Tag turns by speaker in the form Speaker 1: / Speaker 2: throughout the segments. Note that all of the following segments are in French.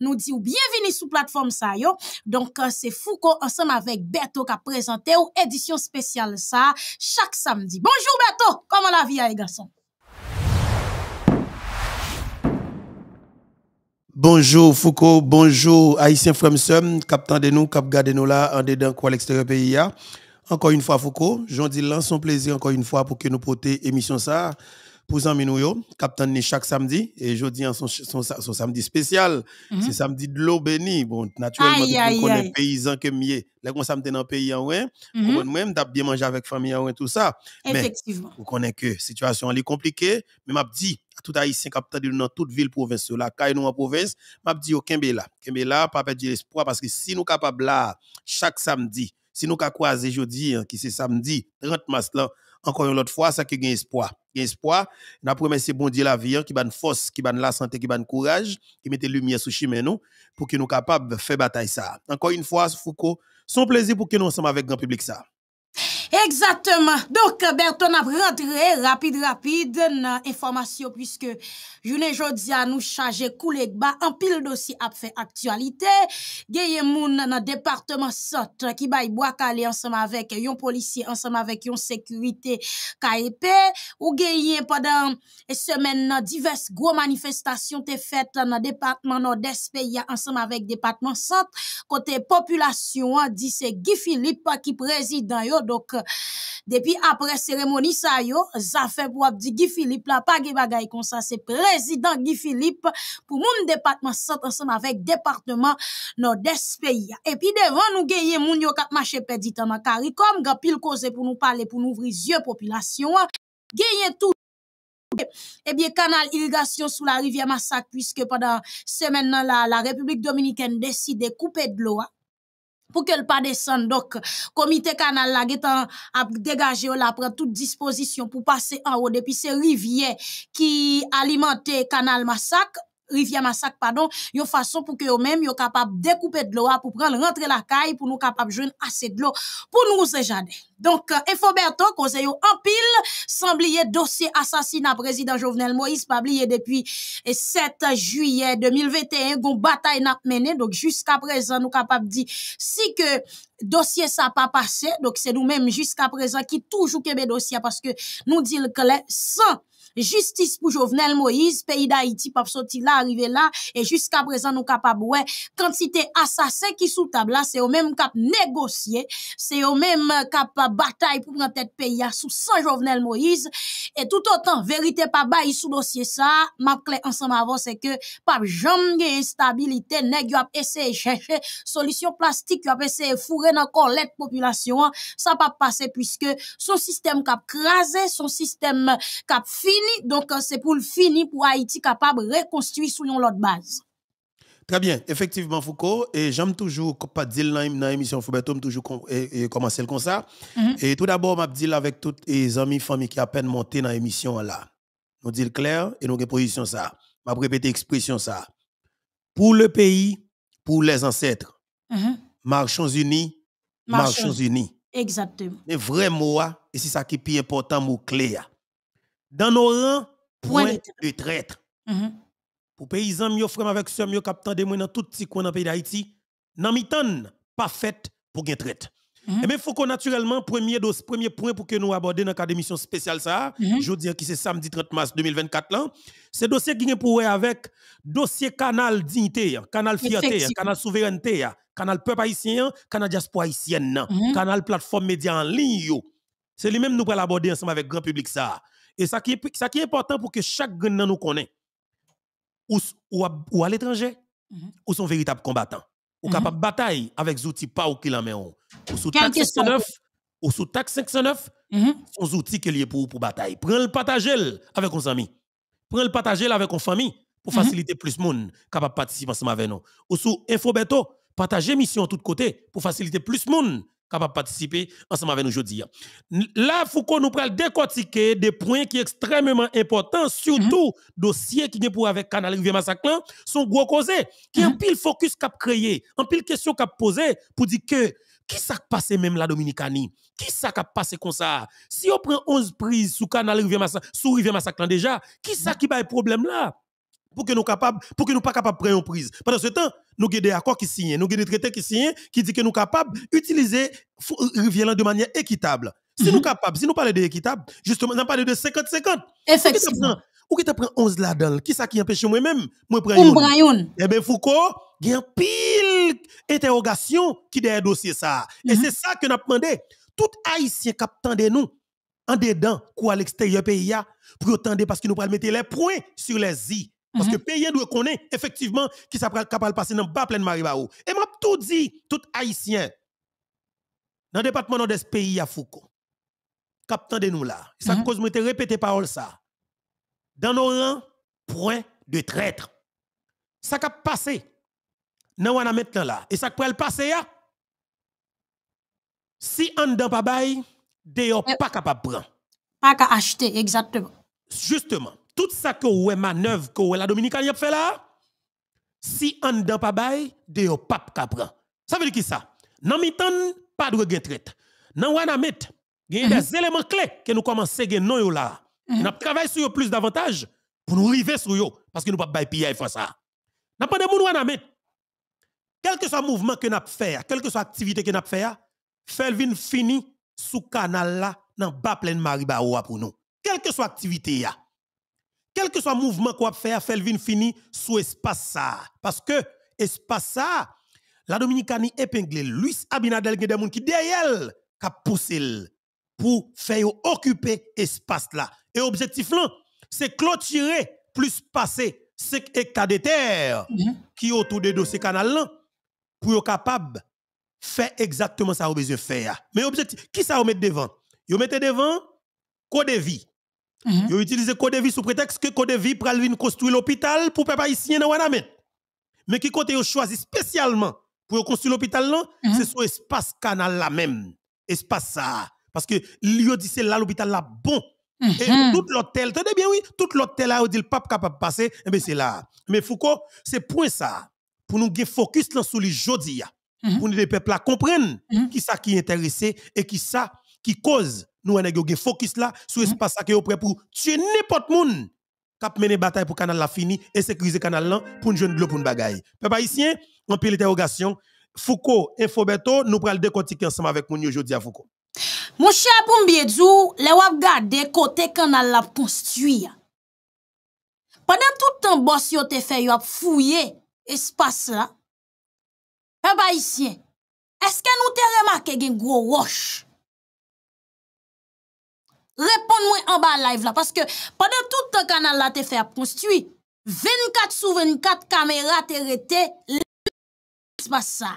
Speaker 1: nous dit bienvenue sur plateforme ça yo. Donc euh, c'est Foucault ensemble avec Beto qui a présenté ou édition spéciale ça chaque samedi. Bonjour Beto! comment la vie a les garçons?
Speaker 2: Bonjour Foucault, bonjour Haïtien Fremsum, captain de nous, cap de nous là en dedans quoi l'extérieur pays Encore une fois Foucault, vous dis là plaisir encore une fois pour que nous portions émission ça pour Zami Nouyo, Captain chaque samedi, et jeudi, son, son, son samedi spécial, mm c'est samedi de l'eau bénie. Bon, naturellement, on connaît paysan que mieux. Là, on samedi dans le pays, mhm. on ouais, mm -hmm. même d'ab bien manger avec famille, ouais, tout ça. Effectivement. Mais, on connaît que situation est compliquée, mais m'a dit, à tout haïtien capitaine de dans toute ville province là caille nous en province m'a dit au Kembela Kembela pas perdre l'espoir parce que si nous capable là chaque samedi si nous ka croiser jeudi qui hein, c'est samedi 30 mars là encore une autre fois, ça qui gagne espoir. Gagne espoir. N'a remercié bon Dieu la vie, hein, qui une force, qui de la santé, qui le courage, qui mette lumière sous chemin nous, pour que nous capables de faire bataille ça. Encore une fois, Foucault, son plaisir pour que nous sommes avec grand public ça.
Speaker 1: Exactement, donc Berton ap rentrer rapide rapide nan informasyon pwiske jounen jodia nou chaje koulek ba an pil dosi ap fe aktualite geye moun nan departement sot ki bay boak ale ansam avek yon polisye ansam avek yon sekwite ka epe ou geye padan semen nan divers gwo manifestasyon te fet nan departement nan despeya ansam avek departement sot kote populasyon, di se Guy Philippe ki prezident yo, doke Depuis après cérémonie ça yo, ça fait pour Abdi Guy Philippe la pas bagay kon c'est le président Guy Philippe pour mon des pays et puis devant nous nous moun yo kap nous perdit taman nous grand pile pour Nous parler pour nous ouvrir yeux population. tout. et eh bien Canal Irrigation, sous la rivière Massac, puisque pendant semaine, là la, République Dominicaine décide de couper de l'eau. Hein. pou ke l pa desen, dok komite kanal la, getan ap degaje ou la, pren tout disposition pou pase an ou, depi se rivye ki alimante kanal masak, rivière Massac, pardon, une façon pour que eux-mêmes, soient capables de découper de l'eau pour prendre, rentrer la caille, pour nous capables de jouer assez de l'eau pour nous, ces Donc, euh, Infoberto, conseil en pile, oublier dossier assassinat président Jovenel Moïse, pas oublier depuis 7 euh, juillet 2021, gon bataille n'a mené, donc jusqu'à présent, nous capables de dire, si que dossier ça pas passé, donc c'est nous-mêmes jusqu'à présent qui toujours kebe dossier parce que nous dit le les sans justice pou Jovenel Moïse, peyi d'Haïti, pap soti la, arrive la, e jiska prezan nou kap ap wè, kantite asase ki sou tab la, se yo mèm kap negosye, se yo mèm kap batay pou prantèt peyi a sou sa Jovenel Moïse, e tout otan, verite pap ba, i sou dosye sa, map kle ansan ma avon, se ke pap jom gen instabilite, neg yo ap ese e chèche, solisyon plastik yo ap ese e fure nan kon let popyla syon, sa pap pase, pwiske son sistem kap krasè, son sistem kap fin, donc euh, c'est pour le fini pour Haïti capable de reconstruire sur l'autre base.
Speaker 2: Très bien, effectivement Foucault, et j'aime toujours pas dire dans l'émission Foucault, toujours commencer comme ça. Mhm. Et tout d'abord, m'a avec tous les amis familles qui à peine monté dans l'émission là. Nous dit clair et nous position ça. M'a répéter expression ça. Pour le pays, pour les ancêtres. Mhm. Marchons unis, marchons, unis. Exactement. Mais vrai ah, et c'est ça qui est plus important mot clé. Ah dans nos rangs, point, de traître. Mm-hmm. Pour paysans, mieux frères avec ceux mieux captant des dans tout petit coin dans pays d'Haïti, dans mitan pas fait pour gain traite. Mm mm-hmm. Et eh mais ben, faut qu'on naturellement premier dos, premier point pour que nous abordions dans cadre de spéciale ça, mm -hmm. je dire que c'est samedi 30 mars 2024 là, c'est dossier qui est pour avec dossier canal dignité, canal fierté, canal souveraineté, canal peuple haïtien, canal diaspora haïtienne, mm-hmm. canal plateforme média en ligne. C'est lui-même nous pour l'aborder ensemble avec grand public ça. Et ça qui est, ça qui est important pour que chaque gang nous connaisse, ou, ou, à, l'étranger, mhm. ou son véritable combattant, ou mhm. capable de bataille avec des outils pas ou qu'il en ou sous taxe 509, ou sous taxe 509, sont -hmm. son outil sont est pour, pour bataille. Prends le partager avec vos amis. Prends le partager avec vos familles pour mhm. faciliter plus de monde capable de participer ensemble avec nous. Ou sous Infobeto, partager mission de tous côtés pour faciliter plus de monde capable participer ensemble avec nous aujourd'hui. Là, Foucault nous des décortiquer des points qui sont extrêmement importants, surtout mhm. dossiers dossier qui est pour avec Canal Rivière massaclan sont gros causés, qui mm un mhm. pile focus qu'a créé, un pile question cap posé pour dire que qui s'est passé même la Dominicanie? Qui ça qui passé comme ça? Si on prend 11 prises sous Canal Rivière massaclan sous massaclan déjà, qui ça mhm. qui a problème là? pour que nous ne pour pas capables de prendre une prise. Pendant ce temps, nous avons des accords qui signent, nous avons des traités qui signent, qui disent que nous sommes capables d'utiliser euh, rivière de manière équitable. Si nous sommes capables, si nous parlons d'équitable, justement, nous parlons de 50-50. Effectivement. Ou qui t'a pris 11 là-dedans, qui ça qui empêche moi-même, moi prendre Eh bien, Foucault, il y a pile interrogation qui derrière dossier ça. Et mhm. c'est ça que nous demandé. Tout Haïtien qui de nous, en dedans ou à l'extérieur pays, pour attendre parce que nous de mettre les points sur les i. Parce mhm. que pays doit connaître effectivement qui ça capable passer dans bas plein de Maribao. Et m'a tout dit tout haïtien dans le département de ce pays à Foucault. Captain de nous là. Ça mhm. cause moi te répéter parole ça. Dans nos rangs, point de traître. Ça cap passé. on a maintenant là et ça le passer là. Si on dans pas bail, d'ailleurs euh, pas capable prendre. Pas qu'à acheter exactement. Justement tout ça que avez manœuvre que la Dominicaine a fait là, si on ne pas bail, de yo pas Ça veut dire qui ça? Nan mitan, pas de retraite. Nan on il y a des mhm. éléments clés que nous commençons à faire. là. Mhm. Nous travaillons sur plus davantage pour nous arriver sur yo parce que nous pas bail PI faire ça. N'a pas de moun wanamet. Quel que soit le mouvement que nous fait, quelle que soit l'activité que nous fait, Felvin fini sous canal là dans bas pleine Maribaoua pour nous. Quelle que soit l'activité quel que soit le mouvement qu'on va faire, Felvin fini sous espace ça. Parce que, espace ça, la Dominicanie épinglé, Luis Abinadel, qui des qui derrière, poussé pour faire occuper espace là. Et objectif là, c'est clôturer plus passer ce hectares de terre mm-hmm. autour de ce canal là pour être capable de faire exactement ça au besoin faire. Mais objectif, qui ça vous met devant Vous mettez devant code de vie ils mhm. ont utilisé code de vie sous prétexte que code de vie pour construire l'hôpital pour peuple haïtien dans Wanamet. Mais qui côté ont choisi spécialement pour construire l'hôpital là, mhm. c'est sur espace canal là même, espace ça parce que ont dit c'est là l'hôpital là bon. Mhm. Et tout l'hôtel, t'es bien oui, tout l'hôtel là où dit le pape capable passer, et eh c'est là. Mais Foucault, c'est point ça pour nous faire focus sur les jodi pour nous les peuples comprennent qui ça qui est intéressé et qui ça qui cause nous avons un focus là sur l'espace mm-hmm. qui est prêt pour tuer n'importe qui k'ap mener bataille pour canal la fini et sécuriser canal là pour une jeune de pour une bagaille. Peuple haïtien, on pile interrogation, Foucault, Infoberto, nous prenons le décortiquer ensemble avec nous aujourd'hui à Foucault.
Speaker 1: Mon cher Poumbiedzou, les wap gade côté canal la construire Pendant tout temps, boss yo fait yo ap fouiller espace là.
Speaker 3: Pebaïsien, ici est-ce que nous te remarqué gen gros roche Repon mwen an ba live la, paske padan tout
Speaker 1: te kanal la te fe ap konstiwi, 24 sou 24 kamera te rete, le f***
Speaker 3: se passe sa.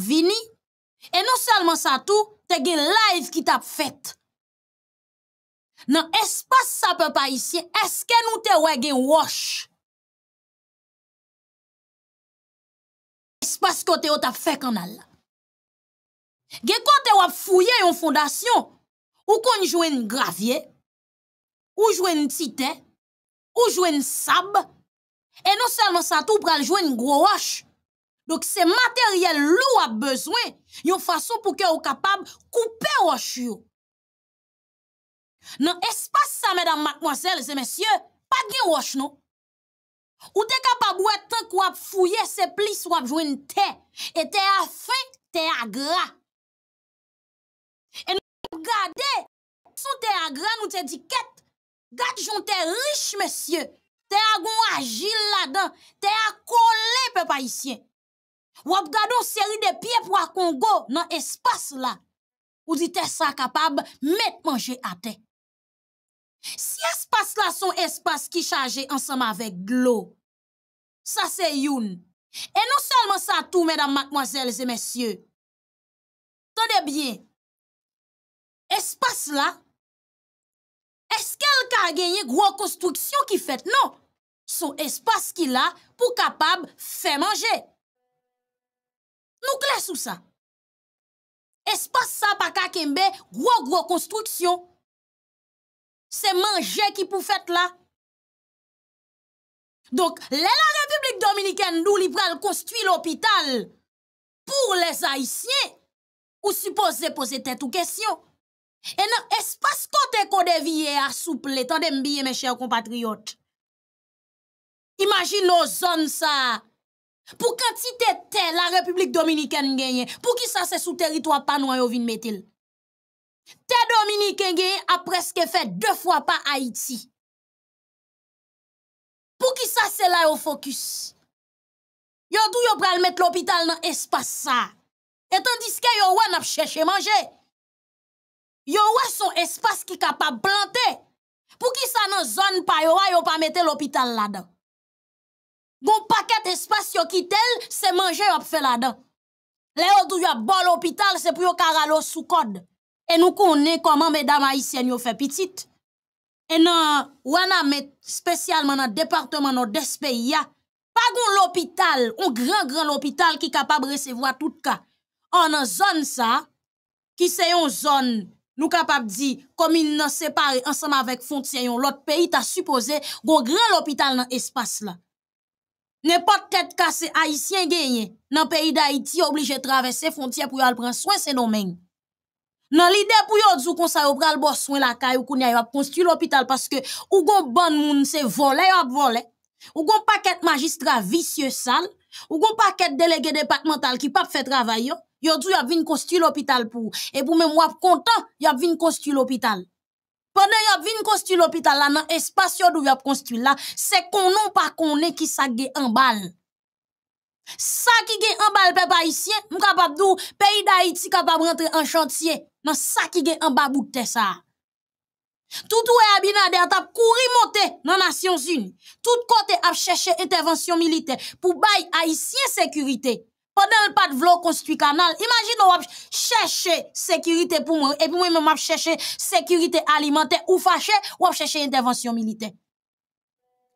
Speaker 3: Vini, e non salman sa tou, te gen live ki tap fet. Nan, espase sa pe pa isye, eske nou te wè gen wosh. Espase kote yo tap fe kanal la. Gen kote yo ap fouye yon fondasyon, Ou konjwen gravye, ou
Speaker 1: jwen titè, ou jwen sab, e nou sel nan sa tou pral jwen gwo roche. Dok se materyel lou ap bezwen, yon fason pou ke ou kapab
Speaker 3: koupe roche yo. Nan espas sa, medan matmoazel, se mesye, pa gen roche nou. Ou te kapab wè te kwa ap fouye, se plis wap jwen te, e te a fin, te a gra. Gade, sou te a gran ou te diket. Gade,
Speaker 1: jonte riche, mesye. Te a goun agil la dan. Te a kole pe pa isyen. Wap gado seri de pie pou a Kongo nan espase la. Ou di te sa kapab met manje ate. Si espase la son espase ki chaje ansam avek glo, sa se youn.
Speaker 3: E non selman sa tou, medam, matmoazelze, mesye. Tode bien. espace là, est-ce qu'elle a gagné gros construction qui fait Non. Son espace qu'il a pour capable faire manger. Nous clés sous ça. Espace ça, pas qu'à kembe, gros gros construction. C'est manger qui pour fait là. Donc, la République Dominicaine nous libère construit l'hôpital pour les Haïtiens. Ou supposé
Speaker 1: poser tête ou question. E nan espas kote kode viye asouple tan den biye men chè ou kompatriot. Imagin nou zon sa. Pou kanti te te la Republik Dominikèn genye, pou ki sa se sou teritwa panwa yo vin
Speaker 3: metil. Te Dominikèn genye apreske fè de fwa pa Haiti. Pou ki sa se la yo fokus. Yo tou yo pral met l'opital nan espas sa. Etan diske yo wè nap chèche manje. yon a son espace qui capable de Pour qui ça dans zone pa yon wè yon pa mette l'hôpital là-dedans. Bon paquet espace yon
Speaker 1: kitel, c'est manger yon fait là-dedans. Le yon dou yon bon l'hôpital, c'est pour yon karalo sous code. Et nous connaissons comment mesdames haïtiennes yon fait petit. Et nan, wana met spécialement dans département de Despeya. Pas gon l'hôpital, un grand grand l'hôpital qui capable de recevoir tout cas. En oh, zone ça, qui c'est une zone nous capables de dire, comme ils nous séparent ensemble avec Fontaine, l'autre pays t'a supposé un grand hôpital dans l'espace. N'importe quel cas, c'est haïtien gagné. Dans le pays d'Haïti, obligé de traverser les frontières pour prendre soin, de nous Dans l'idée pour autres du conseil, yon pral bon soin la caille ou kounya construit l'hôpital parce que ou gon bon moun se vole yon vole, ou gon paquet magistrat vicieux sale, ou gon paquet délégués départemental qui ne peuvent pas fait travail yo y a vin construire l'hôpital pou. et pou moi content kontan, ils vin construire l'hôpital. y a vin construire l'hôpital la nan espace dou yap construire la, se non pa konen ki sa ge en bal. Sa ki ge en bal pe pa isyen, m kapab dou peyi da iti kapap rentre an chantier Nan sa ki ge bas bout te sa. tout e Abinader atap kouri monte nan Nations Unies. Tout kote ap chèche intervention militaire pou bay haïtien sécurité. Pendant le pas de vlo construit canal, imagine on va chercher sécurité pour moi, et puis moi même chercher sécurité alimentaire, ou fâché, ou chercher intervention militaire.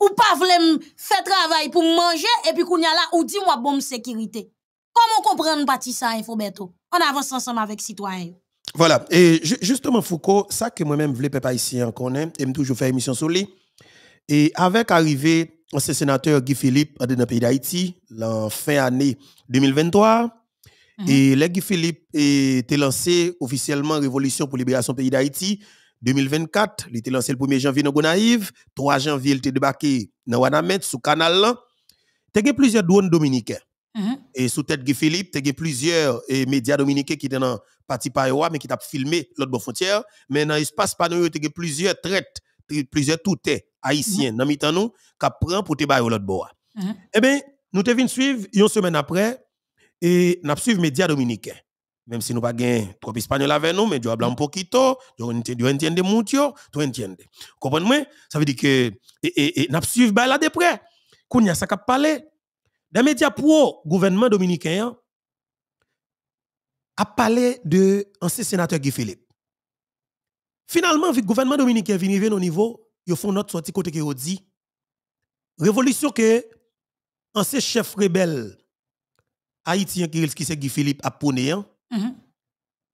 Speaker 1: Ou pas vle faire travail pour manger, et puis qu'on y a là, ou dit moi bombe sécurité. Comment comprendre partie ça, InfoBeto On avance ensemble avec citoyens.
Speaker 2: Voilà, et justement Foucault, ça que moi-même voulais pas ici en connaît, et me toujours faire émission sur Et avec arrivé ancien sénateur Guy Philippe dans le pays d'Haïti, en fin année 2023. Mhm. Et là, Guy Philippe été lancé officiellement Révolution pour libération du pays d'Haïti 2024. Il été lancé le 1er janvier dans Gonaïve. 3 janvier, il été débarqué dans Wanamet, sous canal Il y a plusieurs douanes dominicains. Mhm. Et sous tête Guy Philippe, il y a plusieurs eh, médias dominicains qui étaient dans le parti mais qui ont filmé l'autre frontière. Mais dans l'espace panneau, il y a plusieurs traites plusieurs toutés haïtiens mhm. dans mi nous qui pour te bailler l'autre bois. Uh-huh. Eh bien, nous te venons suivre une semaine après et nous les médias dominicains. Même si nous pas gain trop espagnol avec nous, mais nous avons un poquito, nous les mucho, nous Vous comprenez Ça veut dire que nous suivre là de près. Quand nous y ça parlé, les médias pro gouvernement dominicain, a parlé de ancien sénateur Guy Philippe. Finalement, le gouvernement dominicain vient au niveau, ils font notre sortie côté qui dit révolution que ancien chef rebelle haïtien qui est Philippe a pone, hein. mhm.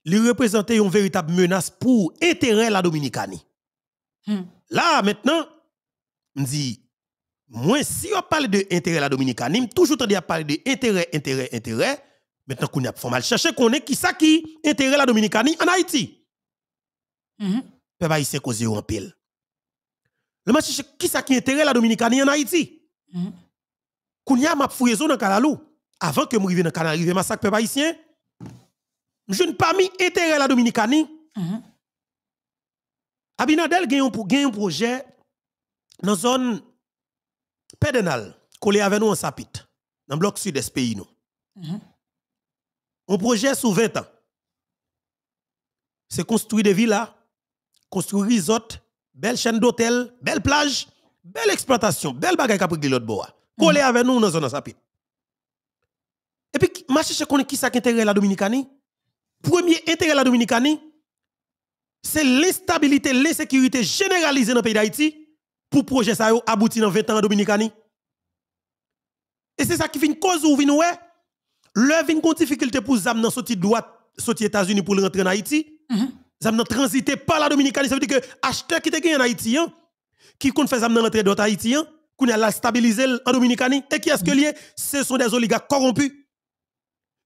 Speaker 2: lui représentait une véritable menace pour intérêt la dominicanie. Hmm. Là maintenant, me dit moi si on parle de intérêt la dominicanie, toujours tendu à parler de intérêt intérêt intérêt, maintenant qu'on a faut mal chercher qu'on est qui ça qui intérêt la dominicanie en Haïti. Mm -hmm. Peuple haïtien cause en pile. Le match qui ça qui intéresse la Dominicanie en Haïti. Mhm. Kounia Kounya m'a fouillé dans Kalalou avant que m'arrive dans Canarive massacre peuple haïtien. Je n'ai pas mis intérêt la Dominicanie. Mhm. Abinadel gagne un projet dans zone pédénale collé avec nous en sapit dans le bloc sud des pays nou. Mhm. Un projet sous 20 ans. C'est construit des villas construire resort, belle chaîne d'hôtel, belle plage, belle exploitation, belle bagaille a pris l'autre bois. Mm. Coller avec nous dans zone sapit. Et puis ma chez connaît qui ça qui intérêt la Dominicanie Premier intérêt de la Dominicanie, c'est l'instabilité, l'insécurité généralisée dans le pays d'Haïti pour projet ça aboutir dans 20 ans en Dominicanie. Et c'est ça qui fait une cause ou vous ouais. Le vient une difficulté pour zam dans sortir droite, sortir États-Unis pour rentrer en Haïti. Mm-hmm. Zam nan transité par la Dominicanie, ça veut dire que acheteur qui te gagne en Haïti, hein, qui compte faire zam l'entrée d'autres Haïtiens, hein, qui a la stabilisé en Dominicanie, et qui est-ce que lié? Ce sont des oligarques corrompus.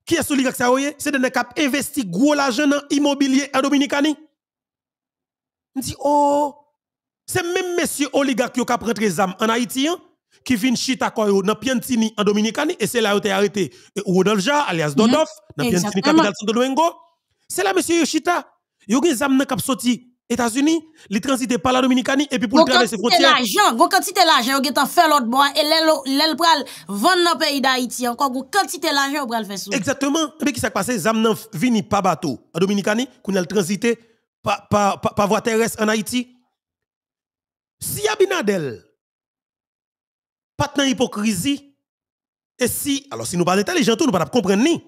Speaker 2: Qui est-ce oligarque ça C'est des cap investis investi gros l'argent dans l'immobilier en Dominicanie. On dit, oh, c'est même Monsieur Oligarque qui a pris les zam en Haïti, hein, qui de chita dans Piantini en Dominicanie, et c'est là où tu arrêté Rodolphe alias mhm. Dodof, dans Piantini, capitale de Domingo. C'est là, monsieur Yoshita. Yo gen zam nan kap soti États-Unis, les transiter par la Dominicaine et puis pour traverser frontières. L'argent,
Speaker 1: gon quantité l'argent, gon fait l'autre bois et l'el pral vendre dans pays d'Haïti encore gon quantité l'argent pral faire sous.
Speaker 2: Exactement. Mais qui s'est passé zam nan vini pas bateau la Dominicaine, qu'on a transité par par par pa voie terrestre en Haïti. Si Abinadel pas tant hypocrisie et si alors si nous pas intelligents, nous pas comprendre ni.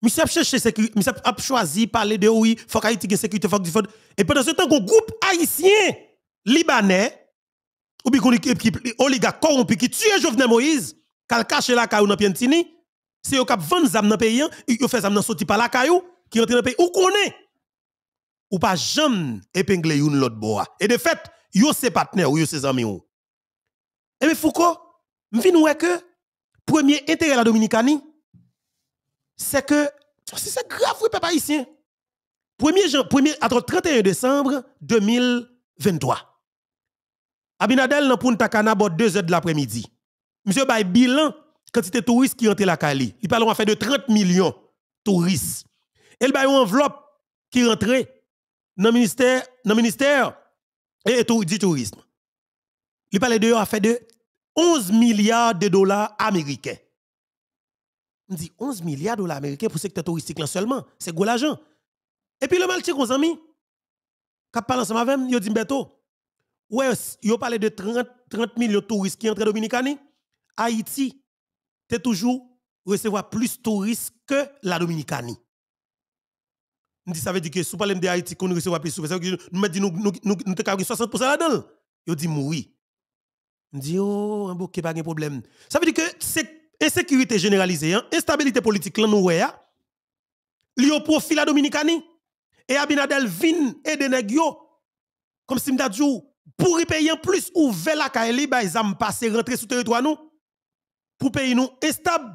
Speaker 2: Monsieur a cherché sécurité, monsieur a choisi parler de oui, faut qu'Haïti ait sécurité, faut Et pendant ce temps, un groupe haïtien, libanais, ou bien oligarque corrompu qui tue Jovenel Moïse, qui cache la caillou dans Piantini, c'est au qui 20 zam dans le pays, hein, il fait zam dans sorti par la caillou, qui rentre dans le pays, ou connaît. Ou pas jamais épingler une l'autre bois. Et de fait, yo ses partenaires ou yo ses amis ou. Et mais Foucault, m'vin ouais que premier intérêt la Dominicanie, c'est que c'est grave, oui, papa ici. 1er janvier, 1 31 décembre 2023. Abinadel nan de takana à 2 heures de l'après-midi. Monsieur bay bilan quand c'était touristes qui rentrent la Cali. Il parle d'un fait de 30 millions de touristes. Elle a une enveloppe qui rentrait dans ministère dans ministère et, du tourisme. Il parle de fait de 11 milliards de dollars américains. On dit 11 milliards de dollars américains pour le secteur touristique seulement. C'est gros l'argent. Et puis le mal qu'on amis, quand parle ensemble avec il dit Beto, ouais, il parlé de 30, 30 millions de touristes qui entrent en Dominicanie. Haïti, tu toujours recevoir plus de touristes que la Dominicanie. Je dis, ça veut dire que si vous parlez de Haïti, qu'on recevra plus de touristes, ça veut dire que nous nous, nous, nous, 60% là-dedans. Il dit, oui. Je dis, oh, un pas de problème. Ça veut dire que c'est insécurité généralisée, hein. instabilité politique, là, nous, li au profil à Dominicani. Et Abinadel vin et yo. comme si pour y payer en plus, ou la kaeli, ba zam passer rentrer sur territoire nous, pour payer nous instable.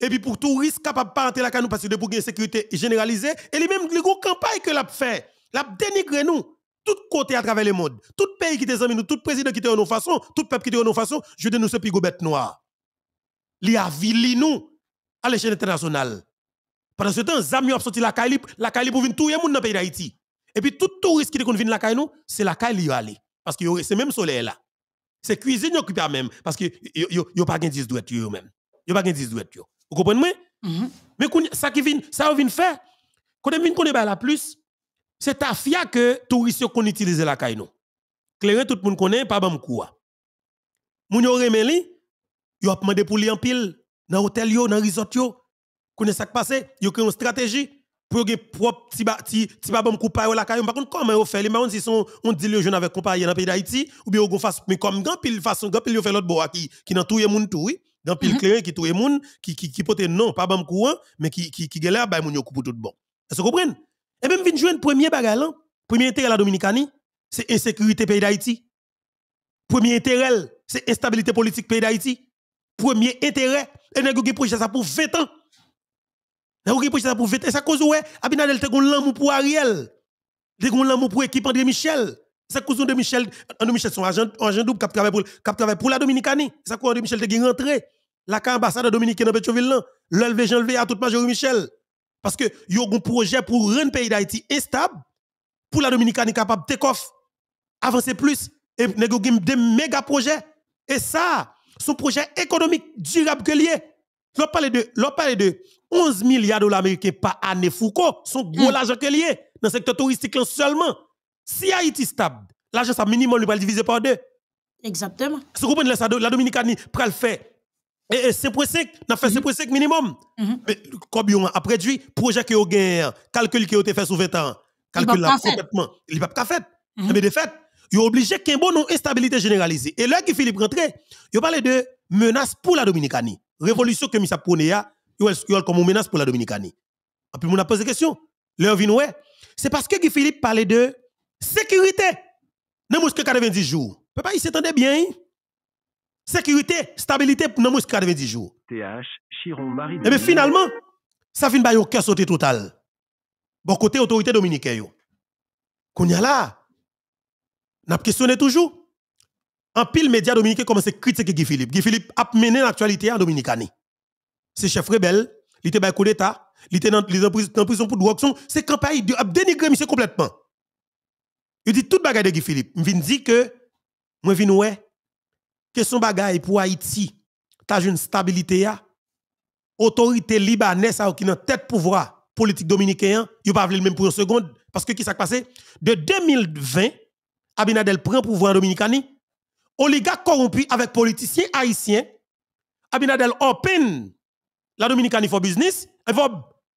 Speaker 2: Et puis pour tout risque, capable de rentrer la canou parce que a une sécurité généralisée, et les mêmes gros campagne que l'a fait, l'a dénigre nous, tout côté à travers le monde, tout pays qui te nous, tout président qui te nos façon, tout peuple qui te nous façon, je dis nous pigou bête noir li avili nous à l'échelle internationale. Pendant ce temps, Zam a sorti la Kaili, la Kaili pour venir tout le monde dans le pays d'Haïti. Et puis tout touriste qui vient la Kaili c'est la Kaili qui aller. Parce que c'est même soleil là. C'est cuisine qui occupé même. Parce que a pas de 10 douettes yo même. Yo pas gen 10 douettes yo. Vous comprenez mm-hmm. Mais ça qui vient, ça vient faire. Quand on vient connaît la plus, c'est ta fia que touristes qu'on utilise la Kaili Clairement, tout le monde connaît pas bam quoi. Moun yo remeli, Yo a demandé pour li en pile dans hôtel yo, dans resort yo. Connais ça qui passé, yo créé une stratégie pour que propre petit petit petit bon coupa la caillou par contre comment yo fait les mais on si son on dit le jeune avec compagnie dans pays d'Haïti ou bien on face mais comme grand pile façon grand pile yo fait l'autre bois qui qui dans tout moun tout oui dans pile mhm. clair qui tout moun monde qui qui qui pote non pas bon courant mais qui qui qui galère bay moun yo pour tout bon est-ce que vous comprenez et même jouer joindre premier bagarre, hein. premier intérêt la dominicanie c'est insécurité pays d'Haïti premier intérêt c'est instabilité politique pays d'Haïti premier intérêt. Et nous avons projet ça pour 20 ans. Nous avons projet ça pour 20 ans. Et ça cause ouais, Abinadel, tu l'amour pour Ariel. Tu l'amour pour l'équipe André Michel. C'est cause de Michel, André Michel, son agent, agent double qui travaille pour, pour la Dominicanie. C'est cause André Michel qui rentré. La ambassade dominicaine dans Petroville, l'enlever, j'enlever à toute majorité Michel. Parce que y a un projet pour rendre le pays d'Haïti instable, pour la Dominicanie capable de take avancer plus, et nous avons des méga projets. Et ça, son projet économique durable que lié. L'on parle de, parle de 11 milliards de dollars américains par année Foucault, son gros hmm. l'argent que lié dans le secteur touristique seulement. Si Haïti stable, l'argent ça minimum, il le diviser par deux. Exactement. Si vous comprenez la Dominicanie prend le fait. Et 5.5, n'a fait 5.5 hmm. minimum. Hmm. Mais comme on a produit, projet que vous gagnez, calcul qui a été fait sous 20 ans, calcul là complètement, il n'y a pas fait. Mais eh de fait, ils ont obligé qu'un bon non une stabilité généralisée. Et là, qui Philippe rentrait, il parlait de menace pour la Dominicanie. Révolution que Missa prône, y yo comme menace pour la Dominicanie. Et puis, on a posé question. Leur vin, ouais. C'est parce que Guy Philippe parlait de sécurité. Dans 90 jours. Papa, il s'étendait bien. Hein? Sécurité, stabilité, dans 90 jours.
Speaker 4: TH, Chiron, Marie. Et eh bien, finalement,
Speaker 2: ça finit par un cœur totale. total. Bon, côté autorité dominicaine. Qu'on y a là. N'a questionné toujours. En pile média dominicain commence à critiquer Guy Philippe. Guy Philippe a mené l'actualité en Dominicani. C'est chef rebelle, il était coup d'État, il était dans la prison pour son. C'est campagne a dénigré monsieur complètement. Il dit tout bagage de Guy Philippe. Il dit que, moi, je ouais, que son bagage pour Haïti, t'as une stabilité, autorité libanaise qui n'a tête pouvoir politique dominicain, il ne pas le même pour une seconde. Parce que qui s'est passé? De 2020, Abinadel prend pouvoir en Dominicani. Oligarque corrompu avec politiciens haïtiens. Abinadel open la Dominicani for business. Et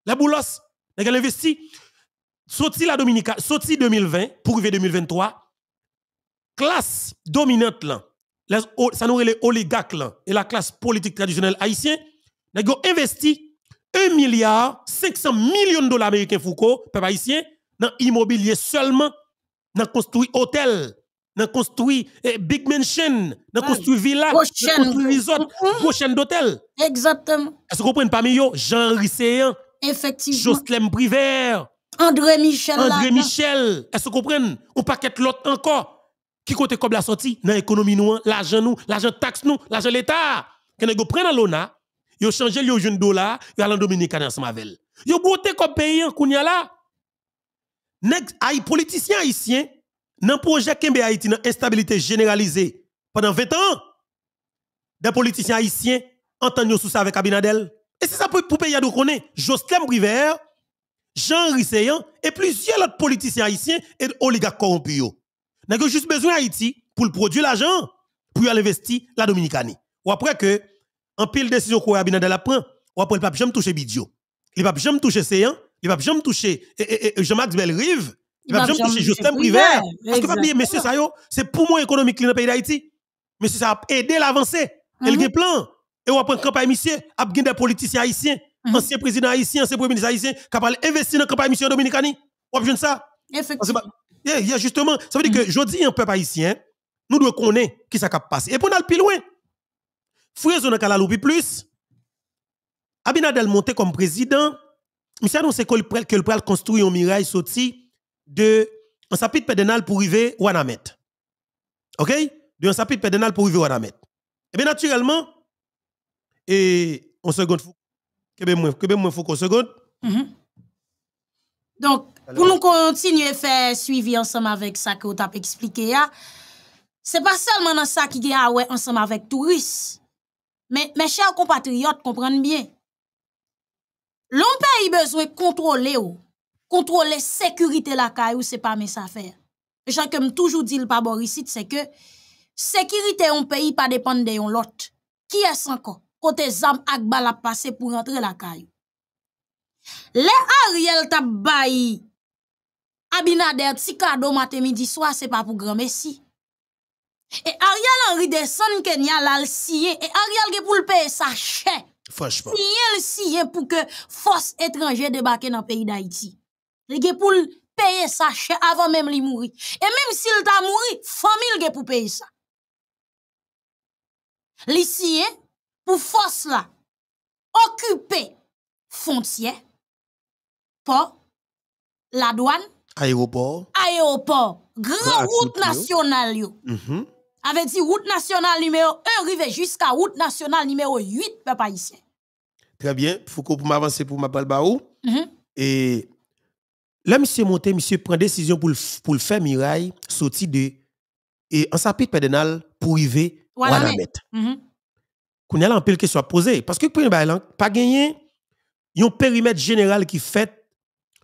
Speaker 2: les boulos, les investit. Sorti la sorti 2020 pour arriver 2023. Classe dominante là, ça nous les oligarques là, et la classe politique traditionnelle haïtienne, nous investit investi 1 milliard 500 millions de dollars américains Foucault, peuple haïtien, dans l'immobilier seulement nan construit hôtel, nan construit eh, big mansion, nan construit villa, nan construit resort, prochaine mm-hmm. d'hôtel. Exactement. Est-ce que vous comprenez parmi eux Jean-Henri Effectivement. Jocelyn Privert, André Michel. André Michel, est-ce que vous comprenez On paquette l'autre encore. Qui côté comme la sortie Dans l'économie nous, l'argent nous, l'argent taxe nous, l'argent l'État. Quand vous prenez l'ONA, vous changez les jeune dollar, vous allez en Dominicain ensemble avec Vous boutez comme pays, en hein, là les politiciens haïtiens, dans le projet Kembe Haïti, dans l'instabilité généralisée pendant 20 ans, des politiciens haïtiens entendent sous ça avec Abinadel. Et c'est ça pour, pour payer de connaître Jocelyn River, Jean Risséan et plusieurs autres politiciens haïtiens et oligarques corrompus. N'a que juste besoin d'Haïti pour produire l'argent pour investir la Dominicanie. Ou après que, en pile décision que Abinadel apprend, ou après le pape jamais toucher Bidio. Le pape jamais toucher Seyan il va jamais toucher Et Jean-Max Belrive, il va me toucher Justin Privé. Parce que va oublier, monsieur Sayo, c'est pour moi économique dans le pays d'Haïti. Monsieur, ça a aidé l'avancée. Il y mhm. a plan. Et on prend campagne monsieur, a des politiciens haïtiens, mhm. anciens président haïtiens, anciens premiers ministres haïtiens qui parlent investir dans campagne monsieur dominicani. On de ça. Bah, Effectivement. justement, ça veut dire que mhm. je dis un peuple haïtien, nous devons connaître qui ça cap passer. Et pour aller plus loin. dans la Loubi plus Abinadel Monte comme président Monsieur, non c'est que le pral construit un mirail sorti de un sapit pédénal pour arriver à Wanamet. OK De un sapit pédénal pour arriver à Wanamet. Et eh bien naturellement et on seconde que ben que faut qu'on seconde. Mhm. Donc pour
Speaker 3: nous
Speaker 1: continuer à faire suivi ensemble avec ça que vous avez expliqué ce n'est pas seulement dans ça qui est ensemble avec touristes. Mais mes chers compatriotes comprennent bien Loun pe yi bezwe kontrole yo, kontrole sekurite lakay ou se pa mes afer. E jan kem toujou di l paborisit se ke, sekurite yon pe yi pa depande yon lot. Ki es anko, kote zam ak bal ap pase pou rentre lakay ou. Le a riel tabayi, abina der tsi kado mate midi swa se pa pou grome si. E a riel anri de son ke nyal al siye, e a riel ge pou lpe sa chè. Franchement. a le sien hein, pour que force étrangère débarque dans le pays d'Haïti. Il pour payer ça avant même de mourir. Et même s'il t'a mouru, famille pour payer ça.
Speaker 3: Les siens, hein, pour force là, occuper frontière, port, la douane,
Speaker 2: aéroport,
Speaker 1: aéroport, grande route nationale.
Speaker 2: Mm-hmm
Speaker 1: avait dit route nationale numéro 1 river jusqu'à route nationale numéro 8, papa ici.
Speaker 2: Très bien. Foucault, pour m'avancer, pour ma Baou. Mm-hmm. Et là, monsieur monté, monsieur prend décision pour le, pour faire mirail, sorti de. Et en sapit pédénal, pour arriver à la mettre. Mm-hmm. Qu'on a là, qui soit posé. Parce que pour pas gagné, il y a un périmètre général qui fait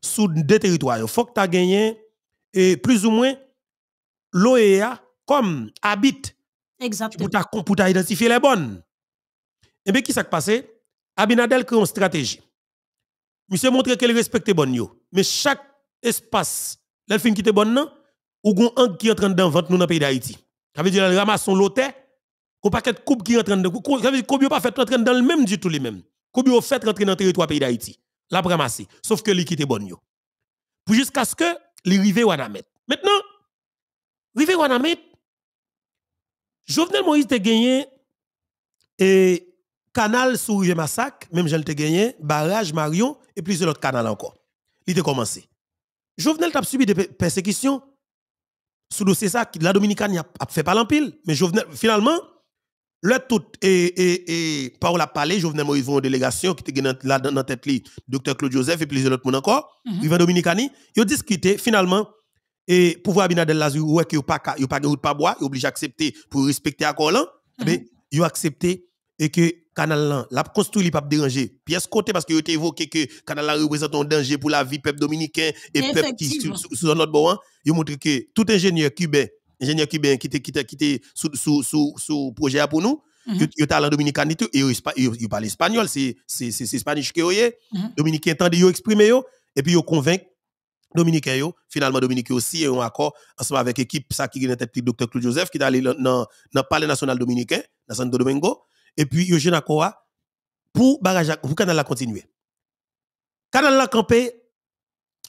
Speaker 2: sous deux territoires. Il faut que tu gagné, et plus ou moins, l'OEA, comme habite, Exactement. Pour, t'identifier identifier les bonnes. Et eh bien, qui s'est passé? Abinadel crée une stratégie. Monsieur montre qu'elle respecte bonne yo. Mais chaque espace, elle qui était bonne, ou gon un qui est en train d'inventer nous dans le pays d'Haïti. Ça veut dire qu'elle ramasse son loté, hein? ou pas de coupe qui est en train de. Ça veut dire qu'on pas fait rentrer dans le même du tout les mêmes. Qu'on fait rentrer dans le territoire pays d'Haïti. La ramasser. Sauf que elle quitte bonne yo. Pour jusqu'à ce que les rivets Wanamet. Maintenant, rivé Wanamet, Jovenel Moïse te gagné et canal sous rivière Massacre, même j'en te gagné, barrage Marion et plusieurs autres canaux encore. Il a commencé. Jovenel a subi des persécutions sous dossier ça la Dominicaine a fait pas l'empile, mais Jovenel finalement le tout et et et a parlé, Jovenel Moïse vont en délégation qui était là dans la tête li docteur Claude Joseph et plusieurs autres monde encore, mm Dominicaine, ils ont discuté finalement et pouvoir Abinadel Lazou, ouais, que n'y a pas de route pas bois, est obligé accepter pour respecter l'accord. là, eh mais mhm. accepté et que canal là, l'a construit pas déranger. Pièce côté parce que a évoqué que canal représente un danger pour la vie peuple dominicain et peuple qui sous notre bord hein. yo montre que tout ingénieur cubain, ingénieur cubain qui était qui était sous sous sous projet pour nous, Mm -hmm. Yo talent dominicain et il parle espagnol, c'est c'est c'est espagnol que yo mhm. Dominicain tande yo exprimer et puis yo convainc Dominique finalement Dominique aussi est un accord ensemble avec l'équipe ça qui est tête docteur Claude Joseph qui est allé dans le palais national dominicain dans Santo Domingo et puis il y a un Accord pour barrage pour canal la continuer. Canal la campé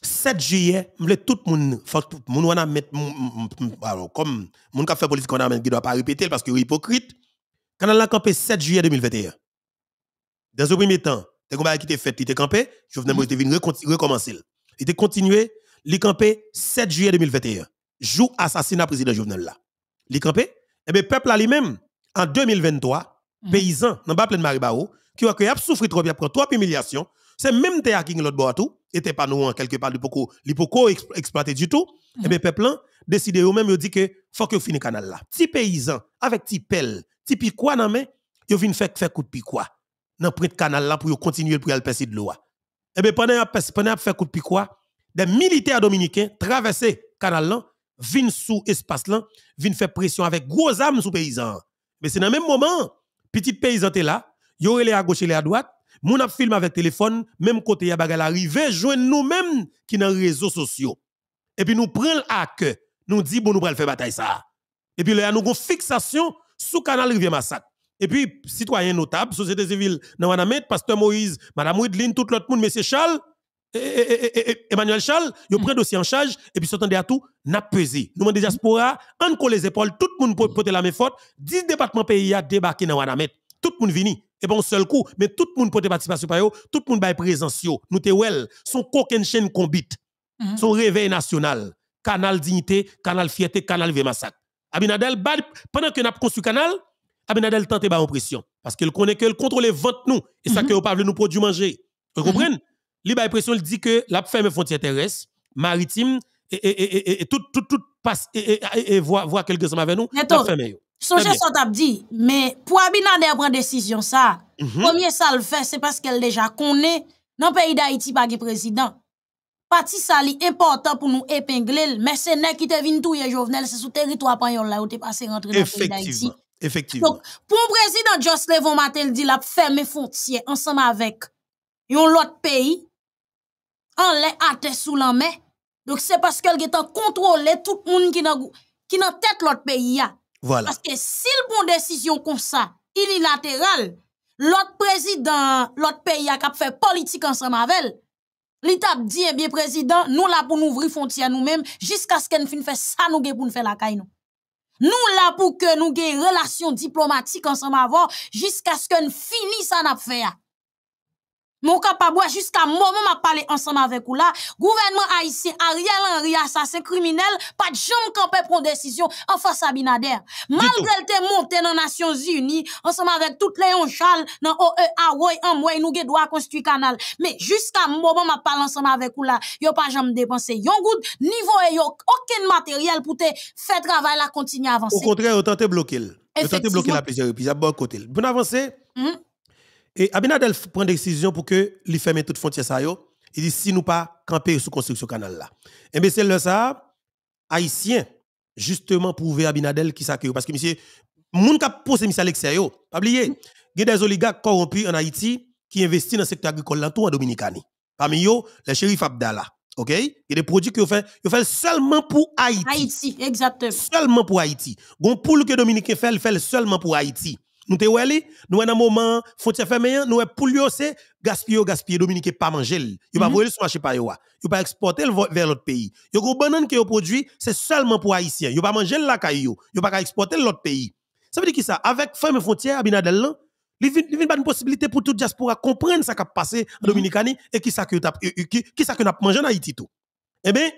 Speaker 2: 7 juillet, dire tout monde tout wana monde, comme qui a fait politique qu'on a qui doit pas répéter parce qu'il est hypocrite. Canal la campé 7 juillet 2021. Dans le premier temps, t'es combats qui était fait, il a campé, je mm-hmm. Moïse de recommencer était continué, il campé 7 juillet 2021, jour assassinat président Jovenel là. Il campé, et eh bien peuple là lui-même en 2023, mhm. paysan dans bas plein Maribao qui a qui a souffert trop, bien, a pris trop humiliation, c'est même terre King l'autre bord tout, était pas nous quelque part li poko, exploité du tout. Mhm. Et eh bien peuple là décidé eux même dit que faut que le canal là. Petit paysan avec petit pelle, petit piquois dans main, yo vinn faire coup de piquois dans près de canal là pour continuer pour aller passer de l'eau. Et eh bien, pendant qu'on fait coup de des militaires dominicains traversaient le canal là, viennent sous lespace là, viennent faire pression avec gros âmes sous paysans. Mais c'est dans le même moment, petit paysans étaient là, ils les à gauche et les à droite, mon a film avec téléphone, même côté y a bagal arrivé, nous-mêmes qui dans les réseaux sociaux. Et puis nous prenons à cœur, nous disons bon nous prenons faire bataille ça. Et puis là nous avons fixation sous canal rivière massacre. Et puis, citoyens notables, société civile, wanamet, Pasteur Moïse, Madame Widlin, tout l'autre monde, Monsieur Charles, Emmanuel Charles, ils mm. prend prennent dossier en charge et puis s'entendent à tout, n'a pesé. Nous, des diaspora, on colle les épaules, tout le monde peut porter la main forte, 10 départements pays a débarqué dans Wanamet. Tout le monde vini. Et bon, seul coup, mais tout le monde peut participation par tout le monde est présent. Nous te well, son coquin chaîne combite, mm. son réveil national, canal dignité, canal fierté, canal vieux massacre. Abinadel, pendant que nous avons construit canal, Abinadel tente en pression. Parce qu'il connaît que le contrôle vente nous. Et ça mhm. que vous de nous produit manger. Vous mhm. comprenez? Li ba pression, il dit que la ferme frontière terrestre, maritime, et, et, et, et tout, tout, tout passe, et, voit, voit quelque chose avec nous, Et Songez son
Speaker 1: tap dit, mais pour Abinader prendre décision ça, mhm. premier ça le fait, c'est parce qu'elle déjà connaît, dans le pays d'Haïti, pas de président. Parti ça important pour nous épingler, mais c'est qui te vin touye Jovenel, c'est le territoire où là où t'es passé rentrer dans le pays d'Haïti. Effectivement. Donc, pour le président Just Levon Matel dit la fermer frontières ensemble avec l'autre pays, en l'a à sous la main. Donc, c'est parce qu'elle est en contrôler tout le monde qui dans qui tête tête l'autre pays. Ya. Voilà. Parce que si s'il bon décision comme ça, unilatérale, l'autre président, l'autre pays a fait politique ensemble avec elle, L'État dit, eh bien, président, nous là pour nous ouvrir frontières nous-mêmes jusqu'à ce qu'elle finisse fait ça nous pour nous faire la caille Nou la pou ke nou gen relasyon diplomatik ansan ma avan jiska sken finis an ap feya. Mon capable jusqu'à moment m'a parlé ensemble avec vous là, gouvernement haïtien Ariel Henry assassin criminel, pas de jambe campé prendre décision en face à Binader. Malgré le te monté dans Nations Unies ensemble avec toutes les Charles dans OEA Roy en moi nous gè droit construire canal. Mais jusqu'à moment m'a parlé ensemble avec vous là, yo pas jamais dépensé yon goud niveau et yo aucun matériel pour te faire travail la continuer avancer. Au contraire,
Speaker 2: autant tente bloquer. Autant tente bloquer la plusieurs reprises à bon côté. Bon avancer. -hmm. Et Abinadel prend une décision pour que lui ferme toute frontière ça Il dit si nous pas camper sous construction canal là. Et eh bien c'est le ça haïtien justement prouver Abinadel qui s'accueille parce que monsieur moun ka pose monsieur à Pas oublier, il y a des oligarques corrompus en Haïti qui investissent dans le secteur agricole tout en Dominicani. Parmi eux, le shérif Abdallah. OK Il y a des produits qui font fait, seulement pour Haïti. Haïti, exactement. Seulement pour Haïti. Gon poule que Dominique fait, fait seulement pour Haïti. Nous te nous en un moment, frontière fermée, nous pour lui c'est gaspiller, gaspiller, Dominique pas manger, il ne pas mhm. voler sur ne par il ah. pas exporter vers l'autre pays. Yo avez banane que yo produit, c'est seulement pour haïtien, il pas manger la ne il pas exporter l'autre pays. Ça veut dire qui ça avec ferme frontière Abinadel il y a une possibilité pour toute diaspora comprendre ce qui a passé en mhm. Dominicanie et qui ça que euh, euh, mangé en Haïti Eh bien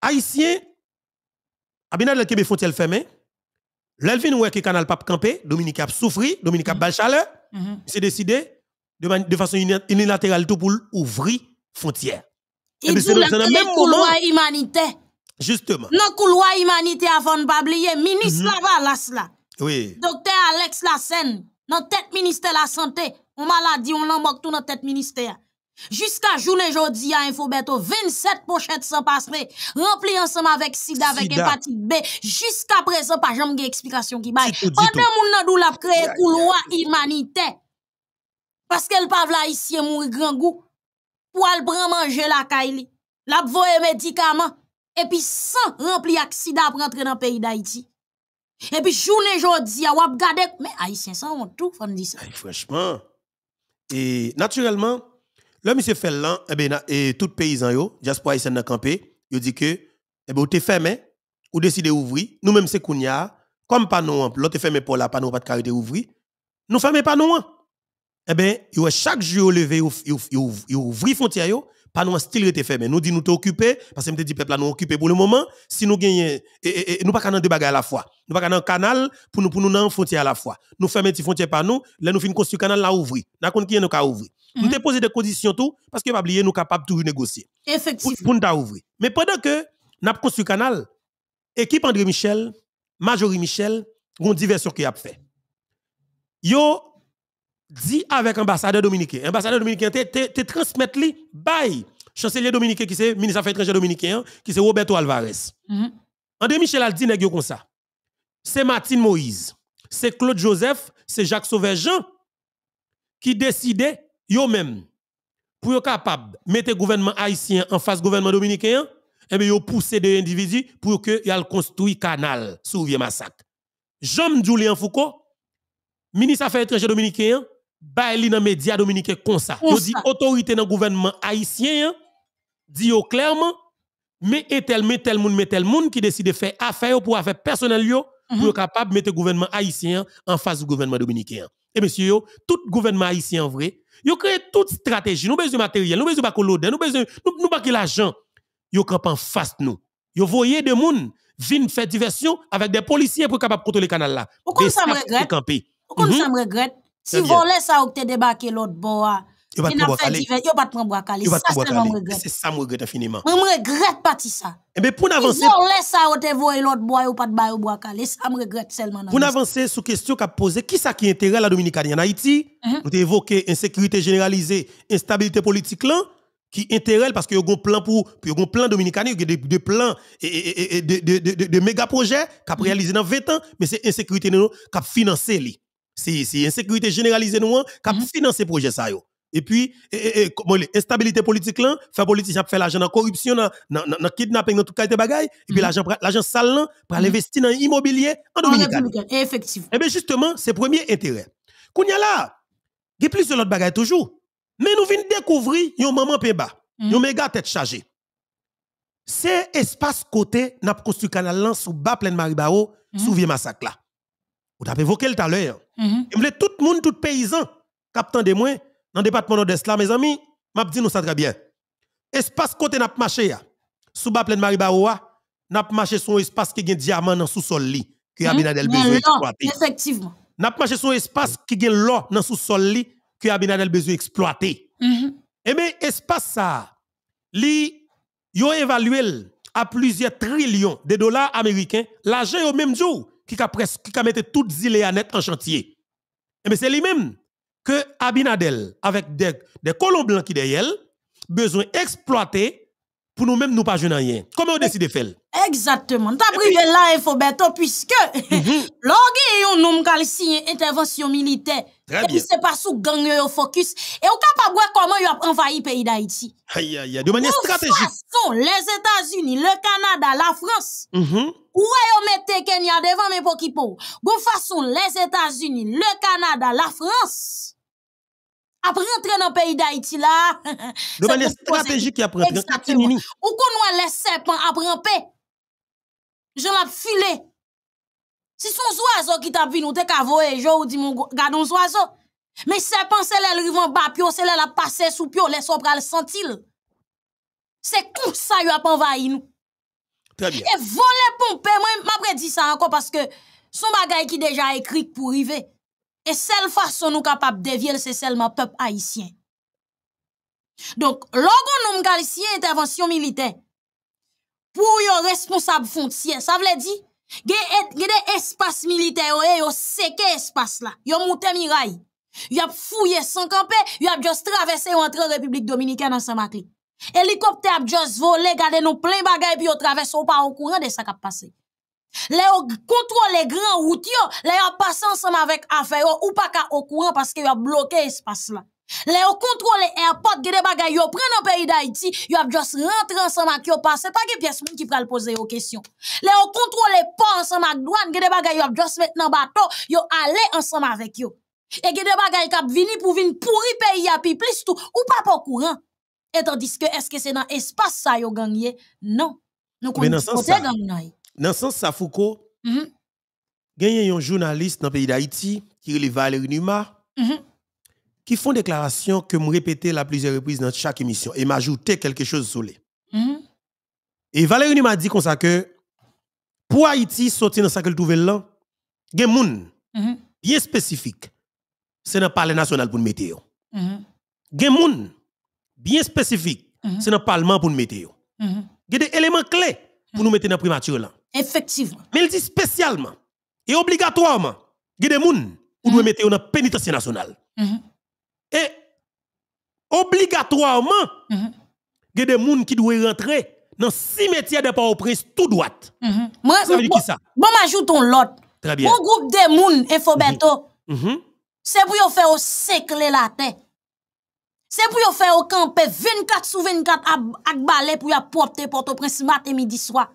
Speaker 2: haïtien Abinadel qui est frontière fermée L'Elvin ouais qui canal pape campé, Dominique a souffri, Dominique a mm. bal chaleur, il s'est décidé de, de façon unilatérale tout pour ouvrir frontière. Eh il dans le même couloir humanité. Justement.
Speaker 1: Dans couloir humanité avant de pas oublier ministre mm -hmm. Oui. Docteur Alex Lassen, dans tête ministère de la santé, on maladie on l'embarque tout dans tête ministère. Jusqu'à journée aujourd'hui, à Infobeto, 27 pochettes sans passer, remplies ensemble avec SIDA, avec hépatite B. Jusqu'à présent, pas jamais d'explication qui baille. Pendant mon nous l'a créé couloir humanitaire. Parce qu'elle pas là ici mourir grand goût. Pour elle prendre manger la caille, la voyer médicaments, et puis sans remplir Sida pour entrer dans le pays d'Haïti. Et puis journée aujourd'hui, à Wabgadek, Mais Haïtien, ça, on tout, faut dit ça.
Speaker 2: Franchement. Et naturellement, le monsieur fait là, eh ben, et tout paysan yo, diaspora haïtienne dans campé, il dit que eh ben, ou te fermé, ou décidez ouvrir. nous même c'est Kounya, comme pas nous, l'autre fermé pour la, pas nous pas de carité ouvrir. Nous fermé pas nous. Hein. Eh ben, yo chaque jour levé, yo ouvri frontière yo, pas nous style était fermé. Nous dit nous t'occuper parce que me dit peuple là nous occupé pour le moment, si nous gagnons et, nous pas dans deux bagages à la fois. Nous pas dans canal pour nous pour nous dans frontière à la fois. Nous fermer petit frontière par nous, là nous fin construire canal là ouvrir. N'a qui nous ka ouvrir. Nous mhm. avons posé des conditions tout, parce que nous sommes capables de toujours négocier. Effectivement. Pour, nous ouvrir. Mais pendant que nous avons construit le canal, l'équipe André Michel, Majorie Michel, ont diversion qui a fait. Yo dit avec l'ambassadeur dominicain. L'ambassadeur dominicain te transmettre li by chancelier dominicain qui c'est ministre des Affaires étrangères dominicain, qui c'est Roberto Alvarez. Mhm. André Michel a dit comme ça. C'est Martine Moïse, c'est Claude Joseph, c'est Jacques Sauve-Jean qui décidait yo même pour yo capable de mettre le gouvernement haïtien en face du gouvernement dominicain et eh bien yo pousser des individus pour que y construit canal sur le massacre Jean Julien Foucault ministre affaires étrangères dominicain bail dans médias dominicains comme ça yo dit autorité dans gouvernement haïtien dit yo clairement mais et tel tel monde tel qui décide de faire affaire pour affaire personnelle yo Mm capable de capable mettre le gouvernement haïtien en face du gouvernement dominicain. Et eh monsieur, tout gouvernement haïtien vrai, Yo créé toute stratégie. Nous besoin de matériel, nous besoin pas de nous besoin nous pas de l'argent. Yo camp en face nous. Yo voyez des monde vinn faire diversion avec des policiers pour capable contrôler canal là. Pourquoi ça me regrette Pourquoi ça mhm. me regrette Si voler
Speaker 1: ça ou te débarquer l'autre bois. Yo pas prendre Yo pas prendre bois calé. Ça c'est mon regret. C'est
Speaker 2: ça regret infiniment. Moi
Speaker 1: regrette pas ça. Et
Speaker 2: eh ben pour avancer. on
Speaker 1: laisse ça te voyer l'autre bois ou pas de bois calé. Ça me regrette seulement. Pour
Speaker 2: avancer sous question qu'a posé qui ça qui intéresse la Dominicaine en Haïti, uh-huh. vous évoqué insécurité généralisée, instabilité politique là qui intéresse parce que y a un plan pour puis y un plan dominicain, y a des de plans et, de, de, de, méga projets qu'a uh-huh. réalisé dans 20 ans, mais c'est insécurité nous a financé C'est insécurité généralisée nous a uh-huh. financé projet ça et puis, et, politique là, faire politique faire l'argent dans la corruption, dans, dans, kidnapping, dans tout cas de bagaille, et puis mm-hmm. l'argent, l'argent sale là, pour mm-hmm. investir dans l'immobilier en Dominicaine. Effectivement. Et eh bien justement, c'est premier intérêt. Qu'on là, il y a plus de l'autre bagaille toujours. Mais nous venons découvrir, yon maman y mm. yon méga tête chargée. C'est espace côté, n'a construit canal là, sous bas plein Maribao, mm-hmm. sous vieux massacre là. Vous avez évoqué tout à l'heure. Et tout le monde, tout paysan, captant des moins, dans le département nord-est mes amis, m'a dit nous ça très bien. Espace côté n'a marché sous bas pleine Marie Baroua, n'a marché son espace qui a diamant dans sous-sol li que hmm? Abinadel besoin exploiter. Effectivement. N'a marché son espace qui a l'or dans sous-sol li que Abinadel besoin exploiter. Hmm. Et eh mais espace ça, li évalué à plusieurs trillions de dollars américains, l'argent au même jour qui a presque qui a mis toutes les net en chantier. mais eh c'est lui-même que Abinadel, avec des, colons blancs qui derrière, besoin exploiter pour nous-mêmes, nous pas jouer rien. Comment on décide de faire?
Speaker 1: Exactement. T'as pris là, il faut puisque, mhm. l'on y a un intervention militaire. Et bien. C'est pas sous gang au focus. Et on capable voir comment il a envahi le pays d'Haïti.
Speaker 2: Aïe, aïe, aïe. De manière stratégique. De
Speaker 1: façon, les États-Unis, le Canada, la France. Mhm. Où est-ce Kenya devant mes pokipo? De façon, les États-Unis, le Canada, la France après entrer dans le pays d'Haïti là.
Speaker 2: Donc, les stratégies qui après Exactement. Ou
Speaker 1: qu'on les serpents après paix. Je l'ai filé. C'est son oiseau qui t'a vu nous t'es cavoé, je vous dit mon un oiseau. Mais serpent c'est là rivant en bas pio, c'est là la passer sous pio, laisse on le sentir. C'est comme ça il a envahi nous. Très bien. Et voler pomper, moi m'après dit ça encore parce que son bagage qui déjà écrit pour arriver. Et seule façon nous capable de dévier, c'est seulement peuple haïtien. Donc, lorsque nous avons une intervention militaire, pour les responsable fonciers, ça veut dire, il y a des espaces militaires, sait quel espace là, avez monte miray, a fouillé sans camper, vous juste traversé ou entre en République Dominicaine ensemble. Hélicoptère a juste volé, gardé nous plein bagay, puis yon ne ou pas au courant de ça qui a passé les yon kontrole grand route yo, le yon passe ensemble avec affaire ou pas qu'à au courant parce que ont bloqué l'espace là. Le yon airport, gede bagay yo dans en pays d'Haïti, yon ap just rentre ensemble avec yon passe, pas ge pièce qui ki pral pose yon question. Le yon pas ensemble avec douane, gede bagay yon ap just met nan bateau, yon ensemble avec yo. Et gede bagay kap vini pou venir pourri pays ya pi plus tout, ou pas au courant. Et tandis que est-ce que c'est dans l'espace ça vous gagné Non. Nous kon ça.
Speaker 2: Dans le sens, ça Foucault, il y a un journaliste dans le pays d'Haïti, qui est Valérie Numa, qui mhm. fait qui font déclaration que me répète la plusieurs reprises dans chaque émission et m'ajouter quelque chose sur les. Mhm. Et Valérie Numa dit comme ça que pour Haïti, sortir dans sa que nouvelle là, il y a mhm. bien spécifique. C'est dans le Parlement national pour le météo. Il y a un bien spécifique. C'est dans le Parlement pour le météo. Il y a des éléments clés pour nous mettre dans la primature là.
Speaker 1: Effectivement.
Speaker 2: Mais il dit spécialement et obligatoirement, il y a des gens qui doivent mm-hmm. mettre dans pénitentiaire nationale. Mm-hmm. Et obligatoirement, mm-hmm. il y a des gens qui doivent rentrer dans le métiers de Port-au-Prince tout droit.
Speaker 4: Moi, ça veut dire qui ça?
Speaker 2: Bon, m'ajoutons l'autre. Très bien. Bon
Speaker 4: groupe
Speaker 1: de gens, c'est pour faire au sécle la C'est pour faire au camp 24 sur 24 à, balai pour porter Port-au-Prince matin, midi, soir.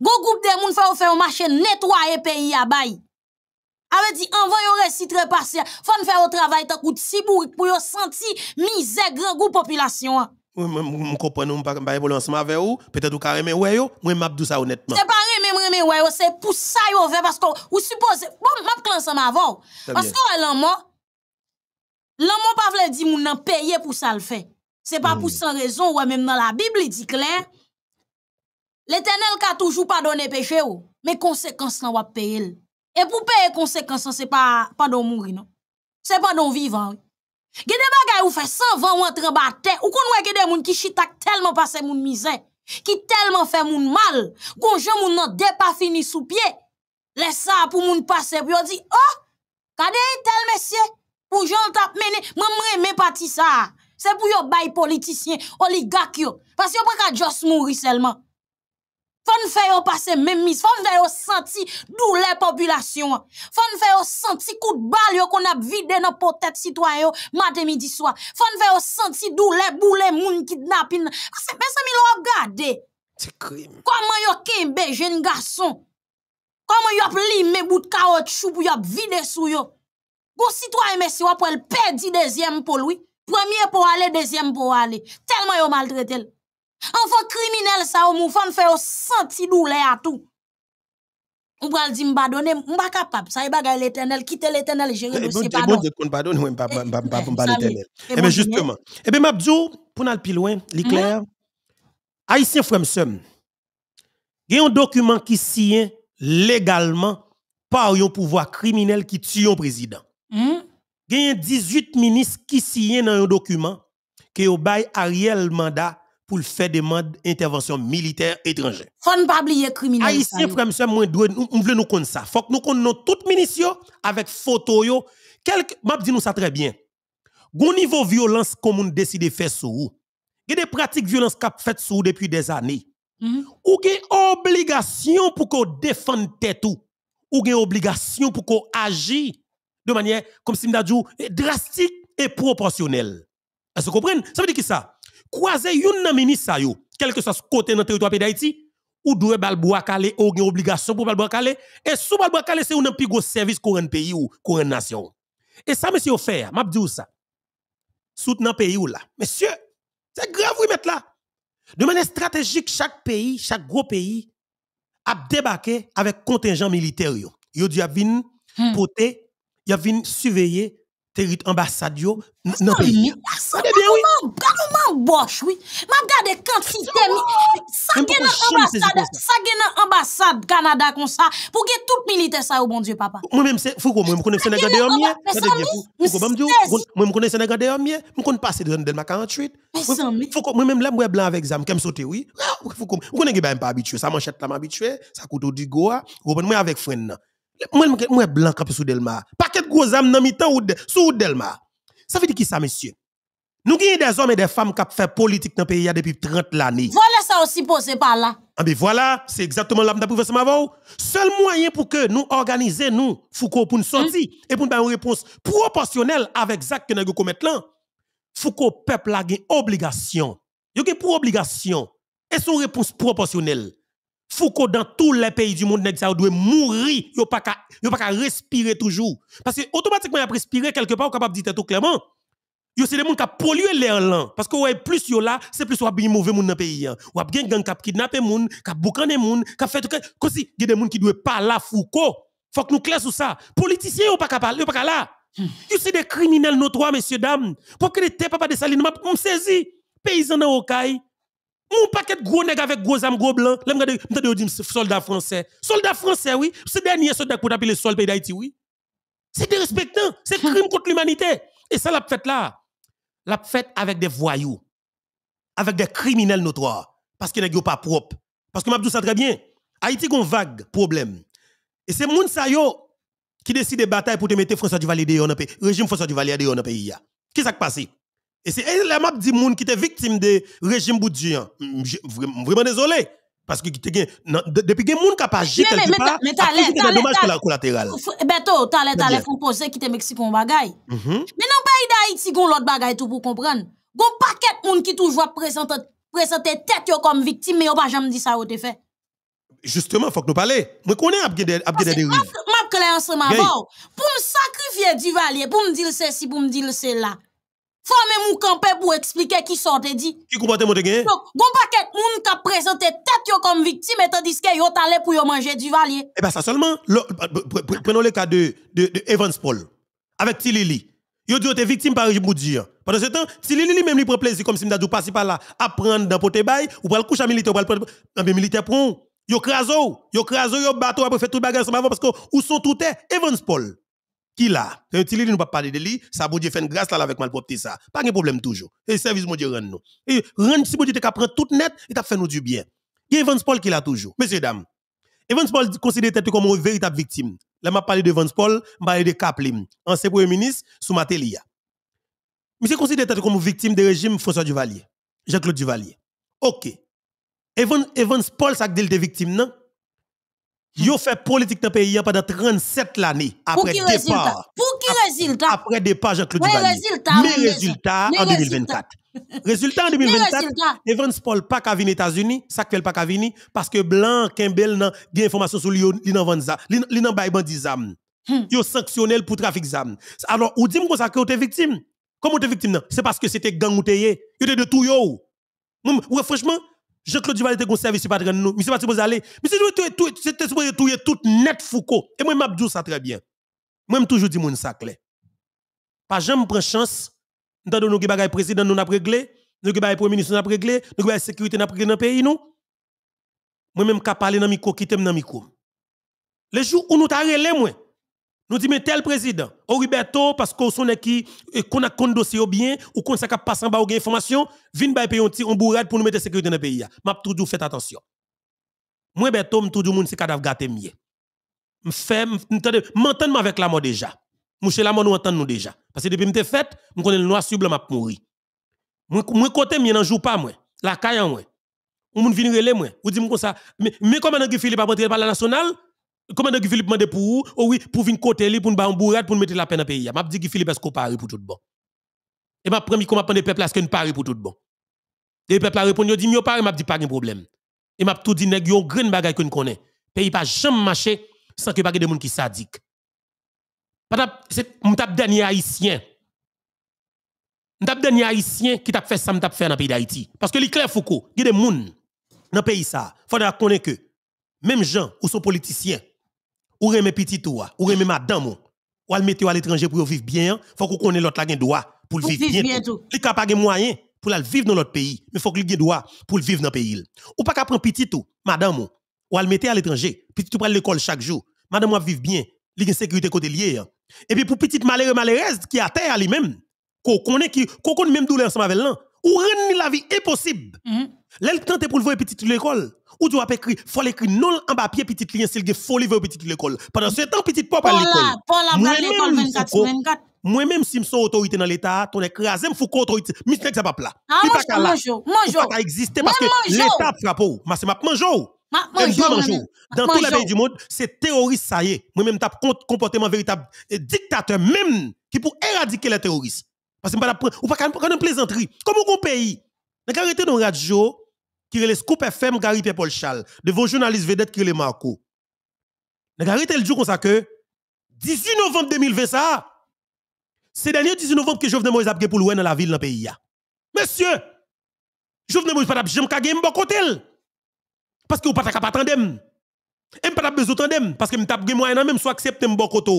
Speaker 1: Go groupe de moun fè ou fè ou marché nettoyer pays à bay. Avait dit envoie yon récit repassé, faut faire au travail tant si pour sentir senti misère grand groupe population.
Speaker 2: Oui, je comprends, je ne pas avec vous. Peut-être que vous yo, moi ça honnêtement. C'est
Speaker 1: pas c'est pour ça yo fait parce que suppose bon Parce que l'homme l'homme pas veut dire pour ça le fait. C'est pas pour sans raison ou même dans la Bible il dit clair. Le tenel ka toujou pa done peche ou, me konsekans nan wap peye el. E pou peye konsekans nan, se pa don mouri nan. Se pa don vivan. Gede bagay ou fe 120 ou entrebate, ou konwe gede moun ki chitak telman pase moun mizan, ki telman fe moun mal, konje moun nan depa fini sou pie, lesa pou moun pase, pou yo di, oh, kade yi tel mesye, pou jol tap mene, mwen mre me pati sa, se pou yo bay politisyen, oligak yo, pas yo preka jos mouri selman. Fon fè yo pase mè mis, fon fè yo senti dou lè populasyon. Fon fè yo senti kout bal yo kon ap vide nan potet sitwayo matè midi swa. Fon fè yo senti dou lè bou lè moun kidnapin. Ase ah, mè se mi lò gade. Koman yo kembe jen gason? Koman yo ap lime bout kaot chou pou yo ap vide sou yo? Go sitwaye mesi wap wèl pedi dezyem pou lwi. Premier pou wale, dezyem pou wale. Telman yo maltretel. Enfant criminel ça ou fait au senti douleur à tout. On va dire ne suis pas capable, ça y bagay l'Éternel, quitte l'Éternel, gérer dossier eh, pardon. Bon Dieu
Speaker 2: qu'on pardonne, l'Éternel. Et bien justement. Et eh bien m'abdou pour aller plus loin, mm-hmm. l'éclair. Haïtien Fremsem Il y a un document qui signe légalement par un pouvoir criminel qui tue un président. Mm-hmm. Il y a 18 ministres qui signent dans un document que au bail Ariel mandat pour faire demande intervention militaire étrangère.
Speaker 1: Faut ne pas oublier criminel. Haïtien frère
Speaker 2: monsieur moi nous on veut nous connaître ça. Faut que nous toutes les ministres avec photo yo. Quelque m'a dit nous ça très bien. Gon niveau violence comme on décide de faire sur ou. Il y a des pratiques violence été faites sur depuis des années. Mhm. Ou gen obligation pour qu'on défende tête ou. Ou gen obligation pour qu'on agisse de manière comme si dit, drastique et proportionnelle. Est-ce que vous comprenez Ça veut dire qui ça croiser yon nan ministre quel que soit le côté dans territoire d'Haïti, ou doit balboa ou une obligation pour balboa calé et sous balboa calé c'est un plus gros service courant pays ou courant nation. Et ça monsieur faire, m'a dis ça. Soutenant pays ou là. Monsieur, c'est grave oui mettre là. De manière stratégique chaque pays, chaque gros pays a débarqué avec contingent militaire yo. Yo di a vin hmm. y a surveiller terit ambassade yo non pays
Speaker 1: c'est bien oui. Comment boche oui. ambassade, Ça gagne ambassade Canada ça ça. Pour tout militaire au oh, bon dieu papa.
Speaker 2: Mwen mèm dehors fou connais Sénégal de Omye, moi m konen Sénégal de Omye, de Delma 48. Moi-même la blan avec zam m'a sauté, oui. Ah, je moi ben, pas habitué manchette la m'habitué goa, moi, moi, blanc cap sous Delma. de gros âmes dans mi-temps sous Delma. Ça veut dire qui ça, monsieur? Nous avons des hommes et des femmes qui font politique dans le pays depuis 30 l'année.
Speaker 1: Voilà ça aussi posé par là.
Speaker 2: Ah voilà, c'est exactement là que nous avons Seul moyen pour que nous organisions, nous, Foucault, pour nous sortir mm. et pour nous une réponse proportionnelle avec ce que nous avons commis là, Foucault, peuple a une obligation. Il a une obligation et son réponse proportionnelle. Foucault dans tous les pays du monde, ça doit mourir, Il n'y a pas qu'à respirer toujours. Parce que automatiquement, a respiré quelque part, on capable de dire tout clairement. Yo c'est des gens qui polluent l'air là parce que ouais plus yo là, c'est plus a bien mauvais monde dans pays. Hein. a bien gang qui kidnapper moun, qui boucaner moun, qui fait tout comme si il y a des gens qui doivent pas là Foucault. Faut que nous clair sur ça. Politiciens ou pas capable, pas là. Yo c'est des criminels notoires messieurs dames. Pour que les pas de saline m'a saisi. Paysan dans Okaï, mon paquet de gros nèg avec gros âmes, gros blanc. Là je c'est un soldat français. Soldat français oui, c'est dernier soldat pour appeler sol pays d'Haïti oui. C'est dérespectant, c'est crime contre l'humanité. Et ça l'a fait là. L'a fête avec des voyous. Avec des criminels notoires parce qu'ils n'ont pas propre. Parce que m'a dit ça très bien. Haïti gon vague problème. Et c'est moun sa qui décide de bataille pour te mettre François Duvalier dans pays. Régime François Duvalier dehors dans pays Qu'est-ce qui s'est passé et c'est map dit moun qui était victime du régime Boudjian. Hein. Vraiment désolé. Parce que depuis que les gens qui pas des quelque part, mais c'est dommage la collatéral.
Speaker 1: Beto, t'allais t'allais composer qui te mexicain bagay. Mais dans le pays d'Haïti, gon l'autre bagay tout pour comprendre. Gon paquet monde qui toujours présentent présente tête comme victime mais on pas jamais dit ça au te fait.
Speaker 2: Justement, faut que nous parler. Moi connais est des abgé des
Speaker 1: M'a ensemble pour me sacrifier du valier, pour me dire ceci, pour me dire cela faut même vous camper pour expliquer qui sortait dit. Qui comporte mon gagné Donc, gon paquet moun a présenté tête comme victime et tandis que ont allé pour manger du valier.
Speaker 2: Eh pas ben, ça seulement, prenons le cas de de, Evans Paul avec Tilili. Yo dit était victime par Jibudia. Hein. Pendant ce temps, Tilili même lui prend plaisir comme si m'dadou passait par là à prendre dans pote bail ou pour le coucher militaire ou pour prendre dans militaire prend. Yo craso, yo craso, yo bateau après fait tout bagage parce que ou sont tout est Evans Paul qui l'a là C'est euh, utile, nous pas parler de lui, ça bon Dieu fait une grâce là avec propre ça. Pas de problème toujours. Et service mon Dieu rend nous. Et rend si vous Dieu te prend tout net, il t'a fait nous du bien. Il y a Evans Paul qui l'a toujours. Messieurs dames, Evans Paul considère tête comme une véritable victime. Là m'a parlé de Evans Paul, m'a parlé de Kaplim, ancien premier ministre sous Matelia. Monsieur considère tête comme victime du régime François Duvalier, Jean-Claude Duvalier. OK. Evans, Evans Paul ça dit que victime non ils hmm. ont fait politique dans le pays pendant 37 l'année. Après départ. Pour qui résultat? Après départ, Jean-Claude Duvalier. Résultat, Mes résultats en 2024. Résultat en 2024, Evans Paul pas qu'à venir États-Unis, ça qu'elle pas qu'à venir, parce que Blanc, Kimbel, n'a des informations sur lui, il n'en vend ça, il a hmm. sanctionné pour trafic d'armes. Alors, ou dit que ça que victime. Comment t'es victime? C'est parce que c'était gang ou t'es. Vous êtes de tout yo. ouais franchement, Jean-Claude Duval était conservé, service, pas de nous. Monsieur pas supposé aller. Monsieur c'était supposé tout tout net Foucault. Et moi, je dis ça très bien. Moi, je toujours dit mon ça clair. Pas jamais prendre chance. Nous avons des bagages président, nous avons réglé. Nous avons des premier ministre, nous avons réglé. Nous avons sécurité, nous avons réglé dans le pays, nous. Moi-même, je parle dans le micro, quitte dans le micro. Le jour où nous t'arrêtons, moi, nous disons, mais tel président, Oriberto, parce qu'on son qui, qu'on a compte dossier bien, ou qu'on s'est passe en bas ou gain information, vin bay payon ti, on bourrade pour nous mettre sécurité dans le pays. M'a toujours fait attention. Moi, Berto, tout le monde, c'est cadavre gâté mieux. M'entendre avec la mort déjà. Mouche la mort, nous entendons nous déjà. Parce que depuis que fait, je connais le noir sur blanc, m'a mourir. Moi, côté, mien, n'en joue pas, moi. La caille, moi. Ou moun vin rele moi. Ou dit moi comme ça. Mais comment on pas Philippe a la nationale? Comment que Philippe dit pour vous oh oui, pour venir côté pour nous battre pour mettre la peine dans le pays. Je dis que Philippe, est-ce pour tout bon? Et ma comme comment prendre peuple, est que qu'on parie pour tout bon? Et le peuple a répondu, dit, mieux parie, m'a dit pas de problème. Et m'a tout dit, nèg, yon grande bagaille qu'on connaît. Pays pas jamais marché sans que pas des monde qui sadique. C'est m'tap dernier haïtien. M'tap dernier haïtien qui t'a fait ça, m'tap fait dans le pays d'Haïti. Parce que l'éclair Foucault, il y a des gens dans le pays ça. Faudra connaître que, même gens ou sont politiciens, ou remet petit ou, ou remet madame ou, al mette à l'étranger pour vivre bien, faut qu'on connaisse l'autre la gen droit pour vivre bien. tout. Il pas moyen pour la vivre dans notre pays, mais faut qu'il gen droit pour vivre dans le pays. Ou pas qu'à prendre petit ou, madame ou, al mette à l'étranger, petit ou prend l'école chaque jour. Madame ou vivre bien, il gen sécurité côté lié. Hein. Et puis pour petite malheureux malheureuse qui a terre lui-même, qu'on connaît qui qu'on connaît même douleur ensemble avec l'an, ou rend la vie impossible. Mm-hmm. Là, le pour le voir petit l'école. Ou tu vas écrire, faut l'écrire non en papier petit lien s'il faut folie voir petit l'école. Pendant ce temps petit pop à l'école. Moi 24 Moi même si je suis autorité dans l'état, ton écrasé me faut autorité. Mistake ça pas là. Ah, pas qu'à là. Pas exister parce que l'état frappe Mais c'est ma manjo. Dans tous les pays du monde, c'est terroriste ça y est. Moi même contre comportement véritable dictateur même qui pour éradiquer les terroristes. Parce que ou pas une plaisanterie. Comment un pays nous arrêtez dans radio qui est le Scoop FM Gary Paul Chal, de vos journalistes vedettes qui est Marco. Nous arrêtez le jour comme ça que 18 novembre 2020 ça. C'est dernier 18 novembre que Jovenel Moïse a pour louer dans la ville dans le pays. Monsieur, Jovenel Moïse pas jamais un bon côté. Parce que vous pas capable attendre. Et pas besoin d'attendre parce que me tape moi même soit accepter un bon côté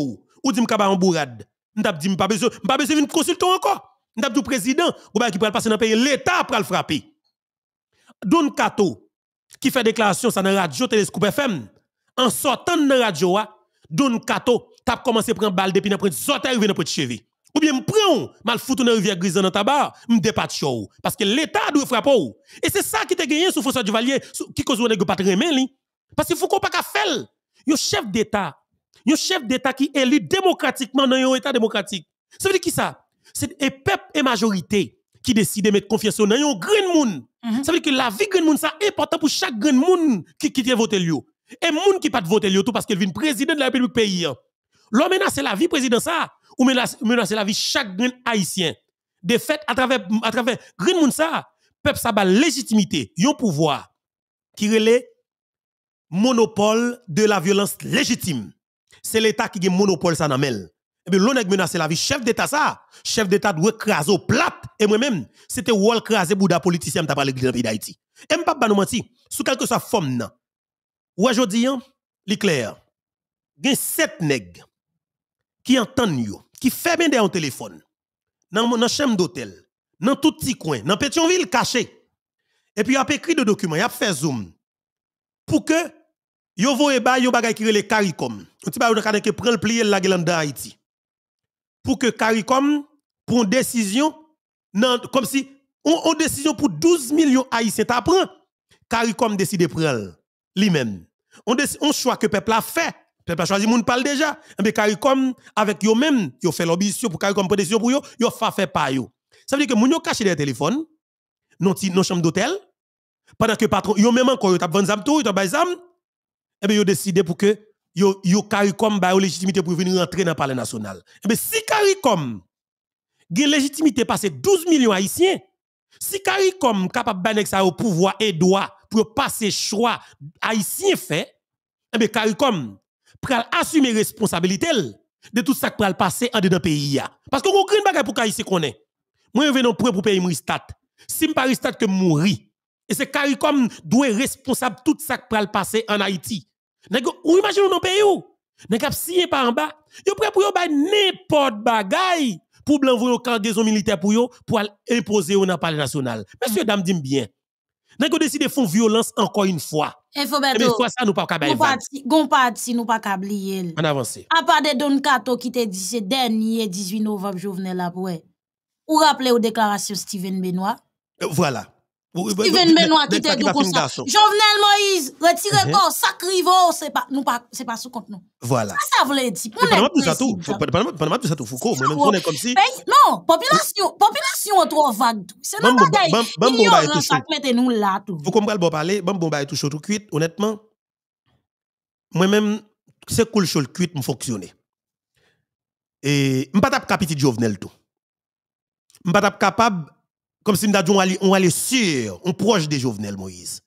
Speaker 2: ou dit me capable en bourrade. Me tape dit pas besoin, pas besoin de consulter encore. Nous avons président, qui peut passer dans le pays, l'État peut le frapper. Don Kato, qui fait déclaration ça dans la radio Téléscope FM, en sortant de la radio, hein, Don Kato, t'as commencé à prendre balle depuis après sorti arrivé dans cheville. cheville. Ou bien prend mal foutou dans rivière grise dans tabac, de chaud parce que l'état doit frapper Et c'est ça qui te gagné sous François Duvalier qui cause pas remen li. Parce qu'il faut qu'on pas faire. le chef d'état, yon chef d'état qui élu démocratiquement dans un état démocratique. Ça veut dire qui ça c'est un peuple et majorité qui décide de mettre confiance dans un grand monde. Mhm. Ça veut dire que la vie grand monde, est important pour chaque grand monde qui qui voter Et Et monde qui pas voter tout parce qu'il vient président de la République pays. L'homme menace la vie président ça ou menace, la vie chaque grand haïtien. De fait à travers à travers grand monde ça, peuple ça la légitimité, un pouvoir qui relève monopole de la violence légitime. C'est l'État qui a monopole ça dans et eh bien, l'on est menacé la vie. Chef d'État, ça. Chef d'État doit craser au plat. Et moi-même, c'était wall craser Bouddha politicien t'as parlé de l'église d'Haïti. Et m'pap pas nous mentir. Sous quelque soit forme, nan. Ou aujourd'hui, hein, li clair. Gen sept nèg qui entendent yo, qui fait leur des téléphone. Dans la chambre d'hôtel, dans tout petit coin, dans ville caché. Et puis, y a écrit de documents, y a fait zoom. Pour que, yo voye ba yo bagay qui les CARICOM. Un petit bagay qui prend le plié la gueule d'Haïti pour que CARICOM prenne une décision, comme si on, une décision pour 12 millions haïtiens à CARICOM décide de prendre lui-même. On, choisit choix que le peuple a fait. Le peuple a choisi, on parle déjà. Mais eh CARICOM, avec lui-même, ils ont fait l'obligation pour CARICOM prendre décision pour eux, ils ont fait par lui. Ça veut dire que nous ont caché des téléphones, dans nos chambres d'hôtel, pendant que le patron, ils même encore, ils ont vendu des ils ont et eh bien ils ont décidé pour que yo yo CARICOM ba légitimité pour venir rentrer dans le palais national. Et eh ben, si CARICOM la légitimité passer 12 millions haïtiens, si CARICOM capable banek sa au pouvoir et droit pour passer choix haïtien fait, et eh CARICOM ben, pral assumer responsabilité de tout ça qui pral passer en dedans pays Parce qu'on aucune bagage pour haïtien connaît. Moi je venons pour pour payer Mristat. Si stat que mouri. et c'est CARICOM doit responsable tout ça qui pral passer en Haïti. Ou imagine dans pays où? Nèg ap signé par en bas, yo prêt pour n'importe bagay pour au cargaison militaire pour yo pour imposer au palais national. Monsieur dame dit eh bien. Nèg décidé faire violence encore une fois.
Speaker 1: Et faut ben fois ça nous pas capable. Gon parti nous pas oublier. En avance. À part de Don Cato qui te dit ce dernier 18 novembre je venais là pour. E. Ou rappeler aux déclarations Steven Benoît.
Speaker 2: Euh, voilà. Jovenel Moïse,
Speaker 1: retirez mhm. corps, sacrivo, c'est pas, nous pas, sous compte nous. Voilà. Ça, ça voulait dire. ça tout. tout
Speaker 2: ça tout. Foucault, même Non,
Speaker 1: population, population trop vague. C'est non bagaille. là Vous
Speaker 2: comprenez le bon parler, bon tout chaud tout cuit, honnêtement. Moi-même, c'est cool chaud le cuit me fonctionner. Et pas capable Jovenel tout. M'pas pas capable comme si on allait on allait sûr, on proche des Jovenel Moïse.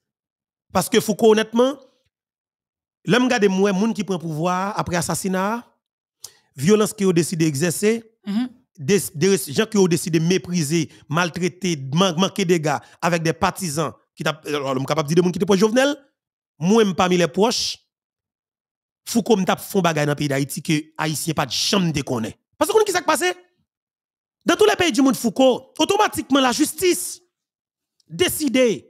Speaker 2: Parce que Foucault honnêtement, l'homme garde moi monde qui prend pouvoir après assassinat, violence qui ont décidé d'exercer, mhm. des, gens qui ont décidé de mépriser, maltraiter, manquer des gars avec des partisans qui sont capable de dire des gens qui étaient Jovenel, moi parmi les proches Foucault me tape fond bagarre dans le pays d'Haïti que haïtien pas de chambre de connaît. Parce qu'on qui s'est passé dans tous les pays du monde Foucault, automatiquement la justice décide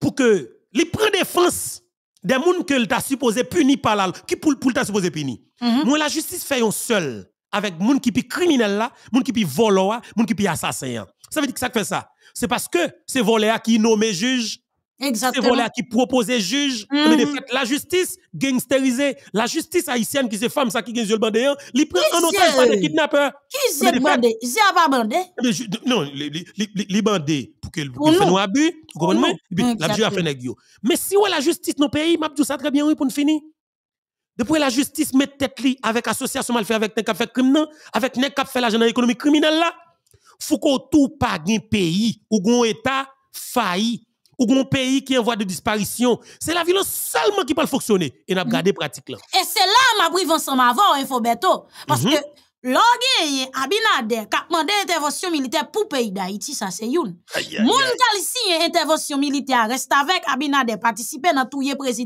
Speaker 2: pour que les prend défense des gens que t'a supposé punis par la qui pour pour t'a supposé puni. Mhm. Moi la justice fait un seul avec gens qui sont criminels, là, gens qui volants, voleur, gens qui sont assassins. Ça veut dire que ça fait ça. C'est parce que c'est voleur qui nomme juge Exactement. C'est voilà qui proposait juge, mm de fait la justice gangsterisée, la justice haïtienne qui se femme ça qui gagne le bandé, hein, il prend en otage par des kidnappeurs. Qui c'est bandé C'est pas bandé. Eh non, les bandé pour que pour faire nos abus, vous comprenez eh La justice a fait n'égio Mais si ouais la justice nos pays, m'a ça très bien oui pour nous finir. Depuis la justice met tête li avec association mal fait avec un qui fait criminel, avec nèg qui fait l'agent économique criminel là, faut qu'on tout pas un pays ou un état failli ou un pays qui est en voie de disparition. C'est la violence seulement qui peut fonctionner. Et n'a gardé pratique là.
Speaker 1: Et c'est là ma prive ensemble avant, il faut bientôt. Parce mhm. que Logeye, Abinader, a intervention militaire militaire pour le pays ça ça c'est une. Moun qui si avec militaire militaire avec avec Abinader, ça fait deux.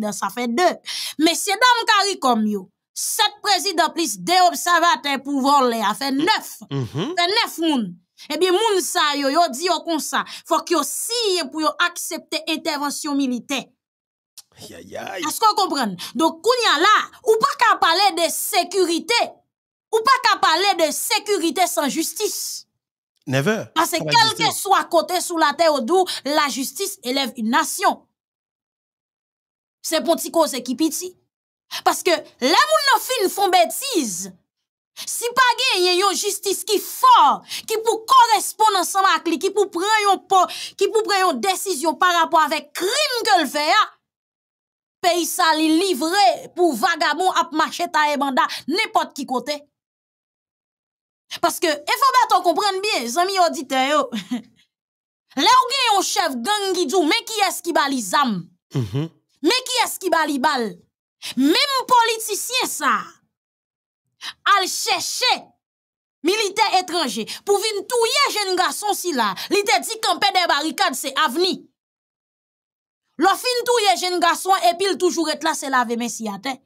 Speaker 1: Mais ça ça fait Mais Mais dans yo, sept présidents plus deux observateurs pour voler, ça a fait neuf, neuf. -hmm. fait neuf eh bien, moun sa yo, yo di yo kon sa, fok yo siye intervention militaire. Est-ce qu'on comprend? Donc, kounya y a là, ou pas qu'à parler de sécurité, ou pas qu'à parler de sécurité sans justice.
Speaker 2: Never. Parce que quel que
Speaker 1: soit côté sous la terre ou dou la justice élève une nation. C'est pour qui petit? Parce que les mon fin font bêtises, si pas gagne yon justice ki fort qui pou correspondre ensemble à li, ki pou pren yon qui ki pou décision par rapport avec krim ke l fait hein. pays peyi sa li livré pou vagabon ap machet ta ebanda banda qui ki kote. que que, faut bien comprendre bien zami audite yo, le ou gen yon chef gang mais qui ki es ki bali qui mm-hmm. Mais qui ki es qui bali même politicien politicien à chercher militaire étranger pour venir touiller jeune garçon si là il te dit camper des barricades c'est avenir Leur fin touiller jeune garçon et puis toujours être là c'est la mais à La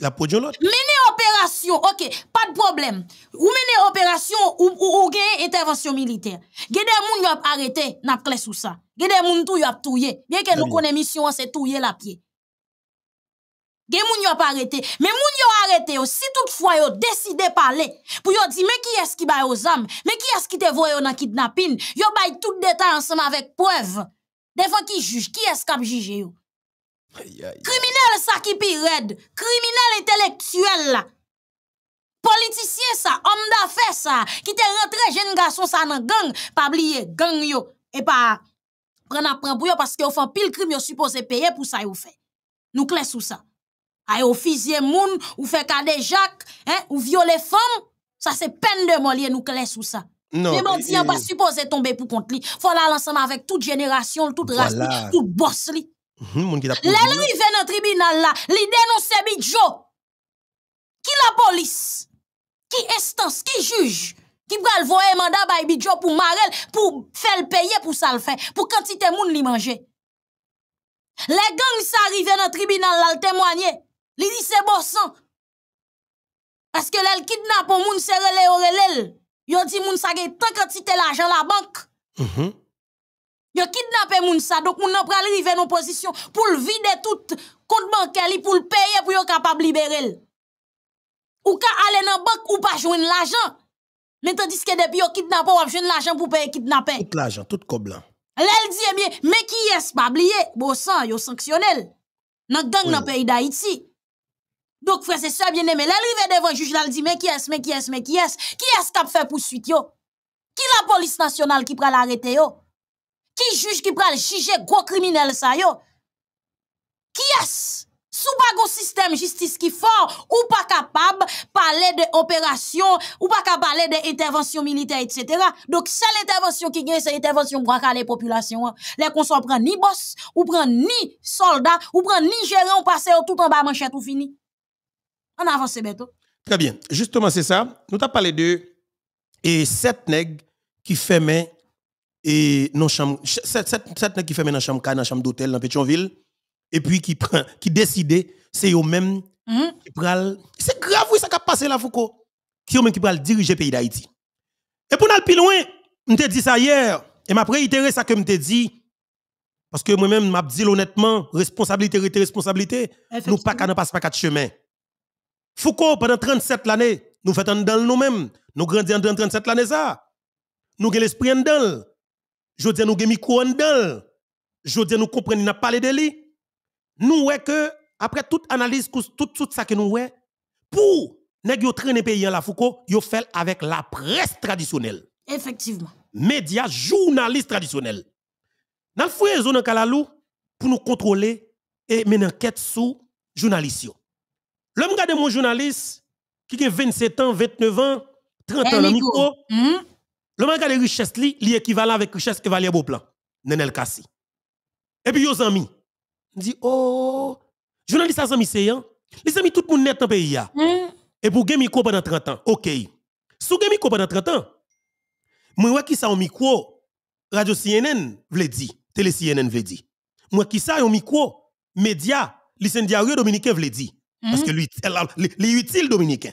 Speaker 2: la Mener
Speaker 1: opération, ok, pas de problème. Ou mener opération ou, ou, ou intervention militaire. ont moun yop arrêté nap ça. ça sa. des gens qui ont tué. Bien que nous connaissions mission, c'est tuer la pied. Gen yo pas arrêté. Mais moun yo arrêté si toutefois yo décidé parler, pour yo dire, mais qui est-ce qui baille aux âmes? Mais qui est-ce qui te voye dans kidnapping? Yo baille tout détail ensemble avec preuve. Devant qui juge? Qui est-ce qui a
Speaker 4: Criminel
Speaker 1: ça qui pire Criminel intellectuel là. Politicien ça, homme d'affaires ça, qui te rentré jeune garçon ça dans gang, pas oublier gang yo, et pas prendre prendre pour yo parce que yo font pile crime yo supposé payer pour ça yo fait. Nous clés sous ça. Ay ofizye moun, ou fe kade jacques, hein, ou viole fom, ça c'est peine de mort nous nou kles ça. sa. Non. Mais sont eh, on pas eh. supposé tomber pour compte lui. Faut là ensemble avec toute génération, toute race, toute
Speaker 2: bosse li. Mhm, moun Là vient
Speaker 1: dans tribunal là, li dénonce Bidjo. Qui la police? Qui instance, qui juge? Qui va le voir mandat par Bidjo pour Marel, pour faire le payer pour ça le faire, pour quantité moun li manger. Les gangs ça arrive dans tribunal là témoigner. Li di se bosan. que que kidnap ou moun se rele ou relel. Yo di moun sa gen tant quantité l'ajan la banque. Mm -hmm. Yo kidnapé e moun sa, donc moun nan pral rive nos position pour le vider tout compte bancaire pour le payer pour yo capable libérer. Ou ka aller dans banque ou pas joindre l'argent. Mais tandis que depuis yo kidnappé ou joindre l'argent pour payer kidnapper.
Speaker 2: Tout l'argent, tout coblan.
Speaker 1: L'el dit e bien, mais qui est pas oublié, bon sang yo sanctionnel. Nan gang oui. dans pays d'Haïti. Donc, frère, c'est ça, bien aimé. L'arrivée devant le juge, il dit, mais qui est-ce, mais qui est-ce, mais qui est-ce? Qui est-ce qui a fait poursuite, yo? Qui la police nationale qui prend l'arrêté, yo? Qui juge qui prend le juger gros criminel, ça, yo? Qui est-ce? Sous pas système de justice qui est fort, ou pas capable de parler d'opération, ou pas capable de parler d'intervention militaire, etc. Donc, c'est intervention qui gagne, c'est intervention pour hein. les populations. Les consorts prend ni boss, ou prennent ni soldat, ou prennent ni gérant, passé, tout en bas, manchette ou fini. On avance bientôt.
Speaker 2: Très bien. Justement, c'est ça. Nous t'as parlé de et sept nègres qui fermaient et non chambre sept, sept, qui fermaient dans chambre chambre d'hôtel dans Pétionville et puis qui prend qui c'est eux mêmes mm-hmm. qui pral c'est grave oui ça qui a passé là Foucault qui eux mêmes qui pral diriger pays d'Haïti. Et pour aller plus loin, je te dit ça hier et m'a réitéré ça que je t'ai dit parce que moi-même m'a dit honnêtement responsabilité responsabilité nous pas ne passe pas quatre chemins. Foucault, pendant 37 années, nous faisons dans nous-mêmes. Nous grandissons en 37 années. ça. Nous avons l'esprit en dans. Je dis nous avons micro en dans. Je dis nous comprenons, nous parlé de lui. Nous voyons que, après toute analyse, tout, tout ça que nous voyons, pour nèg yo traîner pays en la Foucault, yo fait avec la presse traditionnelle. Effectivement. Médias, journalistes traditionnels. Dans le fouet zone pour nous contrôler et mener enquête sous journalistes. L'homme gardé mon journaliste qui a 27 ans, 29 ans,
Speaker 3: 30 ans, le micro.
Speaker 2: Hmm? L'homme regarde richesse li, li équivalent avec richesse que Valier Beauplan, Nenel kasi Et puis, aux amis, dit oh, journaliste a amis c'est hein. Les amis tout le monde net dans le pays hmm? Et pour gagner micro pendant 30 ans, OK. Sous gagner micro pendant 30 ans, moi qui ça un micro radio CNN vle dit, télé CNN vle dit. Moi qui ça un micro média, syndicats diarrhée dominicain vle dit. Parce que hmm? lui, il est utile dominicain.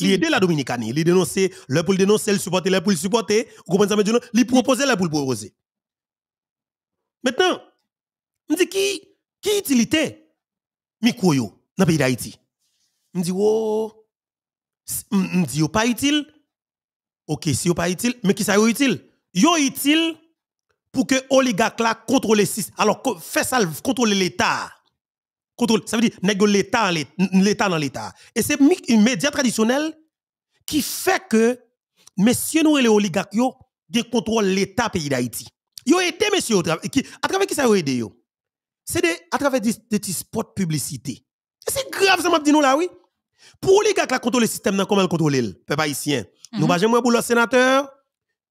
Speaker 2: Il aide la Dominicanie. Il dénonce, le pour le dénoncer, le supporter, le pour le supporter. Vous comprenez ça, il propose, le pour le proposer. Maintenant, je dis qui, qui utilité Mikoyo dans le pays d'Haïti? Je dis, oh, je dis, pas utile. Ok, si n'est pas utile, mais qui ça utile? Yo utile pour que oligarque là contrôle 6. Alors, fait ça, contrôler l'État contrôle. Ça veut dire, l'État dans l'État. Et c'est une média traditionnel qui fait que, messieurs, nous et les oligarques, ils contrôlent l'État pays d'Haïti. Ils ont aidé, messieurs, à travers qui ça a aidé, C'est à travers des, petits spots publicité. c'est grave, ça m'a dit nous là, oui. Pour les oligarques, qui le système, comment ils contrôlent le peuple haïtien? Mhm. Nous ne sommes pas pour sénateur,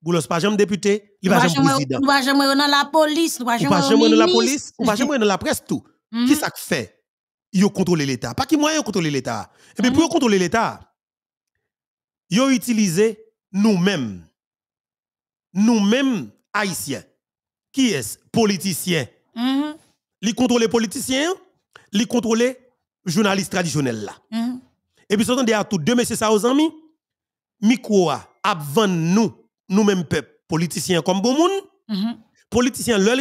Speaker 2: Boulos pas jamais député, il pas jamais président. Nous pas
Speaker 1: jamais dans la police, nous pas jamais dans la police, nous pas jamais
Speaker 2: dans la presse tout. Qui mhm. ça fait ils contrôlé l'État. Pas qui moyen eh contrôler l'État. Et bien, pour contrôler l'État, ils ont utilisé nous-mêmes. Nous-mêmes, haïtiens. Qui est-ce Politiciens. Mm mm-hmm. Ils contrôlent les politiciens, ils contrôlent journalistes traditionnels. Là. Mm-hmm. Et puis, s'entendez à tous deux messieurs ça aux amis, micro avant nous, nous-mêmes, peuple, politiciens comme bon monde. Mm-hmm. Politiciens, leur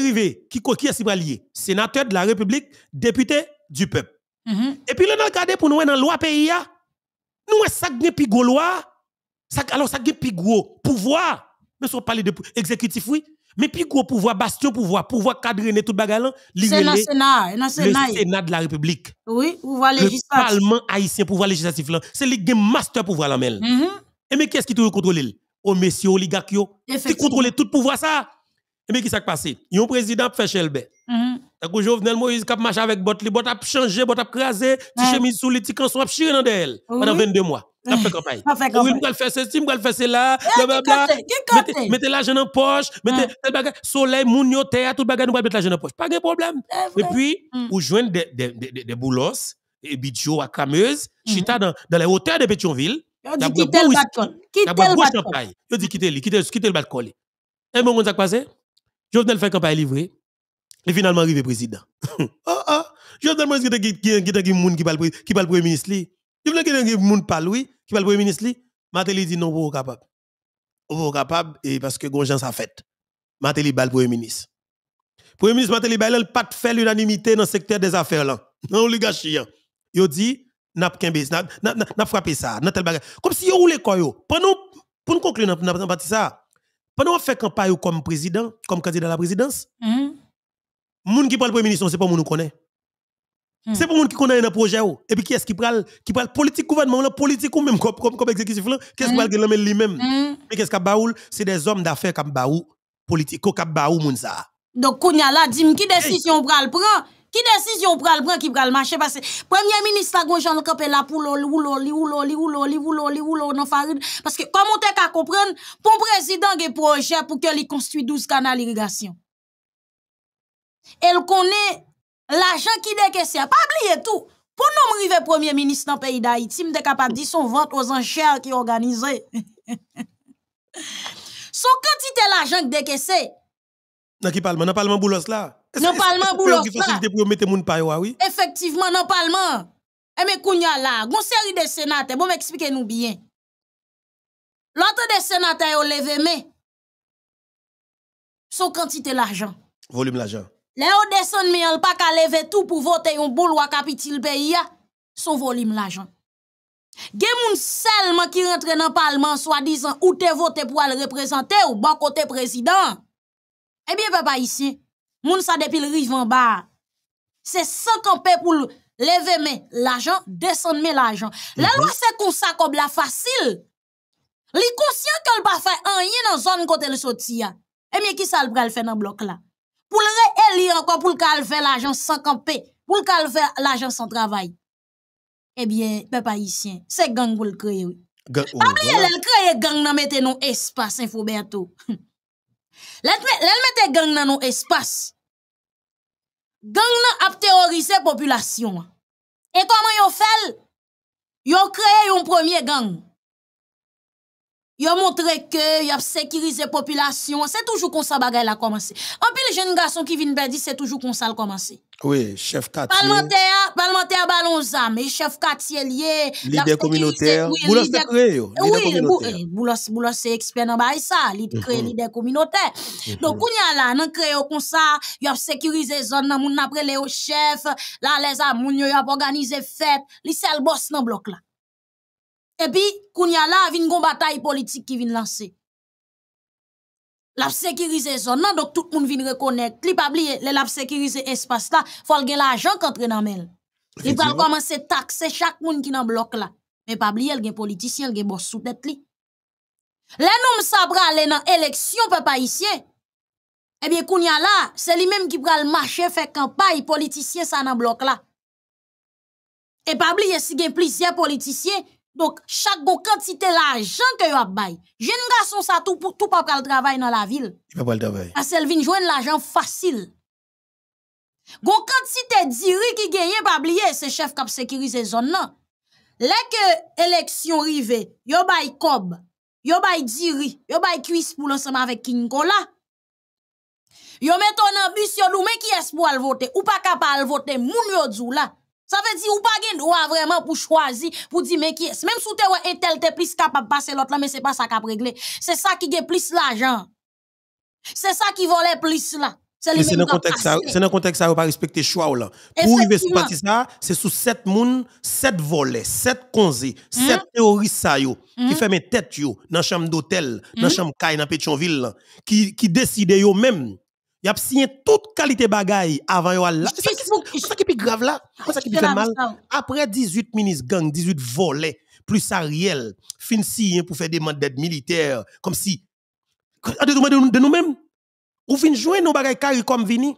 Speaker 2: qui, qui est-ce qui Sénateur de la République, député du peuple. Mhm. Et puis, le a regardé pour nous dans la loi pays. Nous, ça qui plus gros loi, alors ça qui plus gros pouvoir. Mais si on parle de exécutif, oui. Mais plus gros pouvoir, bastion pouvoir, pouvoir cadrer tout bagalan, c'est le Sénat, le Sénat de la République.
Speaker 1: Oui, pouvoir législatif. Le
Speaker 2: Parlement haïtien, pouvoir législatif, c'est le master pouvoir la mhm. Et mais qu'est-ce qui te contrôle Au oh, messieurs oligarques, qui contrôle tout pouvoir ça. Et mais qui s'est passé? Il y a un président qui fait Mhm. T'as que Jovenel Moïse qui marché avec bot, bot a changé, bot crasé, petit chemise sous les petits a chiré dans pendant 22 mois. T'as fait campagne. faire faire cela, Mettez l'argent en poche, mettez soleil, mounio terre, tout bagage, nous mettre l'argent en poche. Pas de problème. Et puis, mm. ou joindre des des boulos et bidjo à Cameuse, mm-hmm. chita dans dans les hauteurs de Pétionville.
Speaker 4: je dit quitter le balcon. le
Speaker 2: balcon. le balcon. Et passé? campagne livrée. Et finalement, arrivé président. oh, ah, ah. Jovenel Moïse, qui est un monde qui parle premier ministre. Il ne qu'il y ait monde parle, oui, qui parle premier ministre. Matéli dit non, vous êtes capable. Vous êtes capable et parce que Gonjan ça fait. Matéli parle premier ministre. Premier ministre Matéli n'a pas fait l'unanimité dans le secteur des affaires. Là. Non, gâche Il dit, n'a pas frappé ça, n'a tel bagage. Comme si vous voulez quoi, pendant, pour nous conclure, n'a pas ça. Pendant qu'on fait campagne comme président, comme candidat à la présidence, mm-hmm gens qui parle premier ministre, c'est pas moi nous connaît. Ce C'est pas gens qui connaît un projet Et puis qui est-ce qui parle qui parle politique gouvernement la politique ou même comme comme, comme exécutif là, qu'est-ce qui parle de lui-même Mais qu'est-ce qu'a baoul, c'est des hommes d'affaires qui baou politique qui baou moun ça.
Speaker 1: Donc kounya là, dis qui décision pral prend qui décision pral pran qui pral parce que Premier ministre la gonjan nou kapè la pou loli, ou loli, ou loli, ou loli, ou loli, ou loli nan farid. que comment te ka pour pour président que, projet pour que il construit 12 canaux irrigation elle connaît l'argent qui décaissé. Pas oublier tout. Pour nous arriver premier ministre dans le pays d'Haïti, m'de capable de dire son vente aux enchères qui organisé. son quantité l'argent décaissé.
Speaker 2: Dans qui parle Dans le Parlement Boulos là.
Speaker 1: Dans le Parlement Boulos là. Facilité
Speaker 2: pour mettre moun pa yo, oui?
Speaker 3: Effectivement, dans le Parlement. Et eh, mais Kounia là, on série de sénateurs, bon m'expliquez nous bien. L'autre des sénateurs, ils ont levé, mais son quantité l'argent. Volume l'argent. Léo descend mais elle pas qu'à lever tout pour
Speaker 1: voter un boule à capitule pays son volume l'argent. Gen moun seulement qui rentre dans le parlement soi-disant ou te votent pour le représenter au bon côté président. Eh bien papa ici, moun ça depuis le rive en bas. C'est sans paires pour lever mais l'argent descendre mais l'argent. La loi c'est comme ça comme la facile. Li conscient qu'elle pas faire rien dans zone côté le sorti. Eh bien qui ça le faire dans bloc là? pour le réélire encore, pour le faire l'argent sans camper, pour le faire l'argent sans travail. Eh bien, peuple haïtien, c'est gang pour le créer.
Speaker 4: Gang, oh, le
Speaker 1: créer gang dans mette non espace, hein, bientôt le mette gang dans nos espace. Gang nan ap terrorise population. Et comment ils yon fait? ont créé un premier gang. Yo montre sécurisé population. C'est toujours population, c'est toujours a commencé. la komanse. jeune garçon qui vient toujours comme ça que ça le commencé.
Speaker 2: Oui, chef Parlementaire,
Speaker 1: parlementaire parlementaire, zame, chef katye liye. Eh, mhm. Leader communautaire. Boulos te kre Oui, boulos expert communautaire. bail ça. leader lide leader, leader Donc on y a là, nan créer comme ça, ça. Il a zone le chef, la le moun yo yo ap fet, li sel boss dans bloc-là. E pi, kounya la, vin kon batay politik ki vin lansi. Lap sekirize zon nan, dok tout moun vin rekonek. Li pabli, le lap sekirize espas la, fol gen la ajan kontre nan men. Li pral komanse takse chak moun ki nan blok la. E pabli, el gen politisyen, el gen borsou tèt li. Le noum sa pral, le nan eleksyon pe pa isye, e bi kounya la, se li menm ki pral mache fe kampay, politisyen sa nan blok la. E pabli, se gen plisyen politisyen, Donc, chaque go quantité l'argent que yo a bay, jeune garçon ça tout pour tout pas le travail dans la ville.
Speaker 2: Pas pas le travail. À
Speaker 1: Selvin, vient l'argent facile. Gon quantité d'iri qui gagne pas oublier c'est chef cap sécuriser zone là. Lè ke eleksyon rive, yo bay kob, yo bay diri, yo bay cuisse pou l'ensemble avec King Kola. yo meton ambition bus yo nou qui ki es al ou pa capable voter voter. moun yo dzou la, ça veut dire ou pas gen droit vraiment pour choisir pour dire mais qui est. Même si tu un tel t'es plus capable de passer l'autre là mais n'est pas ça qui a réglé. C'est ça qui gagne plus l'argent. C'est ça qui volait plus là. C'est dans contexte c'est dans
Speaker 2: contexte ça pas respecter choix là. Pour arriver sur parti ça, c'est sous sept moun, sept volets, sept conseils, sept hmm? théories ça yo qui hmm? fait mes têtes yo dans chambre d'hôtel, dans hmm? chambre de dans Pétionville qui qui décide yo même y a signé toute qualité bagaille avant y là. C'est ça qui est plus grave là. C'est ça qui fait mal. Après 18 ministres gang, 18 volets, plus Ariel, fin signé pour faire des demandes d'aide militaire, comme si. De nous-mêmes. Ou fin jouer nos bagailles carré comme vini.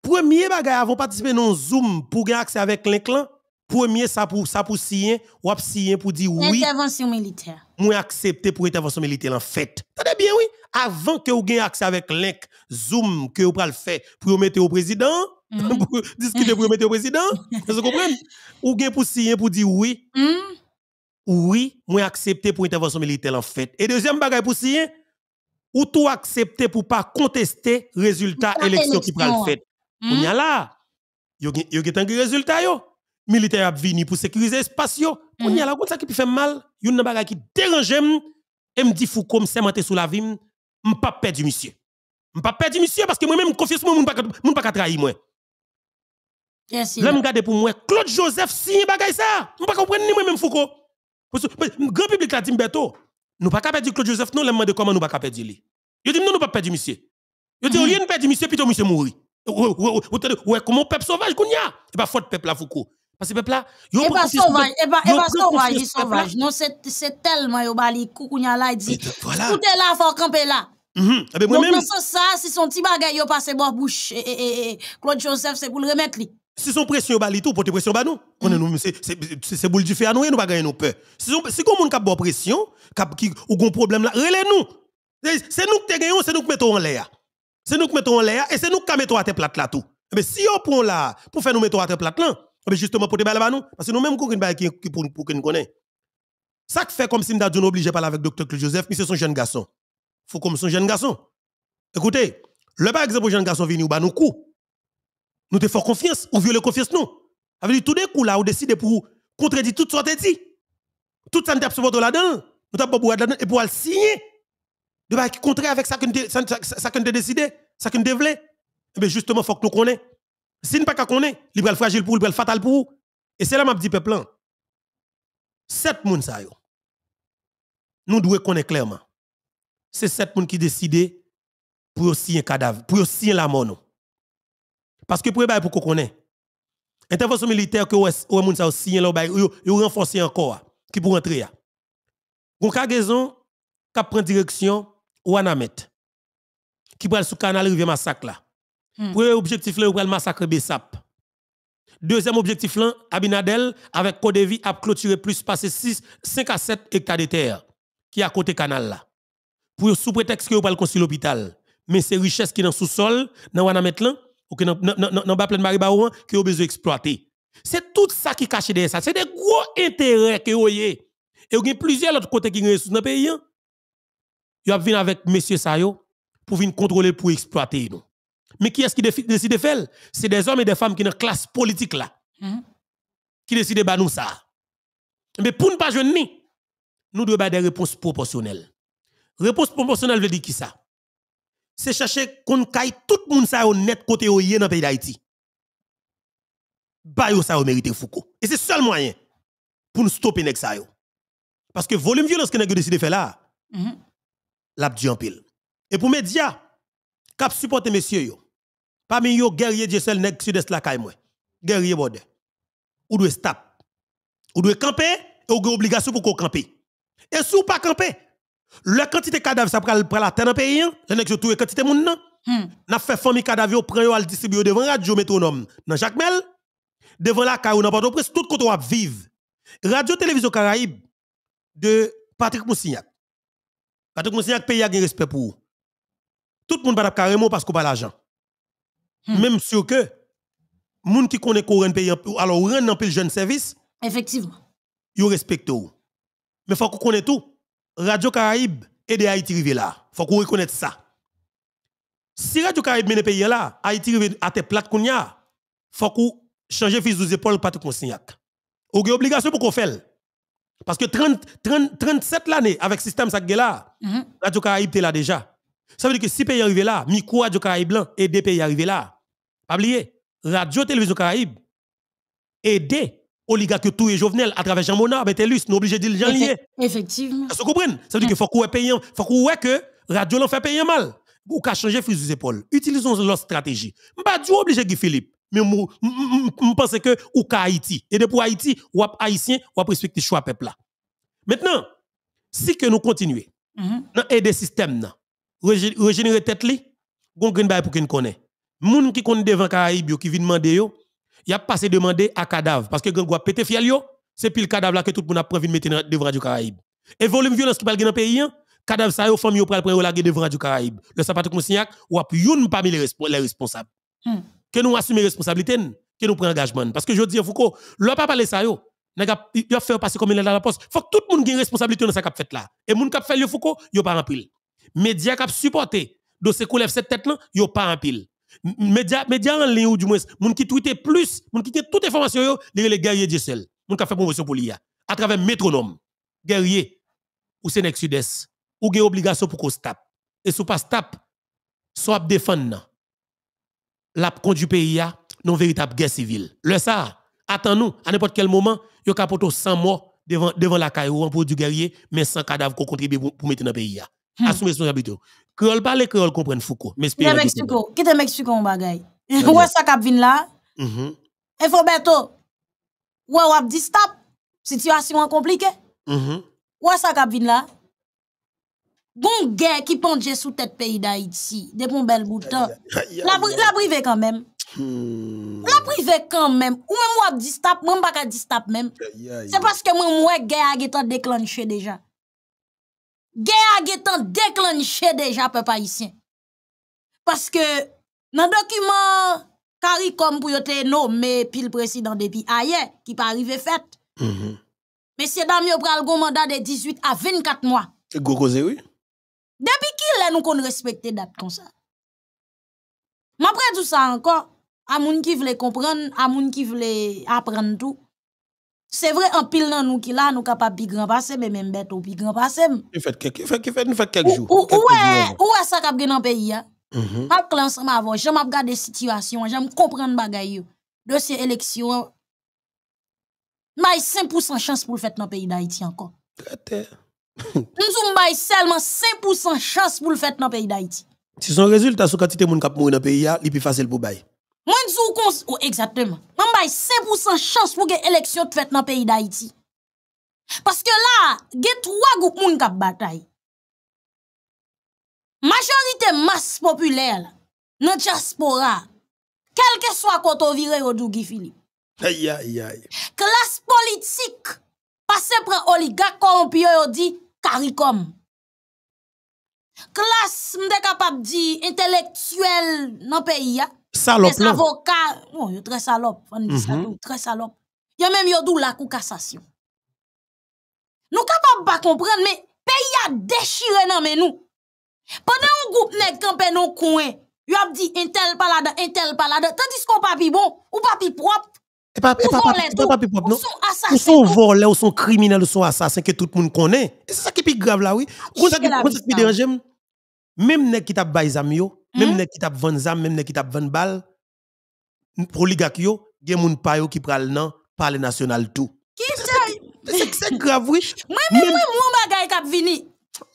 Speaker 2: Premier bagaille avant participer nos Zoom pour gagner accès avec l'inclan. Premier, ça pour ça pour signer, ou signer pour dire oui.
Speaker 1: Intervention militaire.
Speaker 2: Moi accepté pour intervention militaire en fait. Tade bien oui, avant que vous gagne accès avec link Zoom que vous le faire pour mettre au président, discuter mm-hmm. pour discuter pour mettre au président, vous comprenez Ou gagne pour signer pour dire oui. Mm-hmm. Oui, moi accepté pour intervention militaire en fait. Et deuxième bagage pour signer, ou tout accepter pour pas contester résultat élection qui pral fait. Mm-hmm. On y a là. Yo avez yo un résultat yo militaire a pour sécuriser l'espace. Mm On y a la ça qui fait mal, il y a des qui dérange et me dit fou comme c'est sous la vie, je ne pas perdre monsieur. Je ne pas perdre monsieur parce que moi-même, confiance, moi, je ne peux pas trahir moi. Yes, Là, je garder pour moi, Claude Joseph si signe bagay ça. Je ne pas comprendre ni moi-même Foucault. le grand public a dit, Beto, nous pas perdre Claude Joseph, non, demandé comment nous pas perdre lui. Il dit, non, nous pas perdre monsieur. Il dit, au de perdre monsieur, plutôt monsieur mourir. Ouais, comment peuple sauvage qu'on y a? C'est pas faute peuple à Foucault. Parce que peuple là, yo pas sauvage, et pas pas sauvage, sauvage. Non,
Speaker 1: c'est c'est tellement yo bali koukounya là dit. Voilà. Tout est là faut camper là. Mais mm-hmm. Et eh ben moi même. ça, si son petit bagage yo passer bord bouche et Claude Joseph c'est pour le remettre lui.
Speaker 2: Si son pression bali tout, pour te pression ba mm. nous. On nous c'est c'est boule du fer nous, nous pas gagner nos peur. Si on si comme on cap pression, cap qui ou gon problème là, relève nous. C'est nous qui te gagnons, c'est nous qui mettons en l'air. C'est nous qui mettons en l'air et c'est nous qui mettons à tes plates là tout. Mais eh ben, si on prend là pour faire nous mettre à tes plates là, ah, mais justement pour te bailler à nous parce que nous même qu'on baille qui pour pour qu'on connaît ça fait comme si m'ta obligé parler avec docteur Claude Joseph mais c'est son jeune garçon faut comme son jeune garçon écoutez le par exemple jeune garçon vient ou ba nous coup nous te faisons confiance ou le confiance nous avec dit tout des coup là on décide pour contredire tout sorte dit tout ça nous supporté là-dedans nous avons pas là-dedans et pour le signer de qui contraire avec ça que ça que décidé ça que nous voulu mais eh justement faut que nous connaissons si nous ne pas qu'on est, il fragile pour, il fatal pour. vous. Et c'est là que je dis peuple. Sept personnes, ça Nous devons connaître clairement. C'est sept personnes qui décident pour aussi un cadavre, pour aussi la mort. Non. Parce que pour eux, bah, pour qu'on connaisse. Intervention militaire que les gens ont signé, ils ont renforcé encore, qui pour entrer. Gon cargaison qui prend direction Wanamet, qui prend sous canal rivière massacre là. Hmm. Premier objectif, là, le massacrer Bessap. Deuxième objectif, là, Abinadel, avec Codevi, a clôturé plus de 5 à 7 hectares de terre qui est à côté canal là. Pour sous prétexte que vous pas construire l'hôpital. Mais c'est richesse qui est dans sous-sol, dans Wanametlan, ou qui dans le bas plein de Maribao, qui vous besoin exploiter. C'est tout ça qui cache derrière ça. C'est des gros intérêts que vous avez. Et vous avez plusieurs autres côtés qui sont dans le pays. Hein. Vous avez avec M. Sayo pour venir contrôler, pour exploiter nous. Mais qui est-ce qui décide de faire C'est des hommes et des femmes qui sont dans la classe politique là. Mm-hmm. Qui décide de faire ça. Mais pour ne pas jeûner, nous devons avoir des réponses proportionnelles. Réponse proportionnelle veut dire qui ça C'est chercher qu'on caille tout le monde ça net côté au dans le pays d'Haïti. Bah ça au mérité Foucault. Et c'est le seul moyen pour nous stopper avec ça Parce que volume violence que nous décidé de faire là, mm -hmm. pile. Et pour les médias, Cap supporter messieurs yo. Parmi yo guerrier Dieu seul nèg sud-est la caille moi. Guerrier bordel. Ou doit stop. Ou doit camper et ou obligation pour camper. Et si ou pas camper, le quantité cadavre ça prend la terre dans pays, hein. le nèg tout quantité moun hein. nan. Hmm. N'a fait famille cadavre yo prend yo al distribuer devant radio métronome dans chaque mail, Devant la caille ou n'importe où au prince tout côté ou vivre. Radio Télévision Caraïbe de Patrick Moussignac. Patrick Moussignac paye un respect pour tout le monde pas carrément parce qu'on pas l'argent. Hmm. Même sûr que monde qui connaît le pays alors on peu pile jeune service. Effectivement. Ils respecte ou. Mais faut qu'on connaisse tout. Radio Caraïbe et de Haïti rivé là. Faut qu'on reconnaisse ça. Si Radio Caraïbe mène pays là, Haïti rivé à tes plates qu'on y a. Faut qu'on changer fils aux épaules pas Il y Ou une obligation pour qu'on fasse. Parce que 30, 30, 37 l'année avec système ça là, Radio Caraïbe est là mhm. déjà. Ça veut dire que si pays arrivé là, micro radio Caraïbes blanc des pays arriver là. Pas oublier, radio télévision Caraïbes aider oligarque tout et Jovenel à travers Jean Monard, Telus nous obligés de dire Jean Lié.
Speaker 4: Effectivement. Ça
Speaker 2: se Ça veut dire que faut qu'on paye, faut qu'on que radio l'en fait payer mal. Ou qu'a changer fusil aux épaules. Utilisons leur stratégie. Pas du obligé Guy Philippe. Mais je m'm, m'm, m'm, pense que ou qu'à Haïti. Et pour Haïti, ou haïtien, ou respecter choix peuple là. Maintenant, si que nous continuons, mhm. dans aider système, régénérer tête li gon gren bay pour qu'on connaît moun qui sont devant Caraïbes qui vient demander yo y a passé demander à cadavre parce que va pété fiel yo c'est le cadavre que tout le monde a de mettre devant Radio Caraïbe et volume violence qui parle dans pays hein, cadavre ça yo femme yo pral prendre laguer devant Radio Caraïbe le ça pas tout signac ou a youn parmi les responsables hmm. que nous assumer responsabilité que nous prenons engagement parce que je dis Foucault le pas parler ça il a faire passer comme il dans la poste faut que tout le monde ait une responsabilité dans ce qu'il a fait là et qui a fait le Foucault a pas en médias qui supporté de ce lève cette tête là, yo pas en pile. Média média en ligne ou du moins, moun qui tweetent plus, moun qui toute information yo, les guerriers du sel. Moun qui fait promotion pour l'IA à travers métronome. Guerrier ou c'est Sud-Est ou gen obligation pour qu'on stop. Et sou pas stop, soit défendre la du pays dans non véritable guerre civile. Le ça, attends-nous à n'importe quel moment, yo capoto 100 morts devant devant la caille en pour du guerrier mais sans cadavre qu'on contribue pour, pour mettre dans pays hmm. à son responsabilité. Créole parle, créole comprenne Foucault. Mais c'est pas. Qui
Speaker 1: te m'explique un bagaille? Où est ça qui là?
Speaker 2: Et mm-hmm.
Speaker 1: Foberto, où est-ce qui dit stop? Situation compliquée. Mm-hmm. Où est-ce qui là? Gon guerre qui pendait sous tête pays d'Haïti, depuis bon bel bout La, temps. la privée quand même. Hmm. La privée quand même. Ou même moi, je stop, moi, je stop même. C'est parce que moi, moi, guerre a été déclenché déjà. Guerre qui est déclenchée déjà, peuple haïtien. Parce que, dans le document, CARICOM pour être nommé pile président depuis ailleurs, qui pas arrivé fait. Mm -hmm. Mais c'est dans mandat de 18 à 24 mois.
Speaker 2: C'est Gokose, oui.
Speaker 1: Depuis qui là nous qu'on respecte date comme ça? Mais après tout ça encore, à moun qui voulait comprendre, à moun qui voulait apprendre tout, c'est vrai, en pile, nous qui là, nous capables de grand passer, mais même bête ou
Speaker 2: grand passer. Il fait quelques jours. Où, où, quelques où, jours est,
Speaker 1: où est ça qui a dans le pays? Je ne suis pas si je vais regarder la situation, je vais comprendre les choses. Dossier élection, je vais 5% de chance pour le faire dans le pays d'Haïti encore. Nous avons seulement 5% de chance pour le faire dans le pays d'Haïti.
Speaker 2: Si son résultat sur la quantité de qui a dans le pays, il est plus facile pour faire.
Speaker 1: Mwen zou kons, ou ekzatèman, mwen bay 5% chans pou ge eleksyon tfèt nan peyi da iti. Paske la, ge twag ou moun kap batay. Majorite mas populel, nan diaspora, kelke swa koto vire yon dougi fini.
Speaker 2: Hey ya, hey ya, hey ya.
Speaker 1: Klas politik, pase pre oliga korompye yon di karikom. Klas mde kapap di intelektuel nan peyi ya, Salop lè. Des avokat. Oh, yon yon tre salop. Fany disa mhm. tou. Tre salop. Yon menm yon dou lakou kassasyon. Nou kapap pa kompren men. Peyi a deshire nan men nou. Pwede yon goup nek kampen yon kouen. Yon ap di entel palada, entel palada. Tandis kon papi bon. Ou papi prop.
Speaker 2: Ou volen tou. Non? Ou son asasen. Ou son volen. Ou son kriminele. Ou son asasen. Ke tout moun konen. E se sa ki pi grav la wè. Koun se pi derenjem. Mem nek ki tap bay zam yo. Hmm? Même les qui t'a 20 zam, même les qui 20 balles, pour il y a des gens qui prennent le par national tout.
Speaker 3: Qui C'est grave, oui. Moi, même
Speaker 1: moi, mon bagage qui a vini.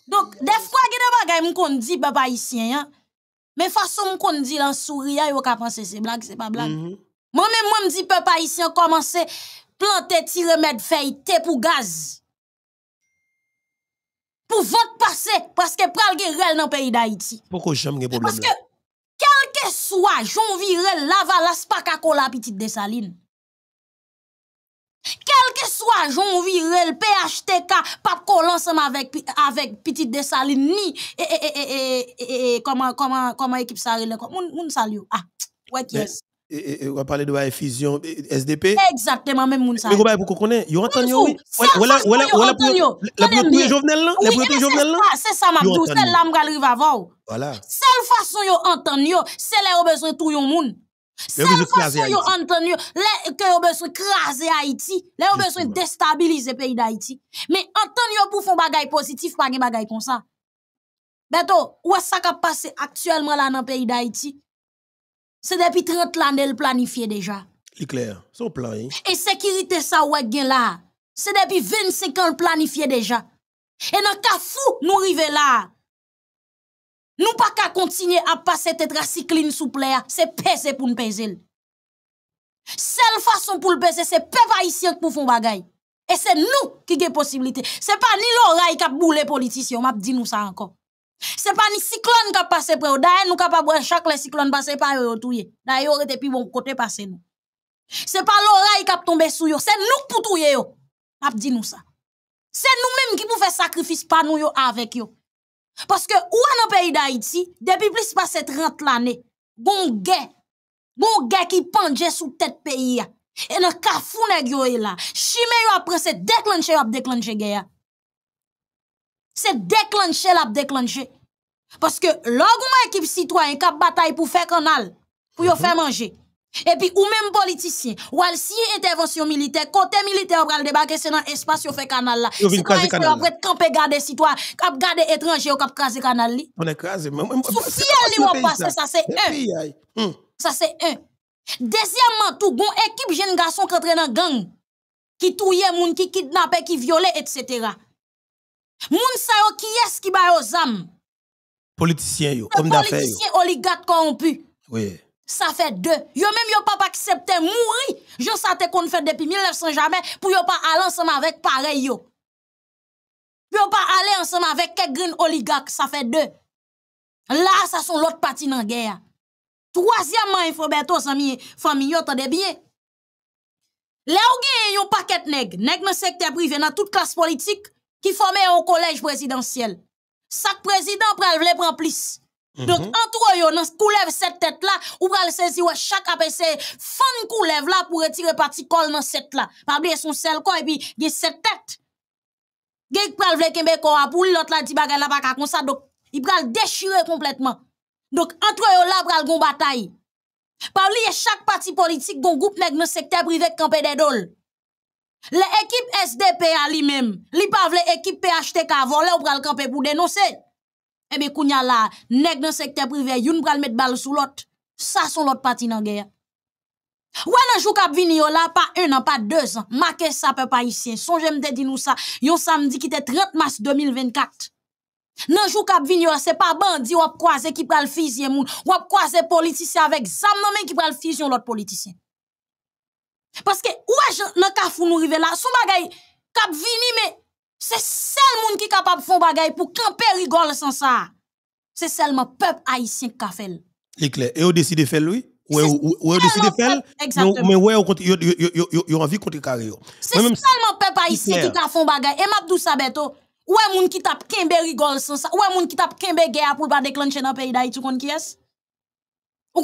Speaker 1: Donc, des fois, ne pas des bagages dit, papa haïtien. Mais façon qu'on dit, en souriant, yo penser c'est blague, c'est pas blague. Mm-hmm. Moi-même, moi, je dis, papa haïtien, commencer planter, tirer, mettre feuille, pour gaz pour votre passé, parce que pral gen rel dans pays d'Haïti.
Speaker 2: Pourquoi j'aime gen Parce que
Speaker 1: quel que soit Jean Virel Lavalas la petite Desaline. Quel que soit Jean Virel PHTK pap ensemble avec avec petite Desaline ni comment comment comment équipe ça rel moun Ah
Speaker 2: on va parler de la fusion SDP.
Speaker 1: Exactement, même moun Mais vous
Speaker 2: vous entendez oui. Voilà, voilà, eh, C'est ça, ma celle avant. Voilà. Seule
Speaker 1: façon yo entendez. yo, c'est là besoin tout yon moun.
Speaker 2: façon yo
Speaker 1: entendez, que vous besoin craser Haïti, là besoin déstabiliser pays d'Haïti. Mais entendre pour faire bagay positif, pas gen bagay comme ça. Beto, où est-ce ça passé actuellement là dans pays d'Haïti? C'est depuis 30 ans qu'elle planifie déjà.
Speaker 2: C'est clair, son plan. Hein?
Speaker 1: Et sécurité, ça, ouais, là. C'est depuis 25 ans planifié déjà. Et dans le cas fou, nous arrivons là. Nous pas qu'à continuer à passer tête recycline sous plaire. C'est peser pour nous peser. Seule façon pour le peser, c'est peuple haïtien pour font choses. E Et c'est nous qui avons possibilité. Ce n'est pas ni l'oreille qui a boule On M'a dit nous ça encore c'est pas ni cyclone kap pase passé pour d'ailleurs nous kap abwe chak les siklon pase pa yo D'ailleurs, touye. Daye yo rete pi bon kote pase qui l'oreille pas l'oreille kap tombe nous. yo. nous nou pou touye yo. Nap di nou ça. nous nous qui ki pou fe sacrifice pa nous, yo avec yo. Parce que an en peyi d'Haïti d'Haïti, depuis plus pase 30 l'ane, bon gars. Bon gars ki pandje sou tet peyi ya. et nan kafou yo e la, yo après déclencher yo ap c'est déclencher là, déclencher. Parce que une équipe citoyen qui a bataille pour faire canal, pour mhm. faire manger. Et puis, ou même politicien, ou a une intervention militaire, côté militaire, ou pral débarquer, dans l'espace, faire fait canal là. Ou vite craser après, camper garder citoyen, cap garder étranger, ou cap craser canal li.
Speaker 2: On est craser, mais moi, ça
Speaker 1: c'est un. Hmm. Ça c'est un. Deuxièmement, tout bon équipe jeune garçon qui entraîne dans gang, qui touye moun, qui kidnappe, qui viole, etc. Moun sa qui est qui ba yo zam?
Speaker 2: Politicien yo, d'affaires Politicien
Speaker 1: oligarque corrompu. Oui. Ça fait deux. Yo même yo pas accepté mourir. Je ça te qu'on fait depuis 1900 jamais pour yo pas aller ensemble avec pareil yo. Yo pas aller ensemble avec quelques green ça fait deux. Là, ça sont l'autre partie dans la guerre. Troisièmement, il faut bientôt famille famille de bien. Là où avez un paquet nèg, nèg dans secteur privé dans toute classe politique, qui formé au collège présidentiel. Chaque président pral vle prendre plus. Mhm. Donc, entre eux, dans coulève cette tête-là, ou pral saisir chaque APC, fan coulève là pour retirer parti col dans cette là. Pas oublier son sel quoi, et puis, il y a cette tête. Gek pral vle kembe kora pour l'autre la di bagay la pas kon ça, donc, il pral déchirer complètement. Donc, entre eux là, pral gon bataille. Pas chaque parti politique, gon groupe nèg dans secteur privé kampé des dol. Le ekip SDPA lui-même, li pa vle équipe PHTK volè ou pral kampe pou Et eh Ebe kounya la, nèg dans secteur privé, youn pral met balle sou l'autre. Ça son l'autre pati dans guerre. Wè nan jou kap vini yo la, pas un an, pa 2 ans. make sa pe pa ici. Son j'aime te di nou ça. yon samdi ki te 30 mars 2024. Nan jou kap vini yo C'est pas qui bandi le kwaze ki pral fizye moun, ap kwaze politisyen avek zam nan men ki pral fizye l'autre politisyen que ouè jan nan kafou nou rive la, sou bagay kap vini mais c'est sel moun ki kapap foun bagay pou ça. rigol sans sa. c'est seulement peuple haïtien ka
Speaker 2: Et et e ou de faire, oui? Ou ou faire. faire Mais ou ou e mais yo. C'est seulement
Speaker 1: peuple haïtien qui ka bagay, Et map dou sa beto, ouè e moun ki tap kembe rigol Ou ouè moun ki tap kembe pou pas déclencher dans le pays Ou est Ou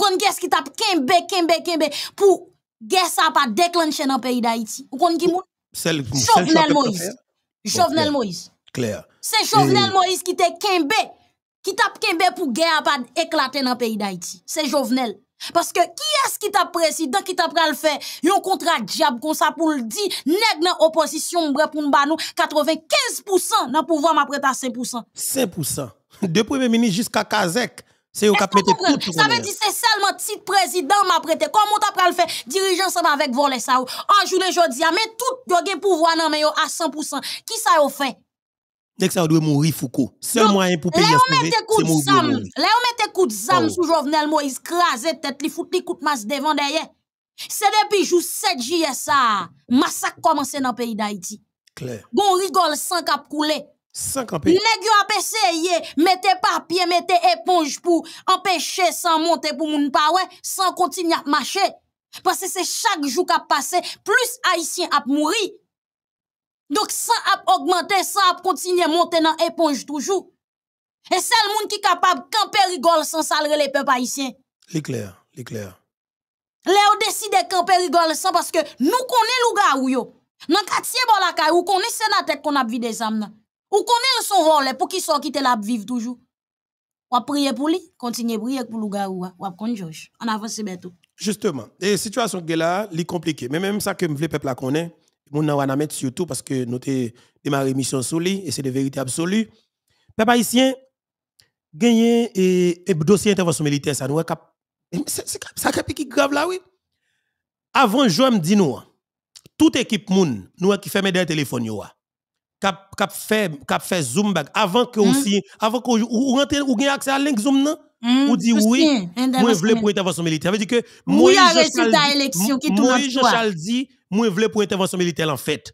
Speaker 1: ce pour guerre ça pas déclenché dans le pays d'Haïti. Vous connaissez qui moun?
Speaker 2: Jovenel Moïse. Hein?
Speaker 1: Jovenel Moïse.
Speaker 2: Claire. C'est Jovenel
Speaker 1: Moïse qui te kembe, qui tape kembe pour guerre pas éclater dans le pays d'Haïti. C'est Jovenel. Parce que qui est-ce qui t'a président qui t'a pral fait un contrat diable comme ça pour le dire nèg dans opposition mbre pour nous 95%
Speaker 2: dans pouvoir m'a à 5%. 5%. De premier ministre jusqu'à Kazek c'est au Ça veut dire
Speaker 1: c'est seulement petit président m'a prêté. Comment t'as le fait? dirigeant avec voler ça En journée jodi ah, mais tout yo gen pouvoir à 100%. Qui ça a fait
Speaker 2: Dès que ça doit mourir Foucault. Seul moyen pour payer c'est
Speaker 1: Là de zam oh. sous Jovenel Moïse tête li de masse devant C'est depuis 7 jours ça massacre commencé dans le pays d'Haïti. rigole sans cap 5 Les gens ont essayé, mettez papier, mettez éponge pour empêcher sans monter pour moun pas sans continuer à marcher. Parce que c'est chaque jour qui passé, plus haïtiens a mouru. Donc sans augmenter sans continuer à monter dans éponge toujours. Et c'est le monde qui est capable de camper rigole sans saler les peuples haïtiens.
Speaker 2: L'éclair, l'éclair.
Speaker 1: Les ont décidé de camper rigole sans parce que nous connaissons le gars yo. Dans le quartier, connaissez connaît sénateur qu'on a vu des âmes. Ou connaît son pour qu'il soit qui te la toujours. toujours. prier pour lui, lui, à prier pour lui. ou a Georges. On avance bientôt.
Speaker 2: Justement, et situation que là, est compliquée. Mais même ça que le peuple la connaît, nous wana met surtout parce que nous avons démarré mission sur lui et c'est de vérité absolue. Peuple haïtien, gagné et, e dossier intervention militaire, ça nous c'est ça qui est e, grave là, oui. Avant, je me dis nous, toute équipe moun, nous qui fait mes téléphones, cap cap fait zoom avant que hmm. aussi avant que ou rentre ou gagne accès à link zoom non hmm. ou dit oui moi vle pour intervention militaire ça veut dire que moi Jean Charles dit moi vle pour intervention militaire en fait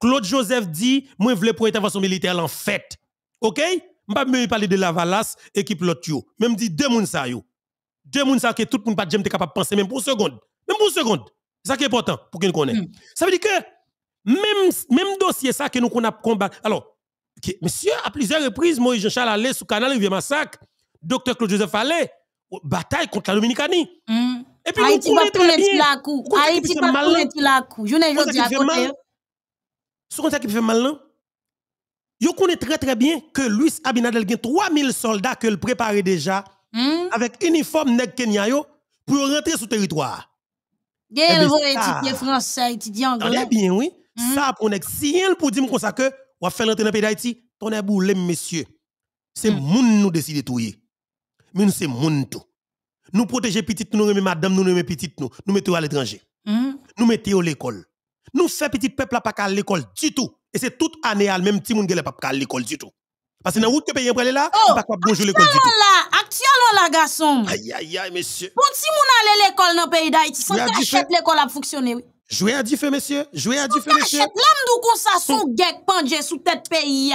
Speaker 2: Claude Joseph dit moi vle pour intervention militaire en fait OK m'pa me parler de Lavalas équipe l'autre yo même dit deux moun ça yo deux moun ça que tout le monde pas jamais capable penser même pour une seconde même pour une seconde ça qui est important pour qu'on connaisse hmm. ça veut dire que même, dossier ça que nous avons a Alors, monsieur, à plusieurs reprises, Moïse Jean-Charles allait sous canal Rivière Massacre, docteur Claude Joseph allait, oh, bataille contre la Dominicanie. Mm. Et puis, Haïti va tourner tout la coup. Haïti va tourner tout hein. la coup. Je ne veux pas. C'est comme ça qui fait mal, non? Hein. Vous connaissez très très bien que Luis Abinadel a 3000 soldats que le préparait déjà mm. avec uniforme nèg Kenya pour rentrer sur le territoire. Il eh ben,
Speaker 1: français, anglais.
Speaker 2: bien, oui. Ça, hmm. pour nek, si elle pour dire ça que, ou faire l'entrée dans le pays d'Haïti, ton est les messieurs. C'est nous hmm. nous décide de tout. Mais nous, c'est monde tout. Nous protéger petit, nous remet madame, nous remet petit, nous. Nous mettons à l'étranger. Hmm. Nous mettons à l'école. Nous faisons petit peuple pas à l'école du tout. Et c'est toute année, même petit monde qui n'est pas à l'école du tout. Parce que dans la route que pays est là, oh, pas jouer à l'école du tout. Là, actuellement là
Speaker 1: garçon. Aïe aïe aïe monsieur. Pour si moun aller l'école dans le pays d'Haïti, sans cachette l'école a fonctionner.
Speaker 2: Jouer à 10 feu, monsieur. Jouer à 10 feu, monsieur. L'homme
Speaker 1: d'où qu'on s'assoit, pandje sous tête pays.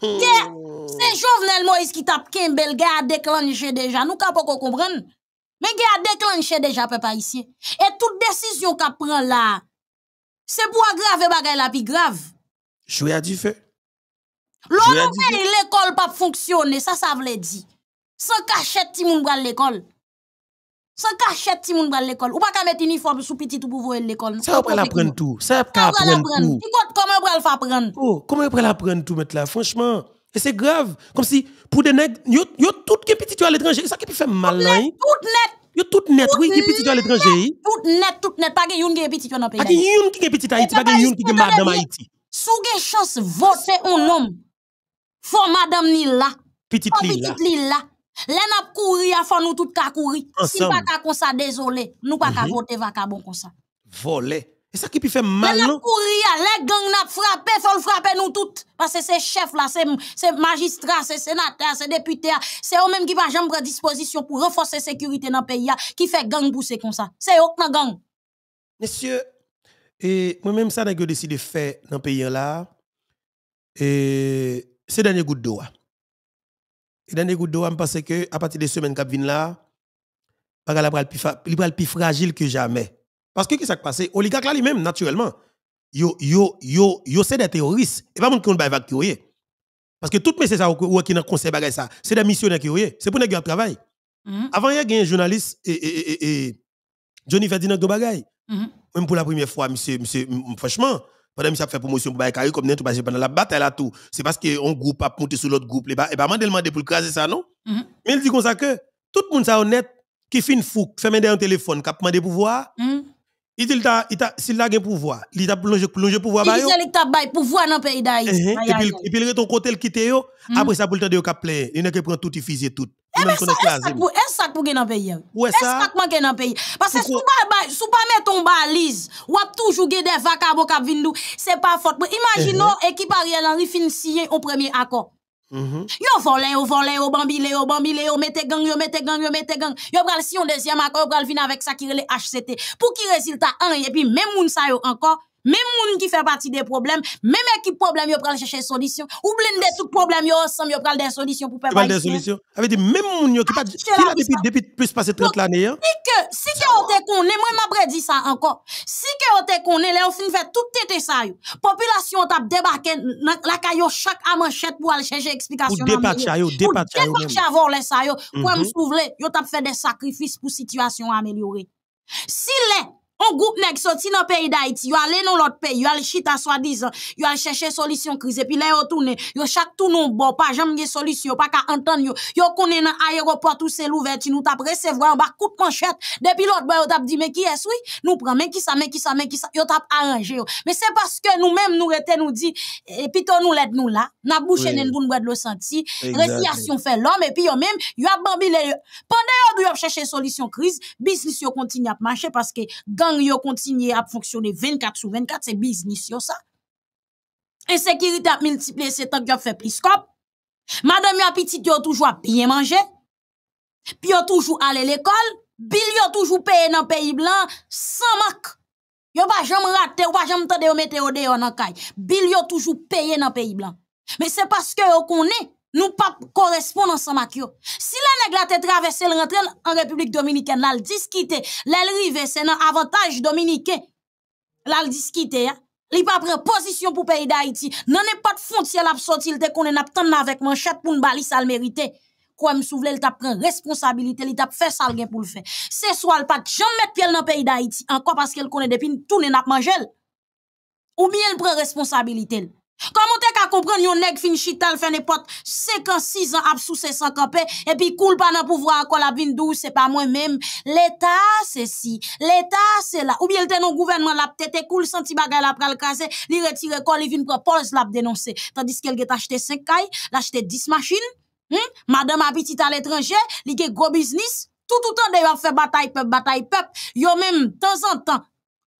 Speaker 1: C'est Jovenel Moïse qui tape Kimbel, a déclenché déjà. Nous capons comprendre. Mais a déclenché déjà, peuple ici. Et toute décision qu'a prend là, c'est pour aggraver bagarre la plus grave.
Speaker 2: Jouer à 10 fait. L'on
Speaker 1: l'école pas fonctionner, ça, ça veut dire. Sans cachette, ti moun l'école. Sans cachette si moun pral l'école Ou pas ka met uniforme sou petit tout pour voir l'école. Ça pral tout. Oh,
Speaker 2: tout. Ça ou pral Comment on tout. Oh, comment pral tout, mettre là? Franchement, et si pour des neg, yo, yo tout qui piti tou à l'étranger, mal Tout net. Yo tout net, oui, qui piti à l'étranger. l'étranger.
Speaker 1: Tout net, tout net. Pas yon ki piti nan pays pas yon
Speaker 2: ki piti tou pas gen yon qui gen madame
Speaker 1: Sou chance vote un homme faut madame ni la. petite li les n'ap courir a nous tous ka courir. Si pas comme ça désolé, nous pas ka mhm. voter va ka bon comme ça.
Speaker 2: Voler. Et ça qui puis fait mal Les n'ap
Speaker 1: courir, les gang n'ap frapper, nous tous parce que c'est chefs là, c'est c'est magistrat, c'est sénateur, c'est c'est eux même qui va la disposition pour renforcer sécurité dans pays là qui fait gang pousser comme ça. C'est eux qui gang.
Speaker 2: Monsieur et moi-même, ça n'a que décidé de faire dans le pays là. Et c'est dernier gouttes d'eau. Et dans les gouttes d'eau, parce que à partir des semaines qui viennent là, il va être plus fragile que jamais. Parce que qu'est-ce qui s'est passé? Oligarque là lui-même, naturellement, yo, yo, yo, yo, c'est des terroristes. Et pas monde qui ont évacuer. Parce que tout messieurs qui dans le conseil ça, c'est des missionnaires qui ont C'est pour les gars qui travail. Mm-hmm. Avant, il y a un journaliste et, Johnny Ferdinand de Bagay. Mm-hmm. Même pour la première fois, monsieur, monsieur, franchement, pendant que ça fait promotion pour Baïkari, comme nous, pas pendant la bataille là tout, c'est parce qu'on groupe a monté sur l'autre groupe. Et bah, eh et ben, bah, demandé pour le craser ça, non? Mm-hmm. Mais il dit comme ça que tout le monde, ça honnête, qui fait une fou, fait mener un téléphone, qui a demandé pouvoir. Mm mm-hmm. il Il dit, s'il a un pouvoir, il a plongé le pouvoir. Il dit, il
Speaker 1: a bah, pouvoir dans le pays d'Haïti. Uh-huh.
Speaker 2: Et puis, il ton côté, il quitte. Mm-hmm. Après ça, pour le temps de plaindre, il n'a que prendre tout, il tout. Ebe sa,
Speaker 1: esak pou gen que que tu pa balise, ou toujours gen de kap c'est pas Imagino uh-huh. ekip Ariel Henry fin siye ou premye akor. Mm-hmm. Yo yo yo yo yo gang, yo mette gang, yo mette gang. Yo pral si yon deuxième accord, yo pral vin HCT. qui résultat un et puis même moun yo encore. Même moun qui fait partie des problèmes, même équipe problème, yo pral chercher solution. Ou blende tout problème yo ensemble, yo pral des solutions pour peuple Pral des solutions.
Speaker 2: Avec dit même moun yo qui ah, pas depuis depuis plus passé 30 l'année hein.
Speaker 1: Si que si que on te connaît, moi m'après dit ça encore. Si que on te connaît, là on fin fait tout tete ça yo. Population t'a débarqué la caillou chaque à manchette pour aller chercher explication. Ou dépatcha yo,
Speaker 2: dépatcha yo. Dépatcha
Speaker 1: voler ça yo. Pour me soulever, yo t'a fait des sacrifices pour situation améliorer. Si les on groupe nèg sorti dans pays d'Haïti, yo aller dans l'autre pays, yo aller chita soi-disant, yo aller chercher solution crise et puis là yo tourne, yo chaque non bon, pas jamais gen solution, pas ka entendre yo. Yo connaît dans aéroport tout c'est l'ouverture, nous t'a recevoir en bas coup de manchette. Depuis l'autre bord, yo t'a dit mais qui est-ce oui? Nous prenons mais qui ça mais qui ça mais qui ça, yo t'a arrangé Mais c'est parce que nous-mêmes nous rete nous dit et puis nous l'aide nous là, n'a bouché oui. nous bois de l'eau senti, résiliation fait l'homme et puis yo même yo a bambilé. Pendant yo yo chercher solution crise, business yo continue à marcher parce que ils yo continué à fonctionner 24 sur 24, c'est business yo ça. Insécurité a multiplié, c'est tant que ont fait plus Madame yo petite yo toujours bien manger. Puis ont toujours aller l'école. Bill a toujours payé dans le pays blanc sans manque. Yo pas jamais rater, ou pas jamais tendre yo mettre au dehors dans caille. Bill a toujours payé dans le pays blanc. Mais c'est parce que yo connaît nous pas ensemble Si la nègre te traversé le rentrer en République dominicaine, là, le disquité, river c'est un avantage dominicain. Là, discute. il hein. pas prend position pour pays d'Haïti. Non, n'est pas de frontière la sorti, il te connaît, n'a avec manchette pour une balise le mériter. elle me souvle, il prend pris responsabilité, il t'a fait ça pour le faire. C'est soit le pas jamais mettre pied dans le pays d'Haïti, encore parce qu'elle connaît depuis tout le mangé. Ou bien elle prend responsabilité. Comment te comprendre yon nèg fin chital 56 ans ap et puis pas si, l'état c'est là Ou bien le gouvernement la tete koul senti bagay la pral casser li retire kol li vin propose l'a denonse. Tandis qu'elle achete 5 kay, l'achete 10 machines. Hmm? madame apitit à l'étranger li get gros business, tout tout temps de yon bataille bataille pep, bataille peuple, yo temps temps en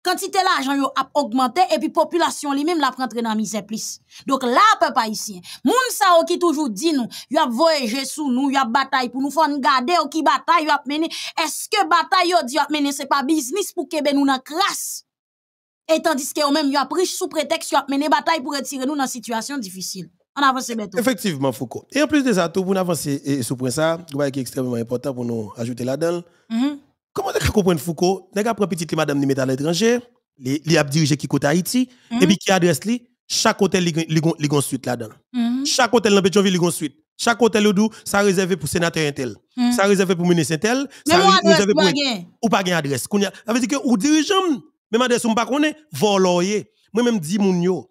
Speaker 1: quantité l'argent yo a augmenté et puis population li même la rentré dans misère plus. Donc là peuple haïtien, moun sa qui toujours dit nous, y a voyagé sous nous, y a bataille pour nous faire garder qui bataille y a mené. Est-ce que bataille yo di a mené c'est pas business pour que ben nous dans crasse et tandis que eux-mêmes, a pris sous prétexte, y a mené bataille pour retirer nous dans situation difficile. On avance bientôt.
Speaker 2: Effectivement, Foucault. Et en plus de ça, tout pour avancer et sous point ça, qui est extrêmement important pour nous ajouter là-dedans, mm-hmm. Comment vous comprenez Foucault Vous avez pris li madame met à l'étranger, li a dirigé qui côté Haïti, mhm. et puis qui adresse li chaque hôtel, li y a suite là-dedans. Mhm. Chaque hôtel dans Pétionville, il y a suite. Chaque hôtel ou ça réservé pour sénateur intel, mhm. ça réservé pour ministre intel, ça réservé pour ou pas gagne adresse. Ça veut dire que ou dirigeant même adresse on pas connaît voloyer. Moi même dis moun yo,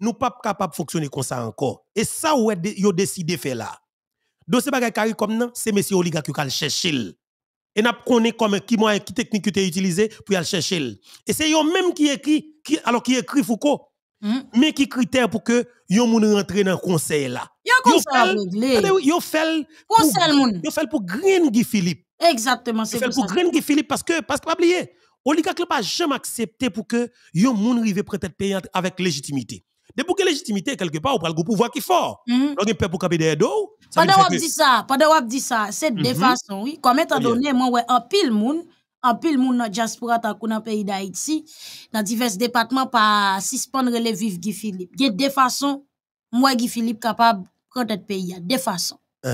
Speaker 2: nous pas capable fonctionner comme ça encore. Et ça ouais yo décidé faire là. Donc c'est pas carré comme non, c'est messieurs oligarques qui chercher et n'a connait comme qui moyen qui technique qui était utilisé pour aller chercher et c'est eux même qui écrit qui alors qui écrit Foucault mm. mais qui critère pour que yon moun rentre dans conseil là yo conseil yo fait conseil moun yo fait pour Green Guy Philippe exactement c'est pour Green Guy Philippe parce que parce que pas oublier oligarque pas jamais accepté pour que yon moun rive prendre tête avec légitimité de pour que légitimité, quelque part, on prend le pouvoir qui fort. Mm Donc, il peut pour caper derrière Pendant qu'on dit
Speaker 1: ça, pendant qu'on dit ça, c'est des mhm. façons, oui. Comme étant donné, moi, ouais, un pile monde, un pile monde dans la diaspora, dans le pays d'Haïti, dans divers départements, pas suspendre les vivre Guy Philippe. Il y a deux façons, moi, Guy Philippe, capable de prendre le pays. Deux façons. Uh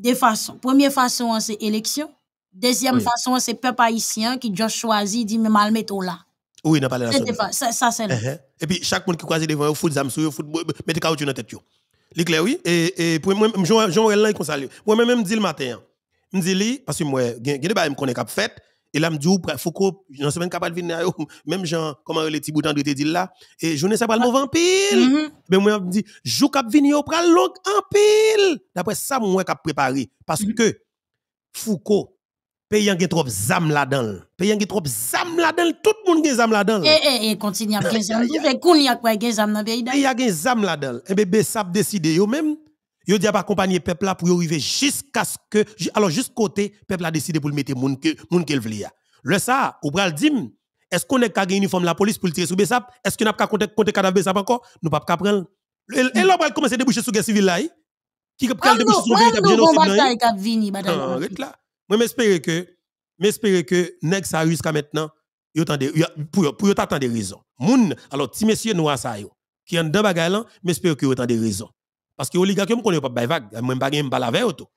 Speaker 1: -huh. façons. Première façon, hein, c'est élection. Deuxième façon, hein, c'est peuple haïtien qui a choisi, dit, mais mal mettre là. Oui, n'a pas la Ça, ça c'est là.
Speaker 2: Uh-huh. Et puis, chaque monde qui croise devant vous, foot des âmes sur mettez caoutchouc dans la tête. Li clair, oui. Et, et pour moi, Jean-Rel, il conseille. Moi-même, je dis le matin. Hein. Je dis, parce que moi, je ne connais pas fait. Et là, je dis, il oh, faut que, sais même semaine capable de venir, même Jean, comment les petits boutons de te dire là, et je ne sais pas le mot en pile. Mm-hmm. Mais moi, je dis, je cap venir, on prend long en pile. D'après ça, moi, suis préparé. Parce mm-hmm. que Foucault, Pays qui trop zam la dan. Pays qui trop zam la dan. Tout moun monde zam la dan. Eh, eh, eh, continue à gen zam. Vous êtes kouni à quoi gen zam dans pays. a gen zam la dan. Et eh, bébé, ça décide yo même. Yo diap ah, pas accompagner peuple là pour y arriver jusqu'à ce que. Alors, jusqu'à côté, peuple a décidé pour le mettre moun que moun que le Le ça, ou pral dim, est-ce qu'on est qu'à gagner uniforme la police pour le tirer sur Bessap? Est-ce qu'on n'a pas compté compter cadavre Bessap encore? Nous pas qu'à prendre. Et là, on commence à déboucher sur guerre civile là. Eh. Qui pral déboucher sur guerre eh.
Speaker 1: ah, civile
Speaker 2: là? Moi, j'espère que, j'espère que, nèg ça jusqu'à maintenant, yo tande, pour, pour yo t'attendre des raisons. Moun, alors, ti messieurs noirs ça yo, qui en dans bagay là, j'espère que yo t'attendre des raisons. Parce que oligarque, me connaît pas bay vague, moi, m'bagay m'bal avec auto.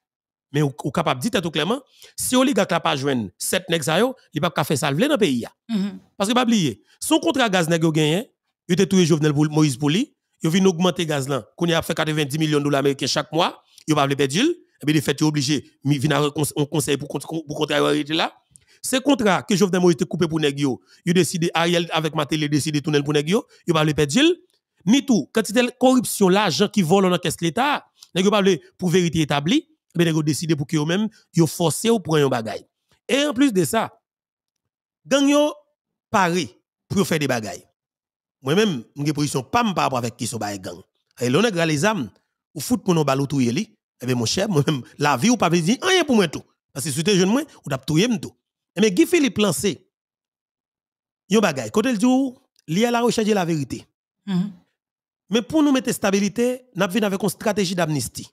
Speaker 2: Mais ou capable dit dire clairement, si oligarque la pas joindre 7 nèg ça yo, il pas ka faire ça dans le pays mm-hmm. Parce que pas oublier, son contrat gaz nèg yo gagné, yo te touye Jovenel Moïse pour lui, yo vient augmenter gaz là, qu'on a fait 90 millions de dollars américains chaque mois, yo pas le perdre eh bien, les faits, tu es obligé, mais un conseil pour, pour la là. Ce contrat que Jovenel Moïse été coupé pour Negio, il décide, Ariel avec Matéli décide de tourner pour Negio, il va le perdre. Ni tout, quand il y a corruption, l'argent qui vole, caisse de l'État, Negio va pour vérité établie, mais eh Negio décidé pour que mêmes ils forcé ou prendre un bagage. Et en plus de ça, gagnons Paris pour faire des bagailles. Moi-même, je position pas par avec qui sont gang. Et l'on a les âmes, ou foutent pour nous balotouiller, eh bien, mon cher, moi-même, la vie ou pas dire rien pour moi tout. Parce que si tu es jeune, moi, ou t'as tout tout. Et eh bien, Guy Philippe a yon bagay, quand il dit, oh, lié a la recherche de la vérité. Mhm. Mais pour nous mettre stabilité, nous avons avec une stratégie d'amnistie.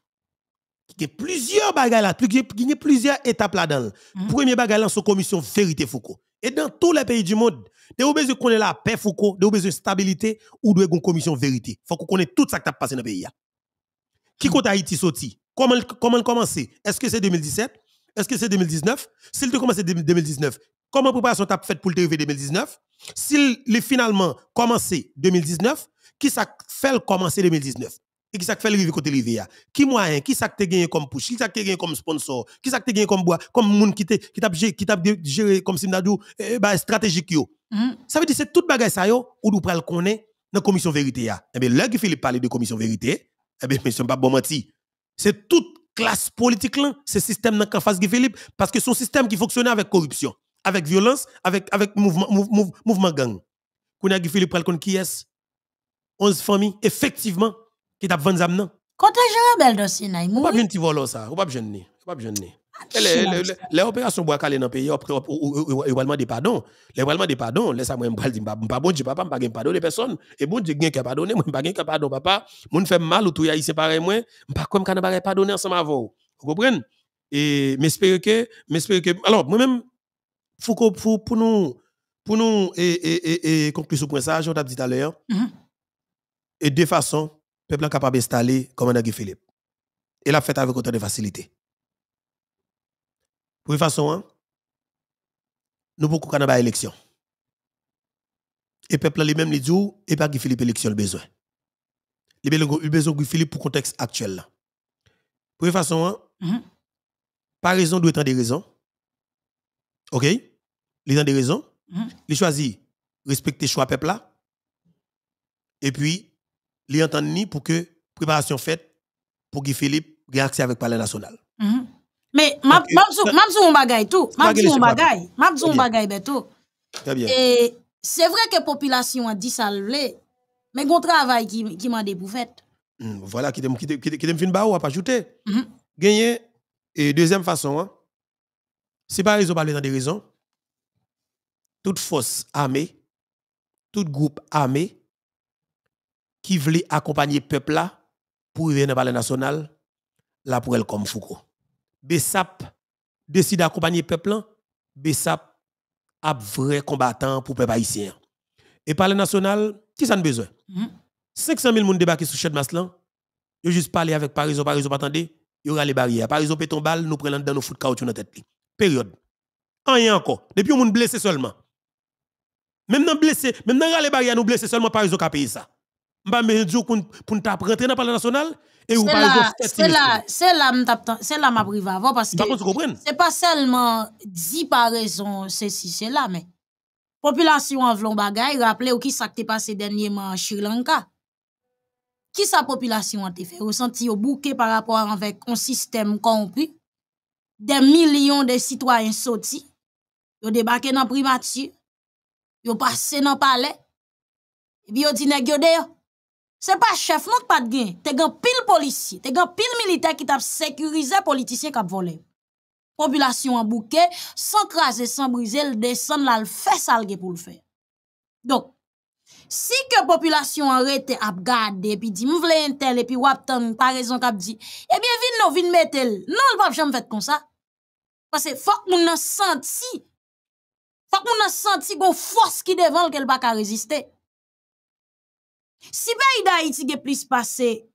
Speaker 2: Il y a plusieurs bagailles là, il y a plusieurs étapes là-dedans. Mhm. Premier bagaille là, c'est la commission vérité Foucault. Et dans tous les pays du monde, de vous besoin ait la paix Foucault, de vous besoin stabilité ou de une commission vérité. Faut qu'on connaisse tout ça qui a passé dans le pays. Qui mhm. compte Haïti sorti? Comment, comment commencer Est-ce que c'est 2017 Est-ce que c'est 2019 S'il te commence 2019, comment préparation t'a faite pour le TV 2019 S'il le finalement commencé 2019, qui ça fait commencer 2019 et qui s'est fait le côté rivière Qui moyen hein? Qui ça te gagné comme push Qui ça te gagné comme sponsor Qui ça te gagné comme bois Comme monde qui t'a qui géré comme si eh, bah, stratégique mm. Ça veut dire c'est toute qui ça ou nous le connaître dans commission vérité eh là qui Philippe parler de commission vérité, eh bien monsieur pas bon menti. C'est toute classe politique là, c'est système dans face de Philippe parce que son système qui fonctionnait avec corruption, avec violence, avec avec mouvement mouvement, gang. Kounia Guy Philippe qui est 11 familles effectivement qui t'a vendu Quand tu as un Bel dossier ne peut pas venir voler ça, ou pas jeune pas jeune les opérations bois calé dans le pays, également des pardons. Également des pardons. Les moi me dire, pas bon Dieu, papa, je ne pardonne personne. Et bon Dieu, je ne pardonne, je ne pardonne pardon, papa. Mon fait mal ou tout Il pareil, moi, je pas comme je ne pardonner ensemble avec vous. Vous comprenez? Et j'espère que, j'espère que, alors, moi-même, faut pour, pour nous, pour nous, et, et, et, et conclure ce point ça, je dit tout à l'heure, mm-hmm. et de façon, peuple est capable d'installer comme Guy Philippe. Et la fête avec autant de facilité. Pour une façon, hein, nous beaucoup une élection. Et le peuple lui-même les dit, et pas Guy Philippe élection le besoin. Il a besoin de Philippe pour le contexte actuel. Pour une façon, hein, mm pas raison doit être des raisons. OK? Il a des raisons. Mm mm-hmm. Il choisit respecter choix peuple là. Et puis, il entendre ni pour que préparation faite pour Guy Philippe ait accès avec le palais national.
Speaker 3: Mm-hmm. Mais map
Speaker 2: dit
Speaker 1: un bagay tout, map dit un bagay, map dit un bagay ben, bien. Et c'est vrai que population a dit ça le mais gon travail qui qui m'a pour fait.
Speaker 2: Hmm, voilà qui qui qui fin ba ou pas ajouter. Mhm. Gagner et deuxième façon hein. C'est pas raison parler dans des raisons. Toute force armée, tout groupe armé qui voulait accompagner peuple là pour venir dans le national, là pour elle comme Foucault. BESAP décide d'accompagner le peuple, BESAP a vrai combattant pour le peuple haïtien. Et par le national, qui ça a besoin? 500 000 personnes débarquent sur de masse ils juste parler avec Paris, Paris, pas attendez, il y aura les barrières. peut tomber, nous prenons dans nos foot caoutchouc dans notre tête. Période. Rien encore. Depuis, on blessé seulement. Même dans blessé, même dans les barrières, nous blessé seulement Paris, qui a payé ça. Je ne pas pour nous rentrer dans le national, c'est là,
Speaker 1: c'est ma prive avant parce que c'est pas seulement dit par raison ceci, c'est là, mais population en vlon bagay, rappelez ou qui ça passé dernièrement en Sri Lanka. Qui sa population a fait? ressentir au bouquet par rapport avec un système corrompu? Des millions de citoyens sortis, ont débarqué dans primature, ont passé dans palais, et puis ont dit nèg n'est pas chef non pas de gain. Tu as pile policier, tu pile militaire qui t'a sécurisé politicien qui ont volé. Population en bouquet, sans craser, sans briser, elle descend là, elle fait ça pour le faire. Donc, si que population arrêté, a garder, puis dit, veux un tel, et puis wapton, par raison qu'a dit, eh bien, venez, nous, mettre tel. Non, le peuple jamais fait comme ça. Parce que, faut que nous il faut que nous senti une force qui devant qu'elle va résister. Si pays d'Haïti a plus passé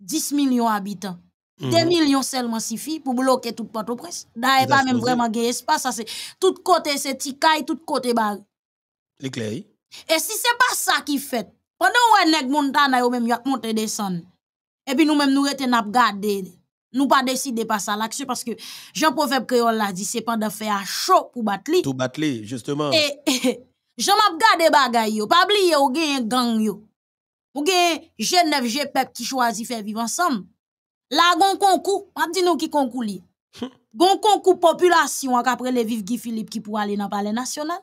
Speaker 1: 10 millions d'habitants,
Speaker 2: 2 mhm. millions
Speaker 1: seulement suffit pour bloquer toute Port-au-Prince. a pas même vraiment gagné espace. Ça, c'est tout côté, c'est tikaï, tout côté barre. Et si c'est pas ça qui fait, pendant que nèg montana yo même monté Et puis nous même nous rete à garder. Nous pas décider pas ça l'action parce que Jean Prophète Créole l'a dit c'est pendant faire chaud pour battre
Speaker 2: Tout battre justement. Et,
Speaker 1: et Jean m'a garder bagay yo, pas oublier ou gen gang yo. Vous avez g 9 g qui choisi faire vivre ensemble. Lagon concours, on dit nous qui concouli. Hmm. Gon concours population après les vive ki Philippe qui pour aller dans Palais national.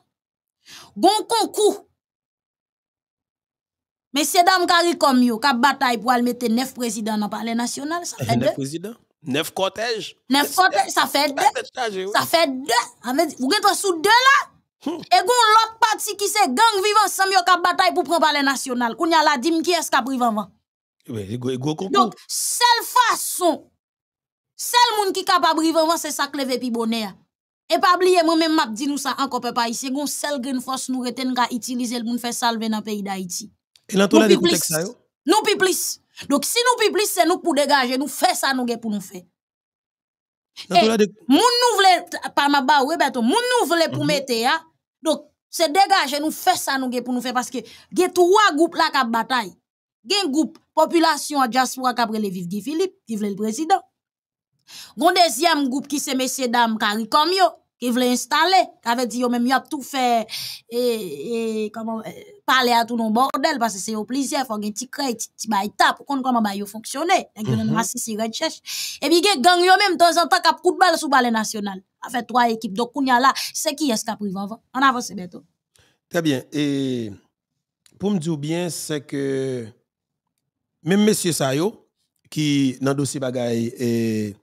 Speaker 1: Gon concours. Mesdames k'ari comme yo, k'ap bataille pour aller mettre 9 présidents dans Palais national 9
Speaker 2: présidents, 9 cottages.
Speaker 1: 9 cottages ça fait 2. Ça fait 2. vous êtes sous 2 là et l'autre partie qui se gang vivant ensemble qui a bataille pour prendre palais national. Kounya la dim qui est ce qui a Donc, celle façon, seul monde qui est capable de vivre c'est ça qui levé pibonner. Et pas oublier, moi-même, je dis nous ça encore, papa, ici, gon seul green force nous retenons à utiliser le monde faire salver dans le pays d'Haïti.
Speaker 2: Et là, tout le monde écoute ça.
Speaker 1: Nous plus. Donc, si nous plus, c'est nous pour dégager, nous faire ça, nous pour nous faire. Et, de... moun nou vle, pa ma ba ou e beto, moun nou vle Dok, se degaje nou fè sa nou gen pou nou fè paske gen touwa goup la ka batay. Gen goup populasyon a Diaspora ka preleviv di Filip, kivle l prezident. Gon dezyam goup ki se mesye dam karikom yo. qui voulait installer. qui avait dit même, y tout fait, et, comment, euh, parler à tout nos bordel, parce que c'est au plaisir, faut un petit crédit, petit baïta, pour qu'on comment baïo fonctionner. fonctionne. on mhm. a si recherche. Et puis, gang, yo même, de temps en temps, cap coup de balle sous balle national. fait trois équipes. Donc, on y a là, c'est qui est-ce qui a pris avant? On avance bientôt.
Speaker 2: Très bien. Et, pour me dire bien, c'est que, même Monsieur Sayo, qui, dans le dossier bagaille, et,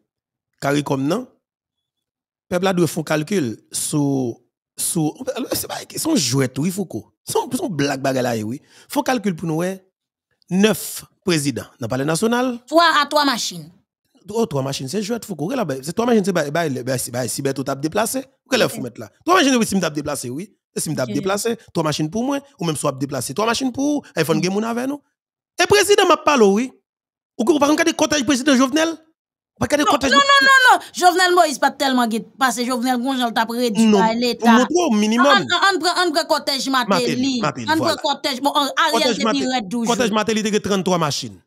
Speaker 2: carré comme non, peuple a dû faire calcul sur sur c'est pas son jouet tout il faut quoi son blague là oui faut calcul pour nous neuf présidents dans le palais national
Speaker 3: trois
Speaker 1: à trois machines
Speaker 2: Oh, trois machines, c'est jouet, Foucault. C'est trois machines, c'est bah, bah, bah, si tu tout déplacé. Qu'est-ce qu'il faut mettre là? Trois machines, si tu tape déplacé, oui. Si tu tape déplacé, trois machines pour moi, ou même si soit déplacé. Trois machines pour iPhone mm. Game avec nous. Et président m'a parlé, oui. Ou vous va regarder le président Jovenel? non, non, non, non, non. Jovenel Moïse pas tellement guide. Parce que Jovenel
Speaker 1: Gonjal t'a réduit à l'État. Non, minimum. On prend cottage Matéli. On prend cottage. Bon, Ariel te tiré 12 Cortège
Speaker 2: Matéli 33 machines.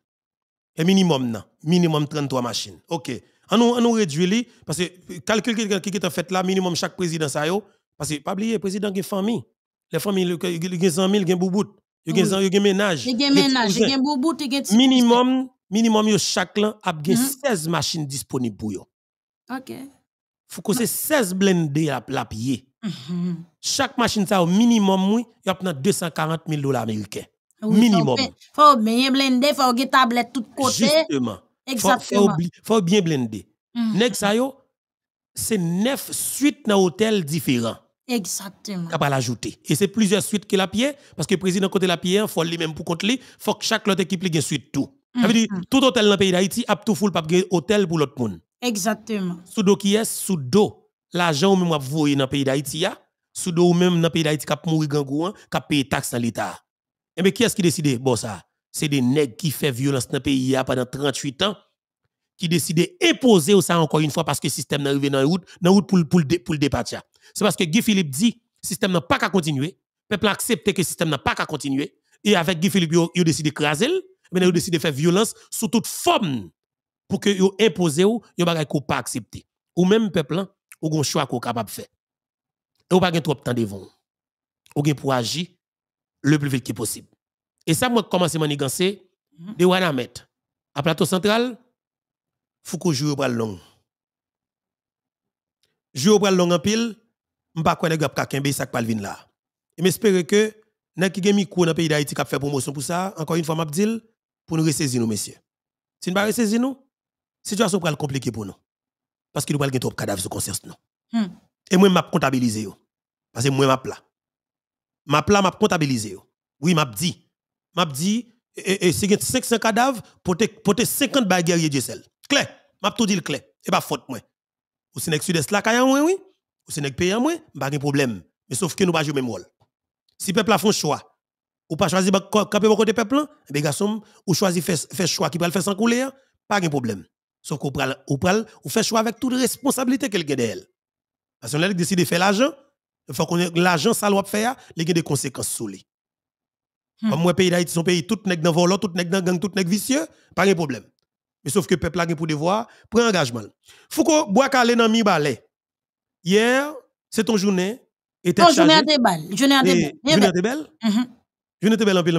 Speaker 2: Et minimum, non. Minimum 33 machines. OK. On nous réduit Parce que calcul qui est fait là, minimum chaque président ça yo. Parce que, pas oublier, le président qui famille. Les familles, il y a 100 000, il y a beaucoup. Il y a ménage. Il y a ménage, il
Speaker 1: y a des Minimum
Speaker 2: minimum yo chaque lan a mm 16 machines disponibles pour yo. OK. Faut que c'est 16 blindés à la pied. Mhm. Chaque machine ça au minimum oui, y a 240 000 dollars américains. Ah minimum.
Speaker 1: Faut bien blender, faut une tablette tout côté.
Speaker 2: Justement. Exactement. Faut, bien blender. Mhm. yo c'est 9 suites dans hôtel différents.
Speaker 1: Exactement.
Speaker 2: l'ajouter. Et c'est plusieurs suites que la pied parce que le président côté la pierre, faut lui même pour compte lui, faut que chaque autre équipe ait une suite tout. Ça dire, mm-hmm. tout hôtel dans le pays d'Haïti, a tout full hôtel pour l'autre monde. Exactement. Sous qui est, sous dos, l'argent ou même voyé dans le pays d'Haïti, sous ou même dans le pays d'Haïti qui a mouru gangouan, qui a payé taxe dans l'État. Et eh bien, qui est-ce qui décide? Bon, ça, c'est des nègres qui font violence dans le pays pendant 38 ans, qui décident d'imposer ça encore une fois parce que le système n'est arrivé dans route, dans route pour, pour le départ. C'est parce que Guy Philippe dit, le système n'a pas qu'à continuer, le peuple a accepté que le système n'a pas qu'à continuer, et avec Guy Philippe, il a décidé craser mais ils ont décidé de faire violence sous toute forme pour que vous imposez ou, vous ne pouvez pas accepter. Ou même peuple, là, hein, ou un choix qu'on capable de faire. Et vous pas trop de temps devant. Ou pour agir le plus vite possible. Et ça, moi, commence à manigancer mhm. de mettre À plateau central, Foucault joue au bras long. Joue au bras long en pile, pas quoi les gars qui ont ça qui là. Et j'espère que, n'a qui mis cours dans le pays d'Haïti qui a fait promotion pour ça, encore une fois, je dis, pour nous ressaisir, nous, messieurs. Si nous ne ressaisir, nous, la situation va compliquée pour nous. Parce qu'il nous pas avoir trop de cadavres sur conscience. Hmm. Et moi, je vais comptabiliser. Parce que moi, je suis là. Ma plat m'a comptabilisé. Oui, m'a dit. Je dit, et, si vous avez 500 cadavres, portez 50 bagues guerriers de sel. Clé. M'a tout dit le clé. Et pas faute, moi. Ou si n'est sud-est là, avez oui. Ou si n'est pays, moi, pas de problème. Mais sauf que nous pas jouer même rôle. Si peuple a fait un choix, ou pas choisir camper au côté peuple ben garçon ou choisi faire choix qui va le faire sans couler hein? pas de problème sauf qu'on pral ou pral ou fait choix avec toute responsabilité qu'elle gagne d'elle parce que là décide de faire l'argent il faut qu'on l'argent ça doit faire il y a des conséquences sur lui hmm. comme moi pays d'Haïti son pays tout nèg dans volant tout nèg dans gang tout nèg vicieux pas de problème mais sauf que peuple a pour devoir prend engagement Foucault bois calé dans mi balai hier c'est ton journée et ton journée à de
Speaker 1: balles journée à
Speaker 2: vous te belle en pile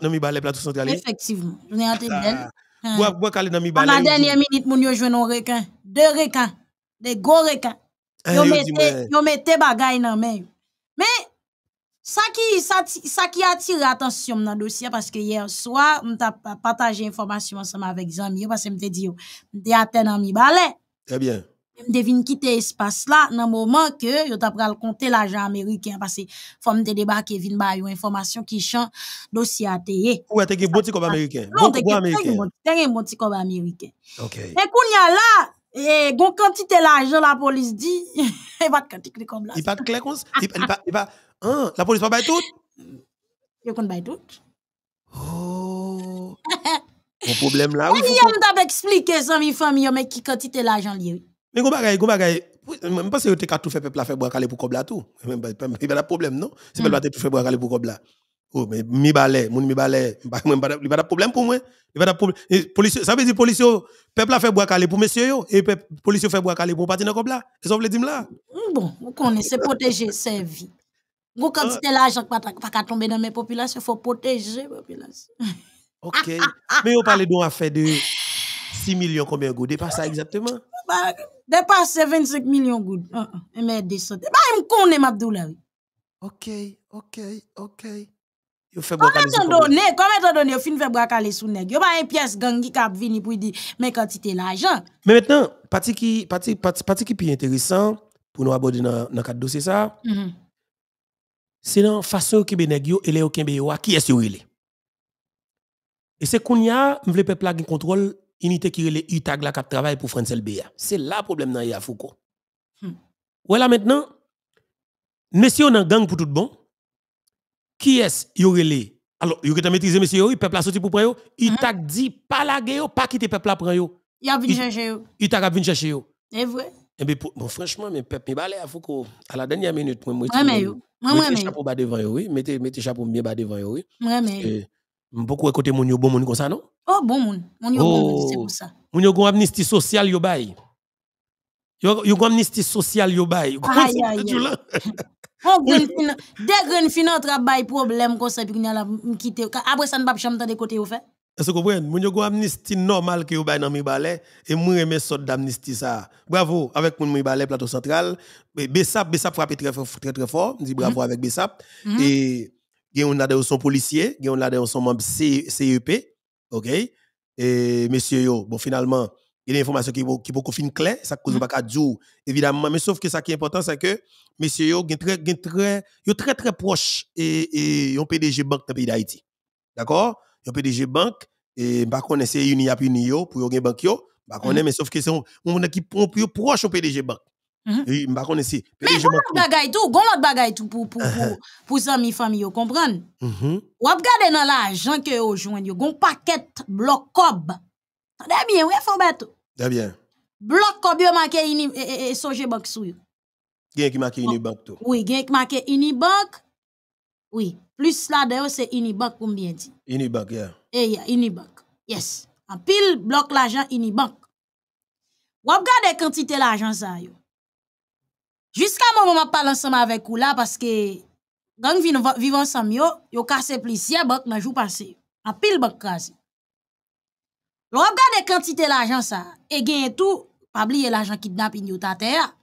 Speaker 2: dans mes balais plateau central.
Speaker 1: Effectivement, journée te belle.
Speaker 2: Ou ou caler dans mi Dans la dernière
Speaker 1: minute vous yo joine un requin, deux requins, des gros requins. Eh, yo mette yo mette bagay nan men. Mais ça qui ça, ça qui attire l'attention dans le dossier parce que hier soir, m'ta partagé information ensemble avec Zami parce que me dit yo, m'te atteint dans mi balais. Très eh bien devine quitter espace là dans moment que yo t'a pral compter l'argent américain parce que faut me débarquer vin ba yo information qui chan dossier à teye. Ou
Speaker 2: te gen bon comme américain. Non, te gen
Speaker 1: bon comme américain. OK. Et a là et tu quantité l'argent la police dit, il va quantité comme là.
Speaker 2: Il pas clair comme il pas il pas la police pas bay tout.
Speaker 1: Yo kon bay tout. Oh.
Speaker 2: Mon problème là. Oui, on
Speaker 1: t'a expliqué ça mi famille mais qui quantité l'argent lié.
Speaker 2: Mais gros bagaille, gros bagaille, je pense que tu as tout fait peuple à faire boire pour cobla tout. Il a pas de problème, non C'est hmm. pas tout fait boire pour cobla. Oh, mais mi balai, mon mi balai, bah, il pas de problème pour moi. Il pas de problème. Ça veut dire policier, peuple a fait boire pour monsieur yo et policier fait boire pour partir dans cobla. Et ça veut dire là.
Speaker 3: Hmm, bon,
Speaker 1: vous connaissez protéger ses vies. Quand quantité ah. l'argent pas pas tomber dans mes populations, il faut protéger populations.
Speaker 2: OK. mais on parlez d'une affaire de 6 millions combien goud? Dépasse ça exactement?
Speaker 1: Bah, dépasse 25 millions goud. Uh eh, Mais descend. Bah, il me connaît Mabdoulaye. OK, OK, OK.
Speaker 2: Yo fè brakale sou konè.
Speaker 1: Kome te donè, yo fin fè brakale sou nèg. Yo pas une pièce gangi kap vini pour dire men quantité l'argent.
Speaker 2: Mais maintenant, partie qui partie partie partie qui plus intéressant pour nous aborder dans dans cadre dossier ça. -hmm. C'est dans façon qui ben nèg et les aucun qui est sur il. Et c'est qu'on y a, le peuple a contrôle unité qui est UTAG la qui travaille pour France C'est là le problème dans Voilà hmm. maintenant, monsieur on a gang pour tout bon. Qui est-ce qui Alors, il a maîtrisé monsieur, peuple a sorti pour prendre. UTAG hmm. dit pas la guerre, pas quitter peuple à prendre.
Speaker 1: Il a chercher.
Speaker 2: a venu chercher. C'est vrai. Et eh ben, franchement, mes peuples, à à la dernière minute, moi, moi, moi, Beaucoup écouté côté mon bon moun comme ça non
Speaker 1: Oh bon moun, mon bon moun, c'est oh. pour ça.
Speaker 2: Mon yon amnistie sociale yo bay. Yo amnistie sociale yo bay. Aïe aïe.
Speaker 1: Oh, dès que des graines finan travail problème comme ça puis qu'on a quitter après ça ne pas chambre de côté yo fait.
Speaker 2: Est-ce que vous comprenez Mon amnistie normal que yo bay dans mi balais et moi remet sorte d'amnistie ça. Bravo avec mon mi balais plateau central. Bessap Bessap frappe très très très fort, dit bravo mhm. avec Bessap mhm. et gen yon lade ou son policier, gen yon lade ou son membre CEP, ok, et monsieur yo, bon finalement, il y a des informations qui sont beaucoup fin claires, ça cause mm. pas qu'à dire, évidemment, mais sauf que ça qui est important, c'est que monsieur yo, gen très, gen très, yo très très proche et, et PDG banque dans le pays d'Haïti. D'accord? Yon PDG banque, et bah connaît c'est uni à uni yo, pour yon gen banque yo, bah mm. connaît, mais sauf que c'est un, on qui est plus proche au PDG banque. Et je ne pas si. Mais je ne
Speaker 1: sais pas si. Je Pour pour uh-huh. pour les amis, famille, vous comprenez?
Speaker 2: Vous
Speaker 4: mm-hmm.
Speaker 1: avez gardé dans l'argent que vous jouez. Vous avez un paquet de blocs cob. Très bien, oui, il Très bien. Bloc cob, vous avez un sojé banque sous vous.
Speaker 2: Vous
Speaker 1: Oui, qui avez un Oui. Plus là, d'ailleurs, c'est Unibank, comme bien dit. Unibank, Eh, e, ya Unibank. Yes. En pile, bloc l'argent, Unibank. Vous avez gardé quantité l'argent, ça, Jusqu'à mon moment, je parle ensemble avec vous là parce que quand vous vivez ensemble, vous avez cassé plusieurs eh, banques dans le jour passé. A pile banque regardez la quantité d'argent ça. Et gagné tout. Pas oublier l'argent kidnapping ta terre,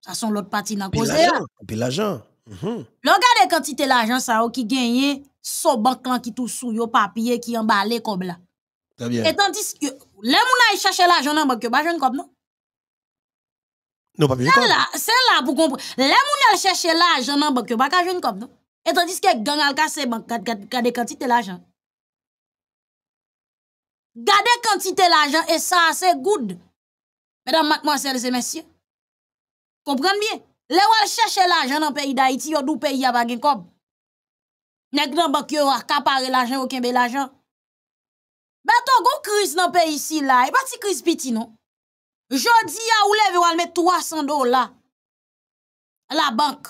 Speaker 1: Ça sont l'autre partie dans la cause. Et
Speaker 2: l'argent. Vous ah. mhm.
Speaker 1: regardez la quantité d'argent ça qui gagne son banque qui tout sous yo papier qui emballé comme là. Très bien. Et tandis que les gens cherchent l'argent dans la banque, ils ne comme non.
Speaker 2: Non, pas C'est
Speaker 1: là pour comprendre. Les gens cherchent l'argent dans la banque, ils pas jouer comme Et tandis que gang al casse banque, gardez
Speaker 3: quantité l'argent. Gardez quantité l'argent et ça c'est good. Mesdames, mademoiselles et messieurs. Comprenez bien.
Speaker 1: Les gens cherchent l'argent dans le pays d'Haïti, ils pays à pas de cob. Nèg banque yo accaparer l'argent, aucun l'argent. Mais ton gros crise dans le pays ici là, et pas si crise petit non. Jodi a ouleve wale met 300 dola la bank.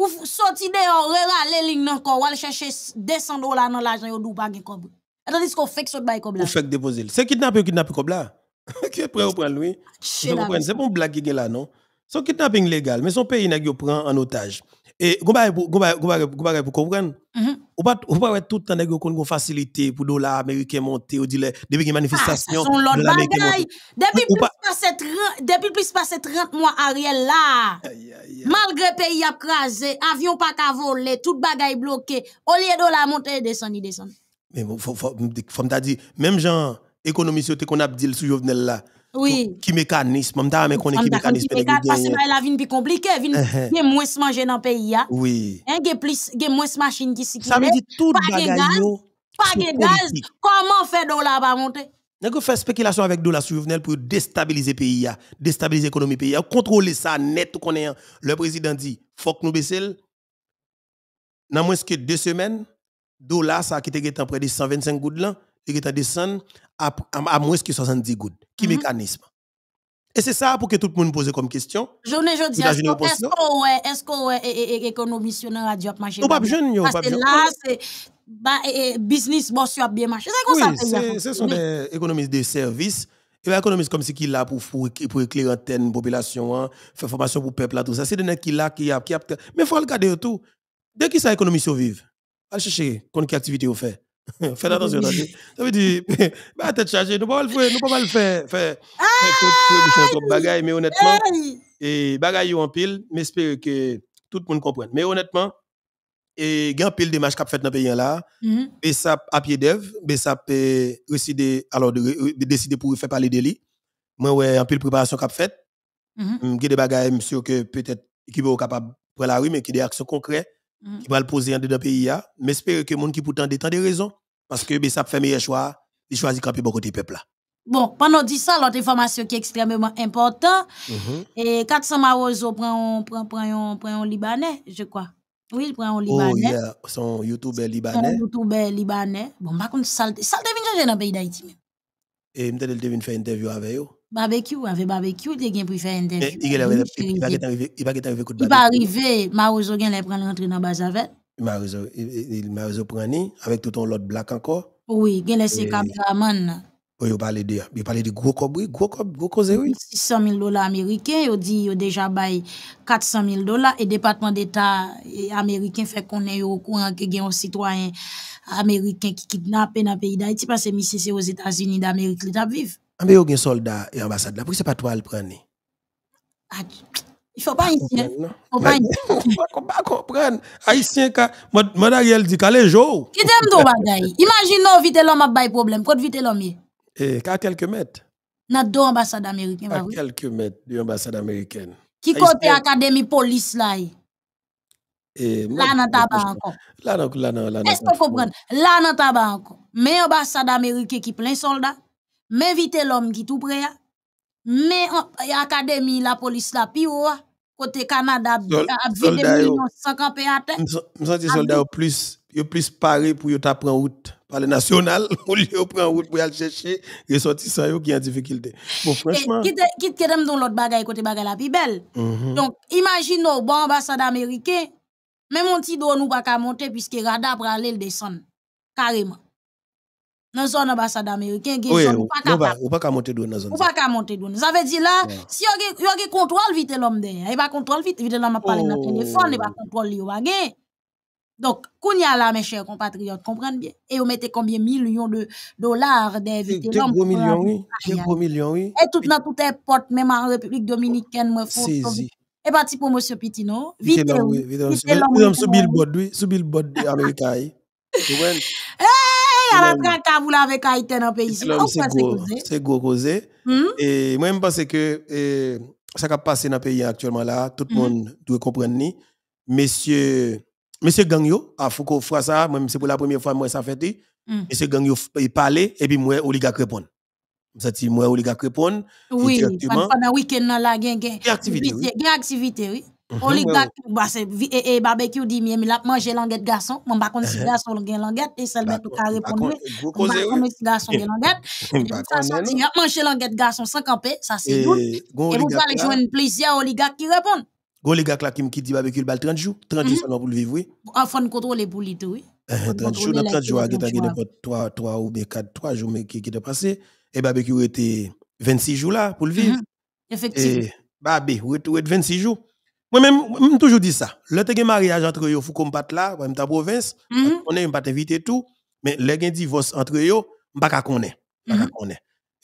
Speaker 1: Ou soti de orera lèling nan kon wale chèche 200 dola nan l'aj nan yon dou bag yon kob la. Atan dis kon fèk sot bay kob la. Ou fèk
Speaker 2: depozil. Se kitnap yon kitnap yon kob la. Ki pre yon pren lwi. Se bon blag yon gen la non. Son kitnap yon legal. Men son peyi nan yon pren an otaj. Et vous ne pouvez pas tout le temps faciliter facilité pour dollars américains monter au-delà, depuis les ah, manifestations, Depuis
Speaker 1: plus de 30 depuis 30 mois Ariel là. Malgré pays a crasé, avion pas qu'à voler, toute bagaille bloquée, au lieu dollars monter descendre descendre.
Speaker 2: Mais faut faut me dire même genre économistes qu'on a dit sur Jovenel là. Oui. Qui mécanisme, m'ta ah, qu'on est qui mécanisme parce que
Speaker 1: la vie plus compliquée, vin uh-huh. hein, y a moins manger dans pays a. Oui. Hein y a plus y moins machine qui circule. Ça veut dire tout bagage
Speaker 2: Pas de gaz,
Speaker 1: comment faire dollar pas monter
Speaker 2: Nèg fait spéculation avec dollar sur Jovenel pour déstabiliser pays déstabiliser l'économie pays contrôler ça net est. Hein. Le président dit faut que nous baissel. dans moins que deux semaines, dollar ça qui était près de 125 gouttes là, il est descendre à, à, moins que 70 gouttes. Qui mm-hmm. mécanisme et c'est ça pour que tout le monde pose comme question.
Speaker 1: Je jeudi, est-ce qu'on est-ce qu'on est économiste dans radio marché? Non pas pas là c'est bah, business boss a bien marché. C'est comme ça ce sont
Speaker 2: des économistes de service. Et économistes comme ceux qui là pour pour, pour éclairer antenne population, hein, faire formation pour peuple tout ça. C'est des gens qui là qui a qui a mais faut regarder tout. De qui ça économiste vive? Allez chercher quelle activité au fait. Faites attention. Ça veut dire, bah, tête chargée, nous ne pouvons pas le faire. Faire le bagaille, mais honnêtement, et bagaille en pile, mais j'espère que tout le monde comprenne. Mais honnêtement, et il pile de matchs qui fait dans le pays là. Mm-hmm. Et ça, à pied d'œuvre, mais ça peut décider, alors, de, décider pour faire parler de lui. Moi, ouais, en pile préparation qui fait. Il y a des bagailles, monsieur, que peut-être, qui vont capable pour la rue, mais qui des actions concrètes, mm-hmm. qui va le poser dans le pays là. Hein. Mais j'espère que le monde qui pourtant des raisons parce que ça fait meilleur choix, il choisit camper beaucoup côté peuple là.
Speaker 1: Bon, pendant dit ça, l'autre information qui est extrêmement importante, mm-hmm. et 400 Marozo prend prend prend prend libanais, je crois. Oui, il prend un oh, Libanais. Oh, yeah.
Speaker 2: Son YouTuber Libanais. Son
Speaker 1: YouTuber Libanais. Bon, par contre, ça, ça devine changer dans le pays d'Haïti.
Speaker 2: Et il devine faire une interview avec eux.
Speaker 1: Barbecue, avec barbecue, il devine pu faire une interview.
Speaker 2: Il va arriver. Il va
Speaker 1: arriver. Marozo, il va prendre l'entrée dans avec
Speaker 2: il m'a Prani, avec tout ton lot black encore.
Speaker 1: Oui, il y a laissé cameraman.
Speaker 2: Oui, il parle de, il parle de gros cobri, gros cobri, gros cause, oui.
Speaker 1: 600 000 dollars américains, il dit, il déjà bail 400 000 dollars, et le département d'État américain fait qu'on est au courant que y a un citoyen américain qui kidnappé dans le pays d'Haïti, parce que c'est aux États-Unis d'Amérique, qui
Speaker 2: vivre. Ah, mais il y a un soldat et ambassade là, pourquoi c'est pas toi le prendre? Il faut pas ne faut pas pas comprendre. Aïtien, ka madariel dit est jo. Qui t'aime do bagay.
Speaker 1: Imagine non vite l'homme a bail problème, quand vite l'homme. y
Speaker 2: eh, qu'à quelques mètres.
Speaker 1: Dans deux ambassades américaines, À
Speaker 2: quelques mètres de l'ambassade américaine. Qui côté
Speaker 1: académie police là
Speaker 2: eh, là nan tabac encore. Là nan là nan Est-ce que vous comprenez?
Speaker 1: Là nan tabac encore. Mais ambassade américaine qui plein soldat, mais vite l'homme qui tout près, mais académie la police là puis Côté Canada, euh, a vidé millions sans camper à terre. Je
Speaker 2: sens que soldats plus, plus parés pour prendre route par le national, au lieu de prendre route pour aller chercher les ressortissants qui ont difficulté. Bon, franchement. Quitte
Speaker 1: que donne l'autre bagaille, côté bagaille la plus belle. Mhm. Donc, imaginez bon ambassade américain, même un petit ne nous pas monter puisque radar pour aller le descendre. Carrément dans la zone américaine américaine ou
Speaker 2: on pas monter dans la zone on
Speaker 1: pas monter si on contrôle vite l'homme il va va vite, vite parlé oh. téléphone, il va Donc, kounia là mes chers compatriotes, comprenez bien. Et vous mettez combien millions de dollars d'invités Des gros millions, oui. gros millions, oui. Et tout dans toutes les portes, même en République dominicaine, moi, faut. Et parti pour Monsieur Pitino. Vite, vite, Sous billboard,
Speaker 2: oui. Sous billboard américain. Eh!
Speaker 1: avec Haïti dans le pays. C'est gros, c'est
Speaker 2: gros, causé. Hmm? Et moi, je pense que eh, ça qui a passé dans le pays actuellement là, tout le hmm? monde doit comprendre ni. Monsieur, monsieur Gangyo, à Foucault, ça, moi, c'est pour la première fois, moi, ça fait hmm. Monsieur Gangyo, il parlait, et puis moi, Oligak répond. Vous avez dit, moi, Oligak répondre Oui, pendant le
Speaker 1: week-end, il y activité. Il y a une activité, oui. Mhm. On lit bah, et, et barbecue dit mais il a mangé languette garçon mon pas contre si mhm. garçon gagne languette et celle met à répondre on pas garçon gagne languette bah, il a mangé languette garçon sans camper ça c'est doux et vous allez joindre plaisir oligarque qui répond
Speaker 2: Go les gars là qui me dit barbecue bal 30 jours 30 jours mhm. seulement pour le vivre oui
Speaker 1: enfin contrôler pour lui oui
Speaker 2: 30 eh, jours 30 jours à n'importe 3 3 ou bien 4 3 jours mais qui qui était passé et barbecue était 26 jours là pour le vivre effectivement barbecue ou 26 jours moi-même, je toujours dit ça. Le te mariage entre eux, faut qu'on batte là, dans ta province, mhm. on est pas invité tout, mais le gen divorce entre eux, m'pa connaît, pas connaît. Mhm.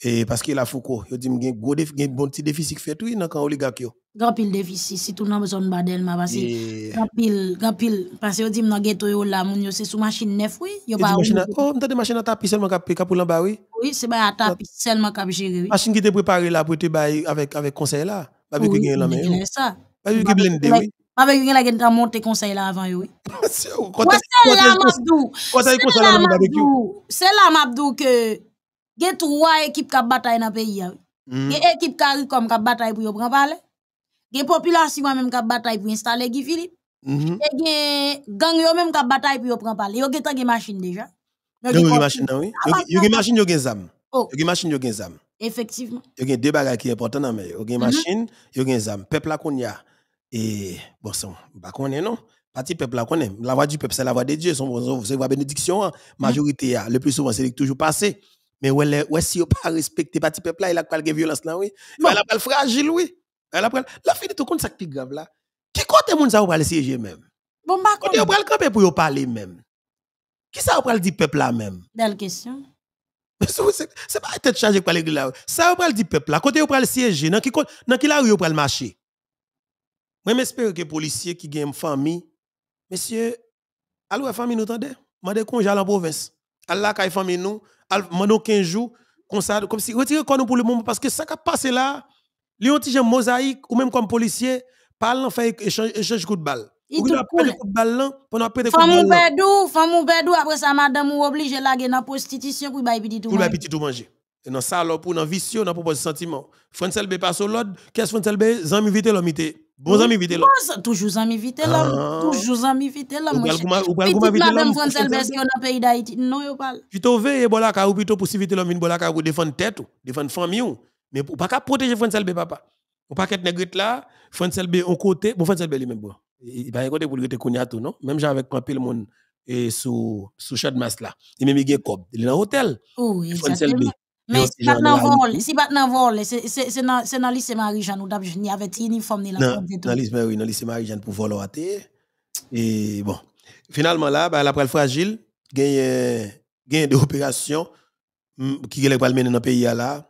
Speaker 2: Et parce que la Foucault, il dit m'gen gros un bon petit déficit fait tout dans oligarque yo.
Speaker 1: Grand pile déficit si tout dans zone Badel ma parce grand pile grand pile parce que dit dans ghetto yo là moun yo c'est sous machine neuf oui, yo pas machine
Speaker 2: oh m'tande machine à tapis seulement cap cap pour bas oui.
Speaker 1: Oui, c'est ba à tapis seulement cap gérer oui. Machine
Speaker 2: qui était préparé là pour te bailler avec avec conseil là, pas que gagne la main. C'est
Speaker 1: ça. Avec
Speaker 2: qui blindé, oui.
Speaker 1: Avec qui blindé, t'as monté conseil là avant, oui. C'est là, Mabdou. C'est là, Mabdou, que y a trois équipes qui bataille dans le pays. Il y a équipe CARICOM qui bataille pour y prendre Il y a population même qui bataille pour installer Guy Philippe. Hmm. Et il y a gang qui bataille pour y prendre parler. Il y a des machine déjà. Il y a des machines, oui. Il y a des machines, il
Speaker 2: y a des âmes.
Speaker 1: Effectivement.
Speaker 2: Il y deux bagages qui est important mm-hmm. là mais il y a des machines, il Peuple la connu. Et bon, ça, bah, qu'on est, non? Parti peuple, là, qu'on est. La voix du peuple, c'est la voix de Dieu. C'est la bénédiction. Hein. Mm. majorité majorité, ah, le plus souvent, c'est toujours passé. Mais ouais, ouais, si on pas respecté parti peuple, là, il a pas de violence, là, oui. Mais elle a pas fragile, oui. Elle a pas La fille de tout compte, ça qui grave, là. Qui compte, moun, ça, ou pas siéger, même?
Speaker 1: Bon, bah, quand. On va quand
Speaker 2: camper pour parler, même. Qui ça, ou pas le dit peuple, là, même?
Speaker 1: Belle question.
Speaker 2: Mais c'est pas être chargé quoi l'église, là. Ça, ou pas le dit peuple, là. Côté, ou pas siéger, non, qui la rue, ou marché. Moi, j'espère que les policiers qui ont une famille, monsieur, allô, la famille nous tendait. Mandez congé à la province. Allah, la famille nous, mandons 15 jours, comme si, retirez quoi nous pour le moment, parce que ça qui a passé là, ils ont un mosaïque, ou même comme policier, en fait échange coup de balle. Il tout coule. Coup de balle hein, pendant pété coup de
Speaker 1: femme ou après ça madame ou obligé la dans prostitution pour bail petit tout. petit
Speaker 2: tout manger. Et dans ça alors pour dans vicieux dans propos sentiment. Francel be passe l'ordre, qu'est-ce Francel be j'ai invité l'omité Toujours zami vite là. toujours
Speaker 1: zami vite là. vite vite Petit pays Non yo
Speaker 2: bola ou pito si vite l'homme in la ka ou défendre tête ou, défendre famille ou. Mais ou pas ka protéger Fonselbe papa. Ou pas ket negrit là, on côté, bon même Il va côté pour le tout non. Même j'avais avec le et sous sous chat masse là. Il m'a mis un cob, il est dans hôtel.
Speaker 4: Oh, oui, mais si pas dans
Speaker 2: vol, si
Speaker 1: pas dans vol, c'est dans l'ICE Marie-Jeanne ou d'abord, n'y avait ni forme ni la Non, dans lycée
Speaker 2: Marie-Jeanne, dans l'ICE marie pour voler Et bon, finalement là, bah, la prêle fragile, il y a des opérations mm, qui sont pas mener dans le pays là.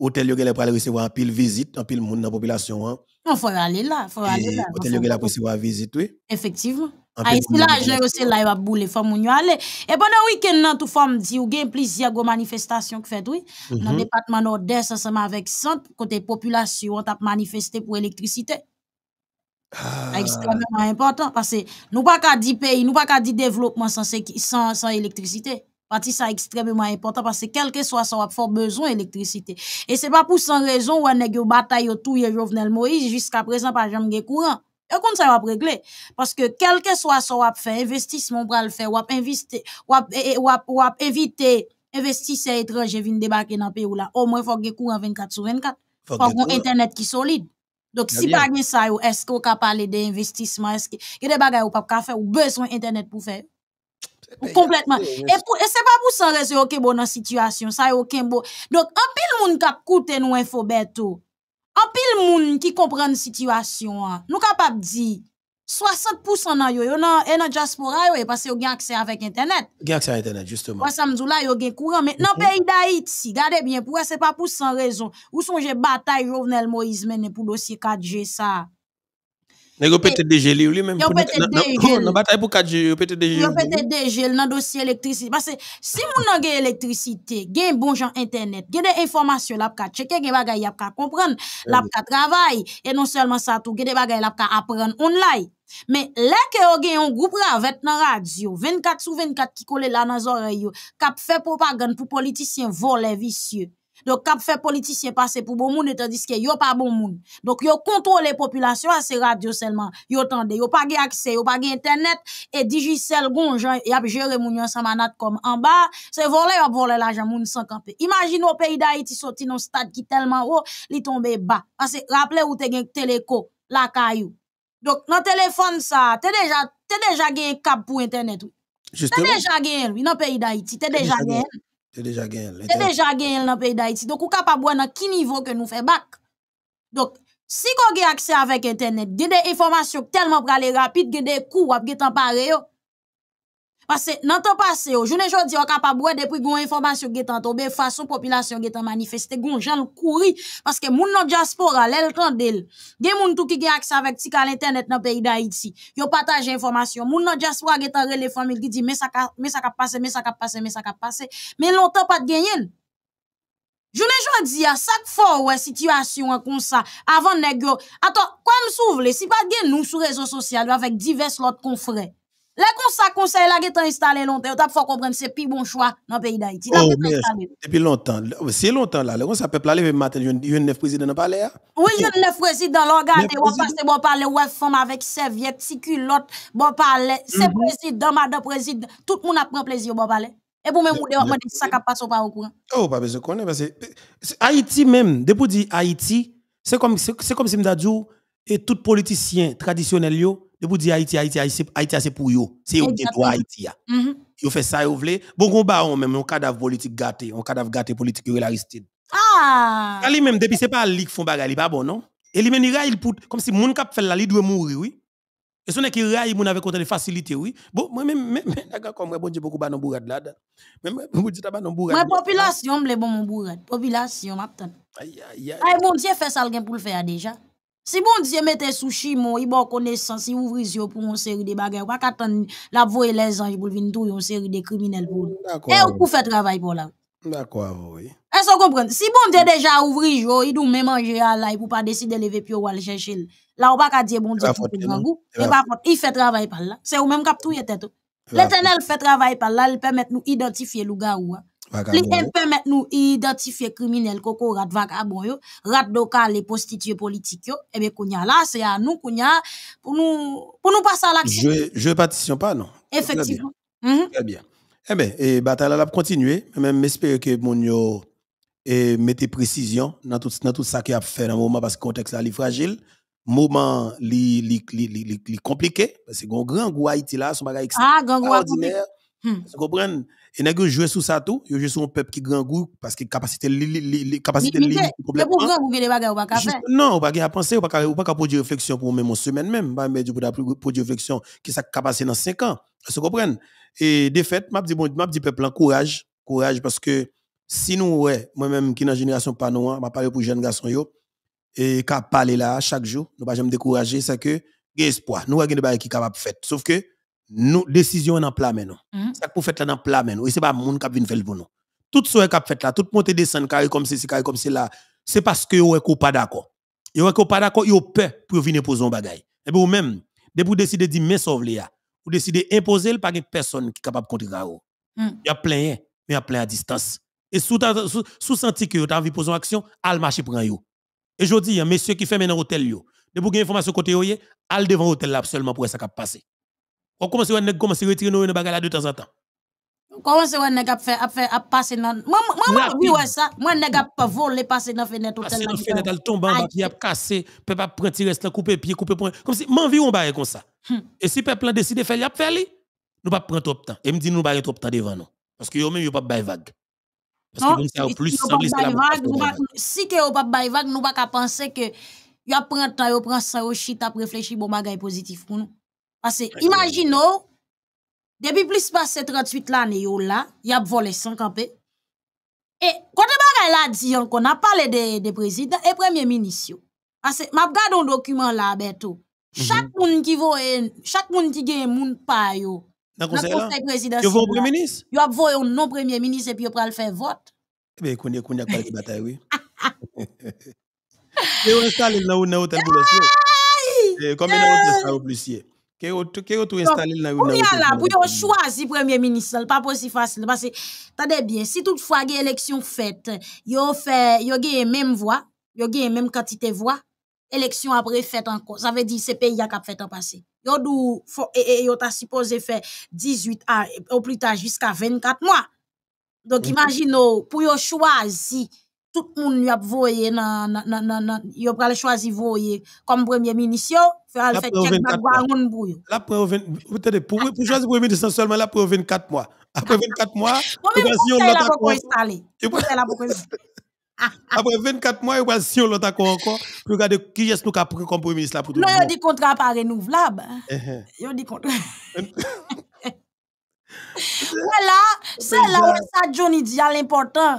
Speaker 2: Hôtel yon pral recevoir un pile visite, un pile monde dans la population. Il
Speaker 1: hein. faut aller là, faut aller là. Hôtel yon la
Speaker 2: recevoir visite, oui. Effectivement. Haïti ah, là, j'ai aussi
Speaker 1: live à boule, femme ou aller. Et pendant week-end, nan, tout femme dit, ou gen plusieurs go manifestations que fait, oui. Dans le mm-hmm. département nord-est, ensemble avec centre, côté population, on tap manifesté pour l'électricité. Ah. ah. extrêmement important, parce que nous pas qu'à dit pays, nous pas qu'à dit développement sans, sans, sans électricité. Parti ça extrêmement important parce que quel que soit ça, on a besoin d'électricité. Et c'est pas pour sans raison ou on a eu bataille tout, hier, y a Moïse, jusqu'à présent, pas jamais courant. Et comme ça, va régler. Parce que, quel que soit ce qu'on fait, investissement, on va le faire, on va investir, eh, eh, on va éviter investisseurs étrangers venir débarquer dans le pays là. Au moins, il faut que vous en 24 sur 24. Il faut qu'on Internet qui solide. Donc, si pas de ça, est-ce qu'on peut parler d'investissement? Est-ce que des bagages ou pas qu'on faire ou besoin internet pour faire? complètement et ce c'est pas pour s'en rester que bon dans situation ça y aucun bon donc en pile monde cap coûter nous info bête en pile, moun ki situation, situation, an, nou de di, 60% nan yo, yo nan, e nan diaspora yo, parce pase yo gen akse avèk internet.
Speaker 2: Gen accès à internet, justement. Wè
Speaker 1: samdou la yo gen courant. men nan Mais dans mhm. peyi gade bien, pou c'est pas pour sans raison ou sonje batay Jovenel Moïse pour pou dossier 4G sa,
Speaker 2: Nèg yo pété lire lui-même. pouvez déjà DG. Dans bataille pour 4G, yo pété DG. Yo pété
Speaker 1: lire dans dossier électricité parce que si moun nan gen électricité, gen bon jan internet, gen des informations la ka checker, gen bagay la ka comprendre, la ka travail et non seulement ça tout, gen des bagay la ka apprendre online. Mais là que yo gen un groupe avec nan radio, 24 sur 24 qui colle là dans oreille, cap fait propagande pour politiciens voler vicieux. Donc, cap fait politicien passer pour bon monde, tandis que yon pas bon monde. Donc, yon contrôle population à ces radios seulement. yon tende, yo pas accès, yo pas internet, et digicel gon, y a géré moun yon samanat comme en bas. C'est volé, yon volé l'argent moun sans camper. Imagine au pays d'Haïti sorti non stade qui tellement haut, li tombe bas. Parce que, rappelez ou te gen téléco, la caillou. Donc, dans téléphone ça, t'es déjà, t'es déjà cap pour internet.
Speaker 2: T'es déjà
Speaker 1: gagné, Oui, dans pays d'Haïti, t'es déjà gagné.
Speaker 2: Te deja gen l. Te deja
Speaker 1: gen l nan pey da iti. Donk ou kapabwa nan ki nivou ke nou fe bak. Donk, si kon ge akse avèk internet, de de informasyon telman prale rapit, ge de kou ap ge tanpare yo. Pase, nan te pase yo, jounen joun di yo kapabwe depri goun informasyon ge tan tobe, fason popilasyon ge tan manifeste, goun joun kouri, paske moun nan diaspora lèl tan del, gen moun tou ki gen aksavek ti ka l'internet nan peyi da iti, yo pataje informasyon, moun nan diaspora ge tan relefamil, ki di me sa kap pase, me sa kap pase, me sa kap pase, men lontan pat gen yen. Jounen joun di yo, sak fò wè situasyon kon sa, avan negyo, ato, kwa m sou vle, si pat gen nou sou rezo sosyal ou avèk divers lot kon frey, Le conseil conseil la installé longtemps, il faut comprendre c'est pi bon choix dans le pays d'Haïti. depuis
Speaker 2: longtemps, c'est longtemps là, le conseil peuple lève matin, un neuf président dans le palais. Ah.
Speaker 1: Oui, yon neuf président, l'on gade, ou passe bon palais, ou femme avec serviette, si culotte, bon parler. c'est mhm. président, madame président, tout le monde a pris plaisir bon parler. Et pour même, ou de ça ka passe pas au courant.
Speaker 2: Oh, pas besoin qu'on parce que Haïti même, depuis dit Haïti, c'est comme si m'da dit, et tout politicien traditionnel yo, de vous dire Haïti, Haïti, Haïti, Haïti, c'est pour vous. C'est vous qui droit Haïti. Vous faites ça, vous voulez. Bon, on bat même, on cadavre politique gâté, on cadavre gâté politique, il Aristide.
Speaker 1: Ah!
Speaker 2: Ali même, depuis, c'est pas lui qui font bagarre, il pas bon, non? Et lui même, il raille comme si mon cap fait la, il doit mourir, oui. Et ce n'est qu'il raille, mon avec autant de facilité, oui. Bon, moi même, même, d'accord, comme moi, bon Dieu, beaucoup, bah, non, bourrade là. Même, bon Dieu, bah, non, Ma population,
Speaker 1: m'le bon, mon bourrade. Population, m'attend.
Speaker 4: Aïe, aïe,
Speaker 2: aïe. Aïe,
Speaker 1: mon Dieu, fait ça, quelqu'un pour le faire déjà. Si bon Dieu mettait sous chimon, il bon connaissance, il ouvre les yeux pour une série de bagages. Pas qu'attendre la voie les anges pour venir tout une série de criminels pour Et Et pour faire travail pour là.
Speaker 2: D'accord, oui.
Speaker 1: Est-ce que vous Si bon Dieu déjà ouvre les il doit même manger à il pour pas décider de lever pied ou aller chercher. Là, on pas dire bon Dieu pour Et pas goût. Il fait travail par là. C'est vous même qui tout tête. L'éternel fait travail par là, il permet nous identifier le gars Li el pemet nou identifiye kriminel koko rat vakabon yo, rat dokal le postitye politik yo, ebe eh kounya la, se a nou kounya nous, pour nous passer à l'action. Je,
Speaker 2: je patisyon pas, non? Effectivement. Très bien. Mm -hmm. bien. Eh bien, et bataille la continuer, même espérer que mon yo et eh, mettez précision dans tout, dans tout ça qui a fait dans le moment parce que le contexte là, est fragile moment li, li, li, li, compliqué parce que grand goût Haïti là son bagage ah,
Speaker 1: extraordinaire
Speaker 3: Hmm.
Speaker 2: Vous comprenez? Et n'a joué sous ça tout, Vous jouez sur un peuple qui grand goût parce que capacité les capacité li, Vous les
Speaker 1: bagages pas faire.
Speaker 2: Non, on pas à penser, on pas on pas produire réflexion pour même une semaine même, pas mais du pour produire réflexion qui ça capacité dans 5 ans. Vous comprenez? Et de fait, je dit bon, dit peuple courage, courage parce que si nous ouais, moi-même qui dans génération pas nous, m'a parlé pour jeunes garçons yo et qui parler là chaque jour, nous pas jamais décourager, c'est que il y a espoir. Nous avons des choses qui de faire Sauf que nous décision en plat maintenant. Mm -hmm. Ça qu'on fait là dans plat maintenant. ce c'est pas monde qui vient faire pour nous. Tout ce qui fait là, tout montée monde carré comme ceci, carré comme cela, c'est parce que vous n'êtes pas d'accord. Vous n'êtes pas d'accord, vous peur pour venir poser un bagage. Et bien vous même, dès vous décidez de dire mais les vous décidez d'imposer le par personne qui est capable de contrer vous. Oh. Mhm. Il y a plein, mais il y a plein à distance. Et sous sous, sous senti que vous avez poser une action, al marché prend vous. Et je dis, il y a un hein, monsieur qui fait maintenant hôtel, de vous avez information côté vous, al devant hôtel là seulement pour ça qui passer. On commence à commencer à retirer nos bagages de temps en temps.
Speaker 1: Comment c'est qu'on a fait à faire à passer dans Moi moi oui ça. Moi nèg a pas voler passer dans fenêtre hôtel. Passer la fenêtre elle
Speaker 2: tombe en bas puis a cassé, peut pas prendre reste couper pied couper point. Comme si m'envie on bail comme ça. Hmm. Et si peuple décide faire a faire li, nous pas prendre trop de temps. Et me dit nous pas trop de temps devant nous parce que yo même yo pas bail vague. Parce que ça au plus semble c'est la
Speaker 1: Si que yo pas bail vague, nous pas penser que yo prend temps, yo prend ça, yo chita réfléchir bon bagage positif pour nous. Parce que, imaginez, depuis plus de 38 ans, il y a volé sans camper. Et quand on parle là, hein, on a parlé des de présidents et premiers ministres. Parce que, je regarde un document là, bientôt. Mhm. Chaque monde qui voye, chaque monde qui gagne, moun pa yo. Dans conseil, conseil président. Yo premier ministre. Vous a voye un non premier ministre et puis yo pral faire vote.
Speaker 2: Ben kounye kounye pral qui bataille oui. Et on installe là où na hôtel boulot. Et combien d'hôtel ça au plusier? Qui est que tu dans le pour
Speaker 1: choisir premier ministre, pas possible si facile. Parce que, tade bien, si toutefois une élection faite, il y a une même voix, a une même quantité voix, élection après faite encore. Ça veut dire, ce pays qui a fait en passé. faut, et ta supposé faire 18 ans, au plus tard jusqu'à 24 mois. Donc, imaginez, pour choisir tout moun y ap voye nan, nan, nan, nan, nan yo pral chwazi voye comme premier ministre, fè al fè tchèk nan gwa
Speaker 2: roun bou yo. La pre 24, vous tenez, pou, pou chwazi premye minisyon solman la pre 24 mois. Après 24 mois, yo pral si yon lot akon. Yo pral si yon lot akon. Apre 24 mois, yo pral si yon lot akon ankon, pou gade ki jes nou ka pre kom premye minisyon la pou tout. Non, yo di
Speaker 1: kontra pa renouvelab. Uh-huh. Yo di kontra. Voilà, c'est là où ça Johnny dit à l'important.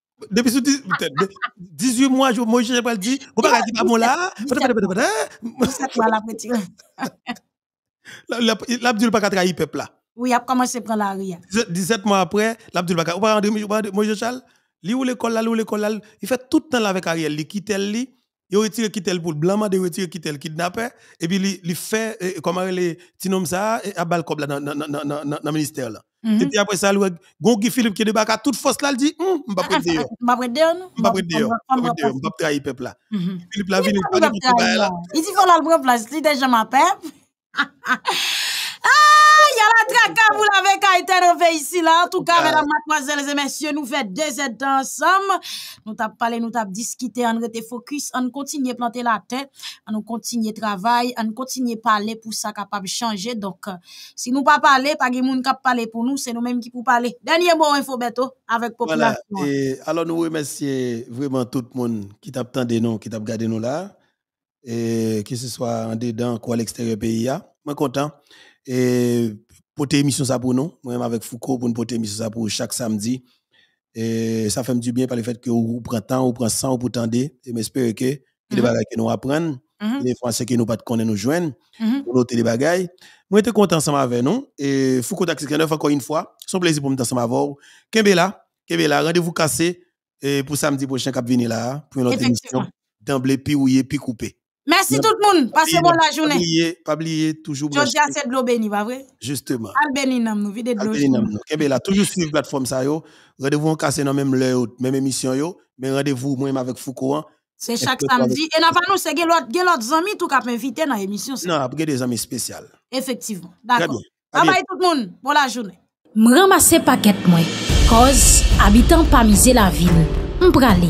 Speaker 2: Depuis 18 mois, je moi, j'ai pas dit, vous ah, pas dit pas mon là. L'Abdul Baka trahi peuple là.
Speaker 1: Oui, il a commencé à prendre la ria.
Speaker 2: 17 mois après, l'Abdul Baka, pas parlez de Moïse Charles, lui ou l'école là, ou l'école là, il fait tout le temps avec Ariel, il quitte lui il retire tel pour blanc, de retire tel kidnapper et puis il fait eh, comment les tinom ça eh, à Balcobla, dans dans ministère mhm. Et puis après ça, Gongi Philippe qui débarque à toute force là, il dit, on hmm, pas prendre dit, pas prendre on peuple là. Philippe dit, il
Speaker 1: dit, voilà le prendre place, il dit, déjà ma peuple. Ah, il y a la vous l'avez qu'à fait ici, là. En tout cas, mesdames, mademoiselles et messieurs, nous faisons deux aides ensemble. Nous t'avons parlé, nous t'avons discuté, on était focus, on continue à planter la tête, on continue travail, on continue à parler pour ça capable de changer. Donc, euh, si nous pas parler, pas de monde qui parler pour nous, c'est nous-mêmes qui pouvons parler. Dernier mot, info Beto,
Speaker 2: avec population. alors, nous remercions vraiment tout le monde qui t'a attendu nous, qui t'a gardé nous là, et que ce soit en dedans ou à l'extérieur pays. Je hein. suis content et tes émissions ça pour nous, moi-même avec Foucault pour nous porter ça pour chaque samedi. Et ça fait du bien par le fait que vous prenez temps, vous prenez tant, vous tendre. et j'espère que les mhm. bagages que nous apprenons, mhm. les Français qui nous pas nous joignent, mhm. pour noter les bagailles Moi, j'étais content ensemble avec nous, et Foucault Taxi 9 encore une fois, son plaisir pour nous ensemble avec vous. rendez-vous cassé, pour samedi prochain, cap venir là, pour une autre émission, d'emblée, puis ouillé, puis coupé. Merci tout le
Speaker 1: monde. Passez bonne la journée.
Speaker 2: Pas oublier, toujours. Jodja,
Speaker 1: de l'eau bénie, pas vrai? Justement. Al nam nous, vide de l'eau. Albénie nam
Speaker 2: là, toujours suivre plateforme ça yo. Rendez-vous en casse dans même l'heure, même émission yo. Mais rendez-vous moi-même avec Foucault. Hein. C'est chaque samedi.
Speaker 1: Et n'a nous, c'est l'autre amis tout cap invité dans l'émission.
Speaker 2: Non, après des amis spéciaux.
Speaker 1: Effectivement.
Speaker 2: D'accord. Bye
Speaker 1: tout le monde. Bonne la journée. M'ramasse paquet moi. Cause, habitant pas miser la ville. M'pralé.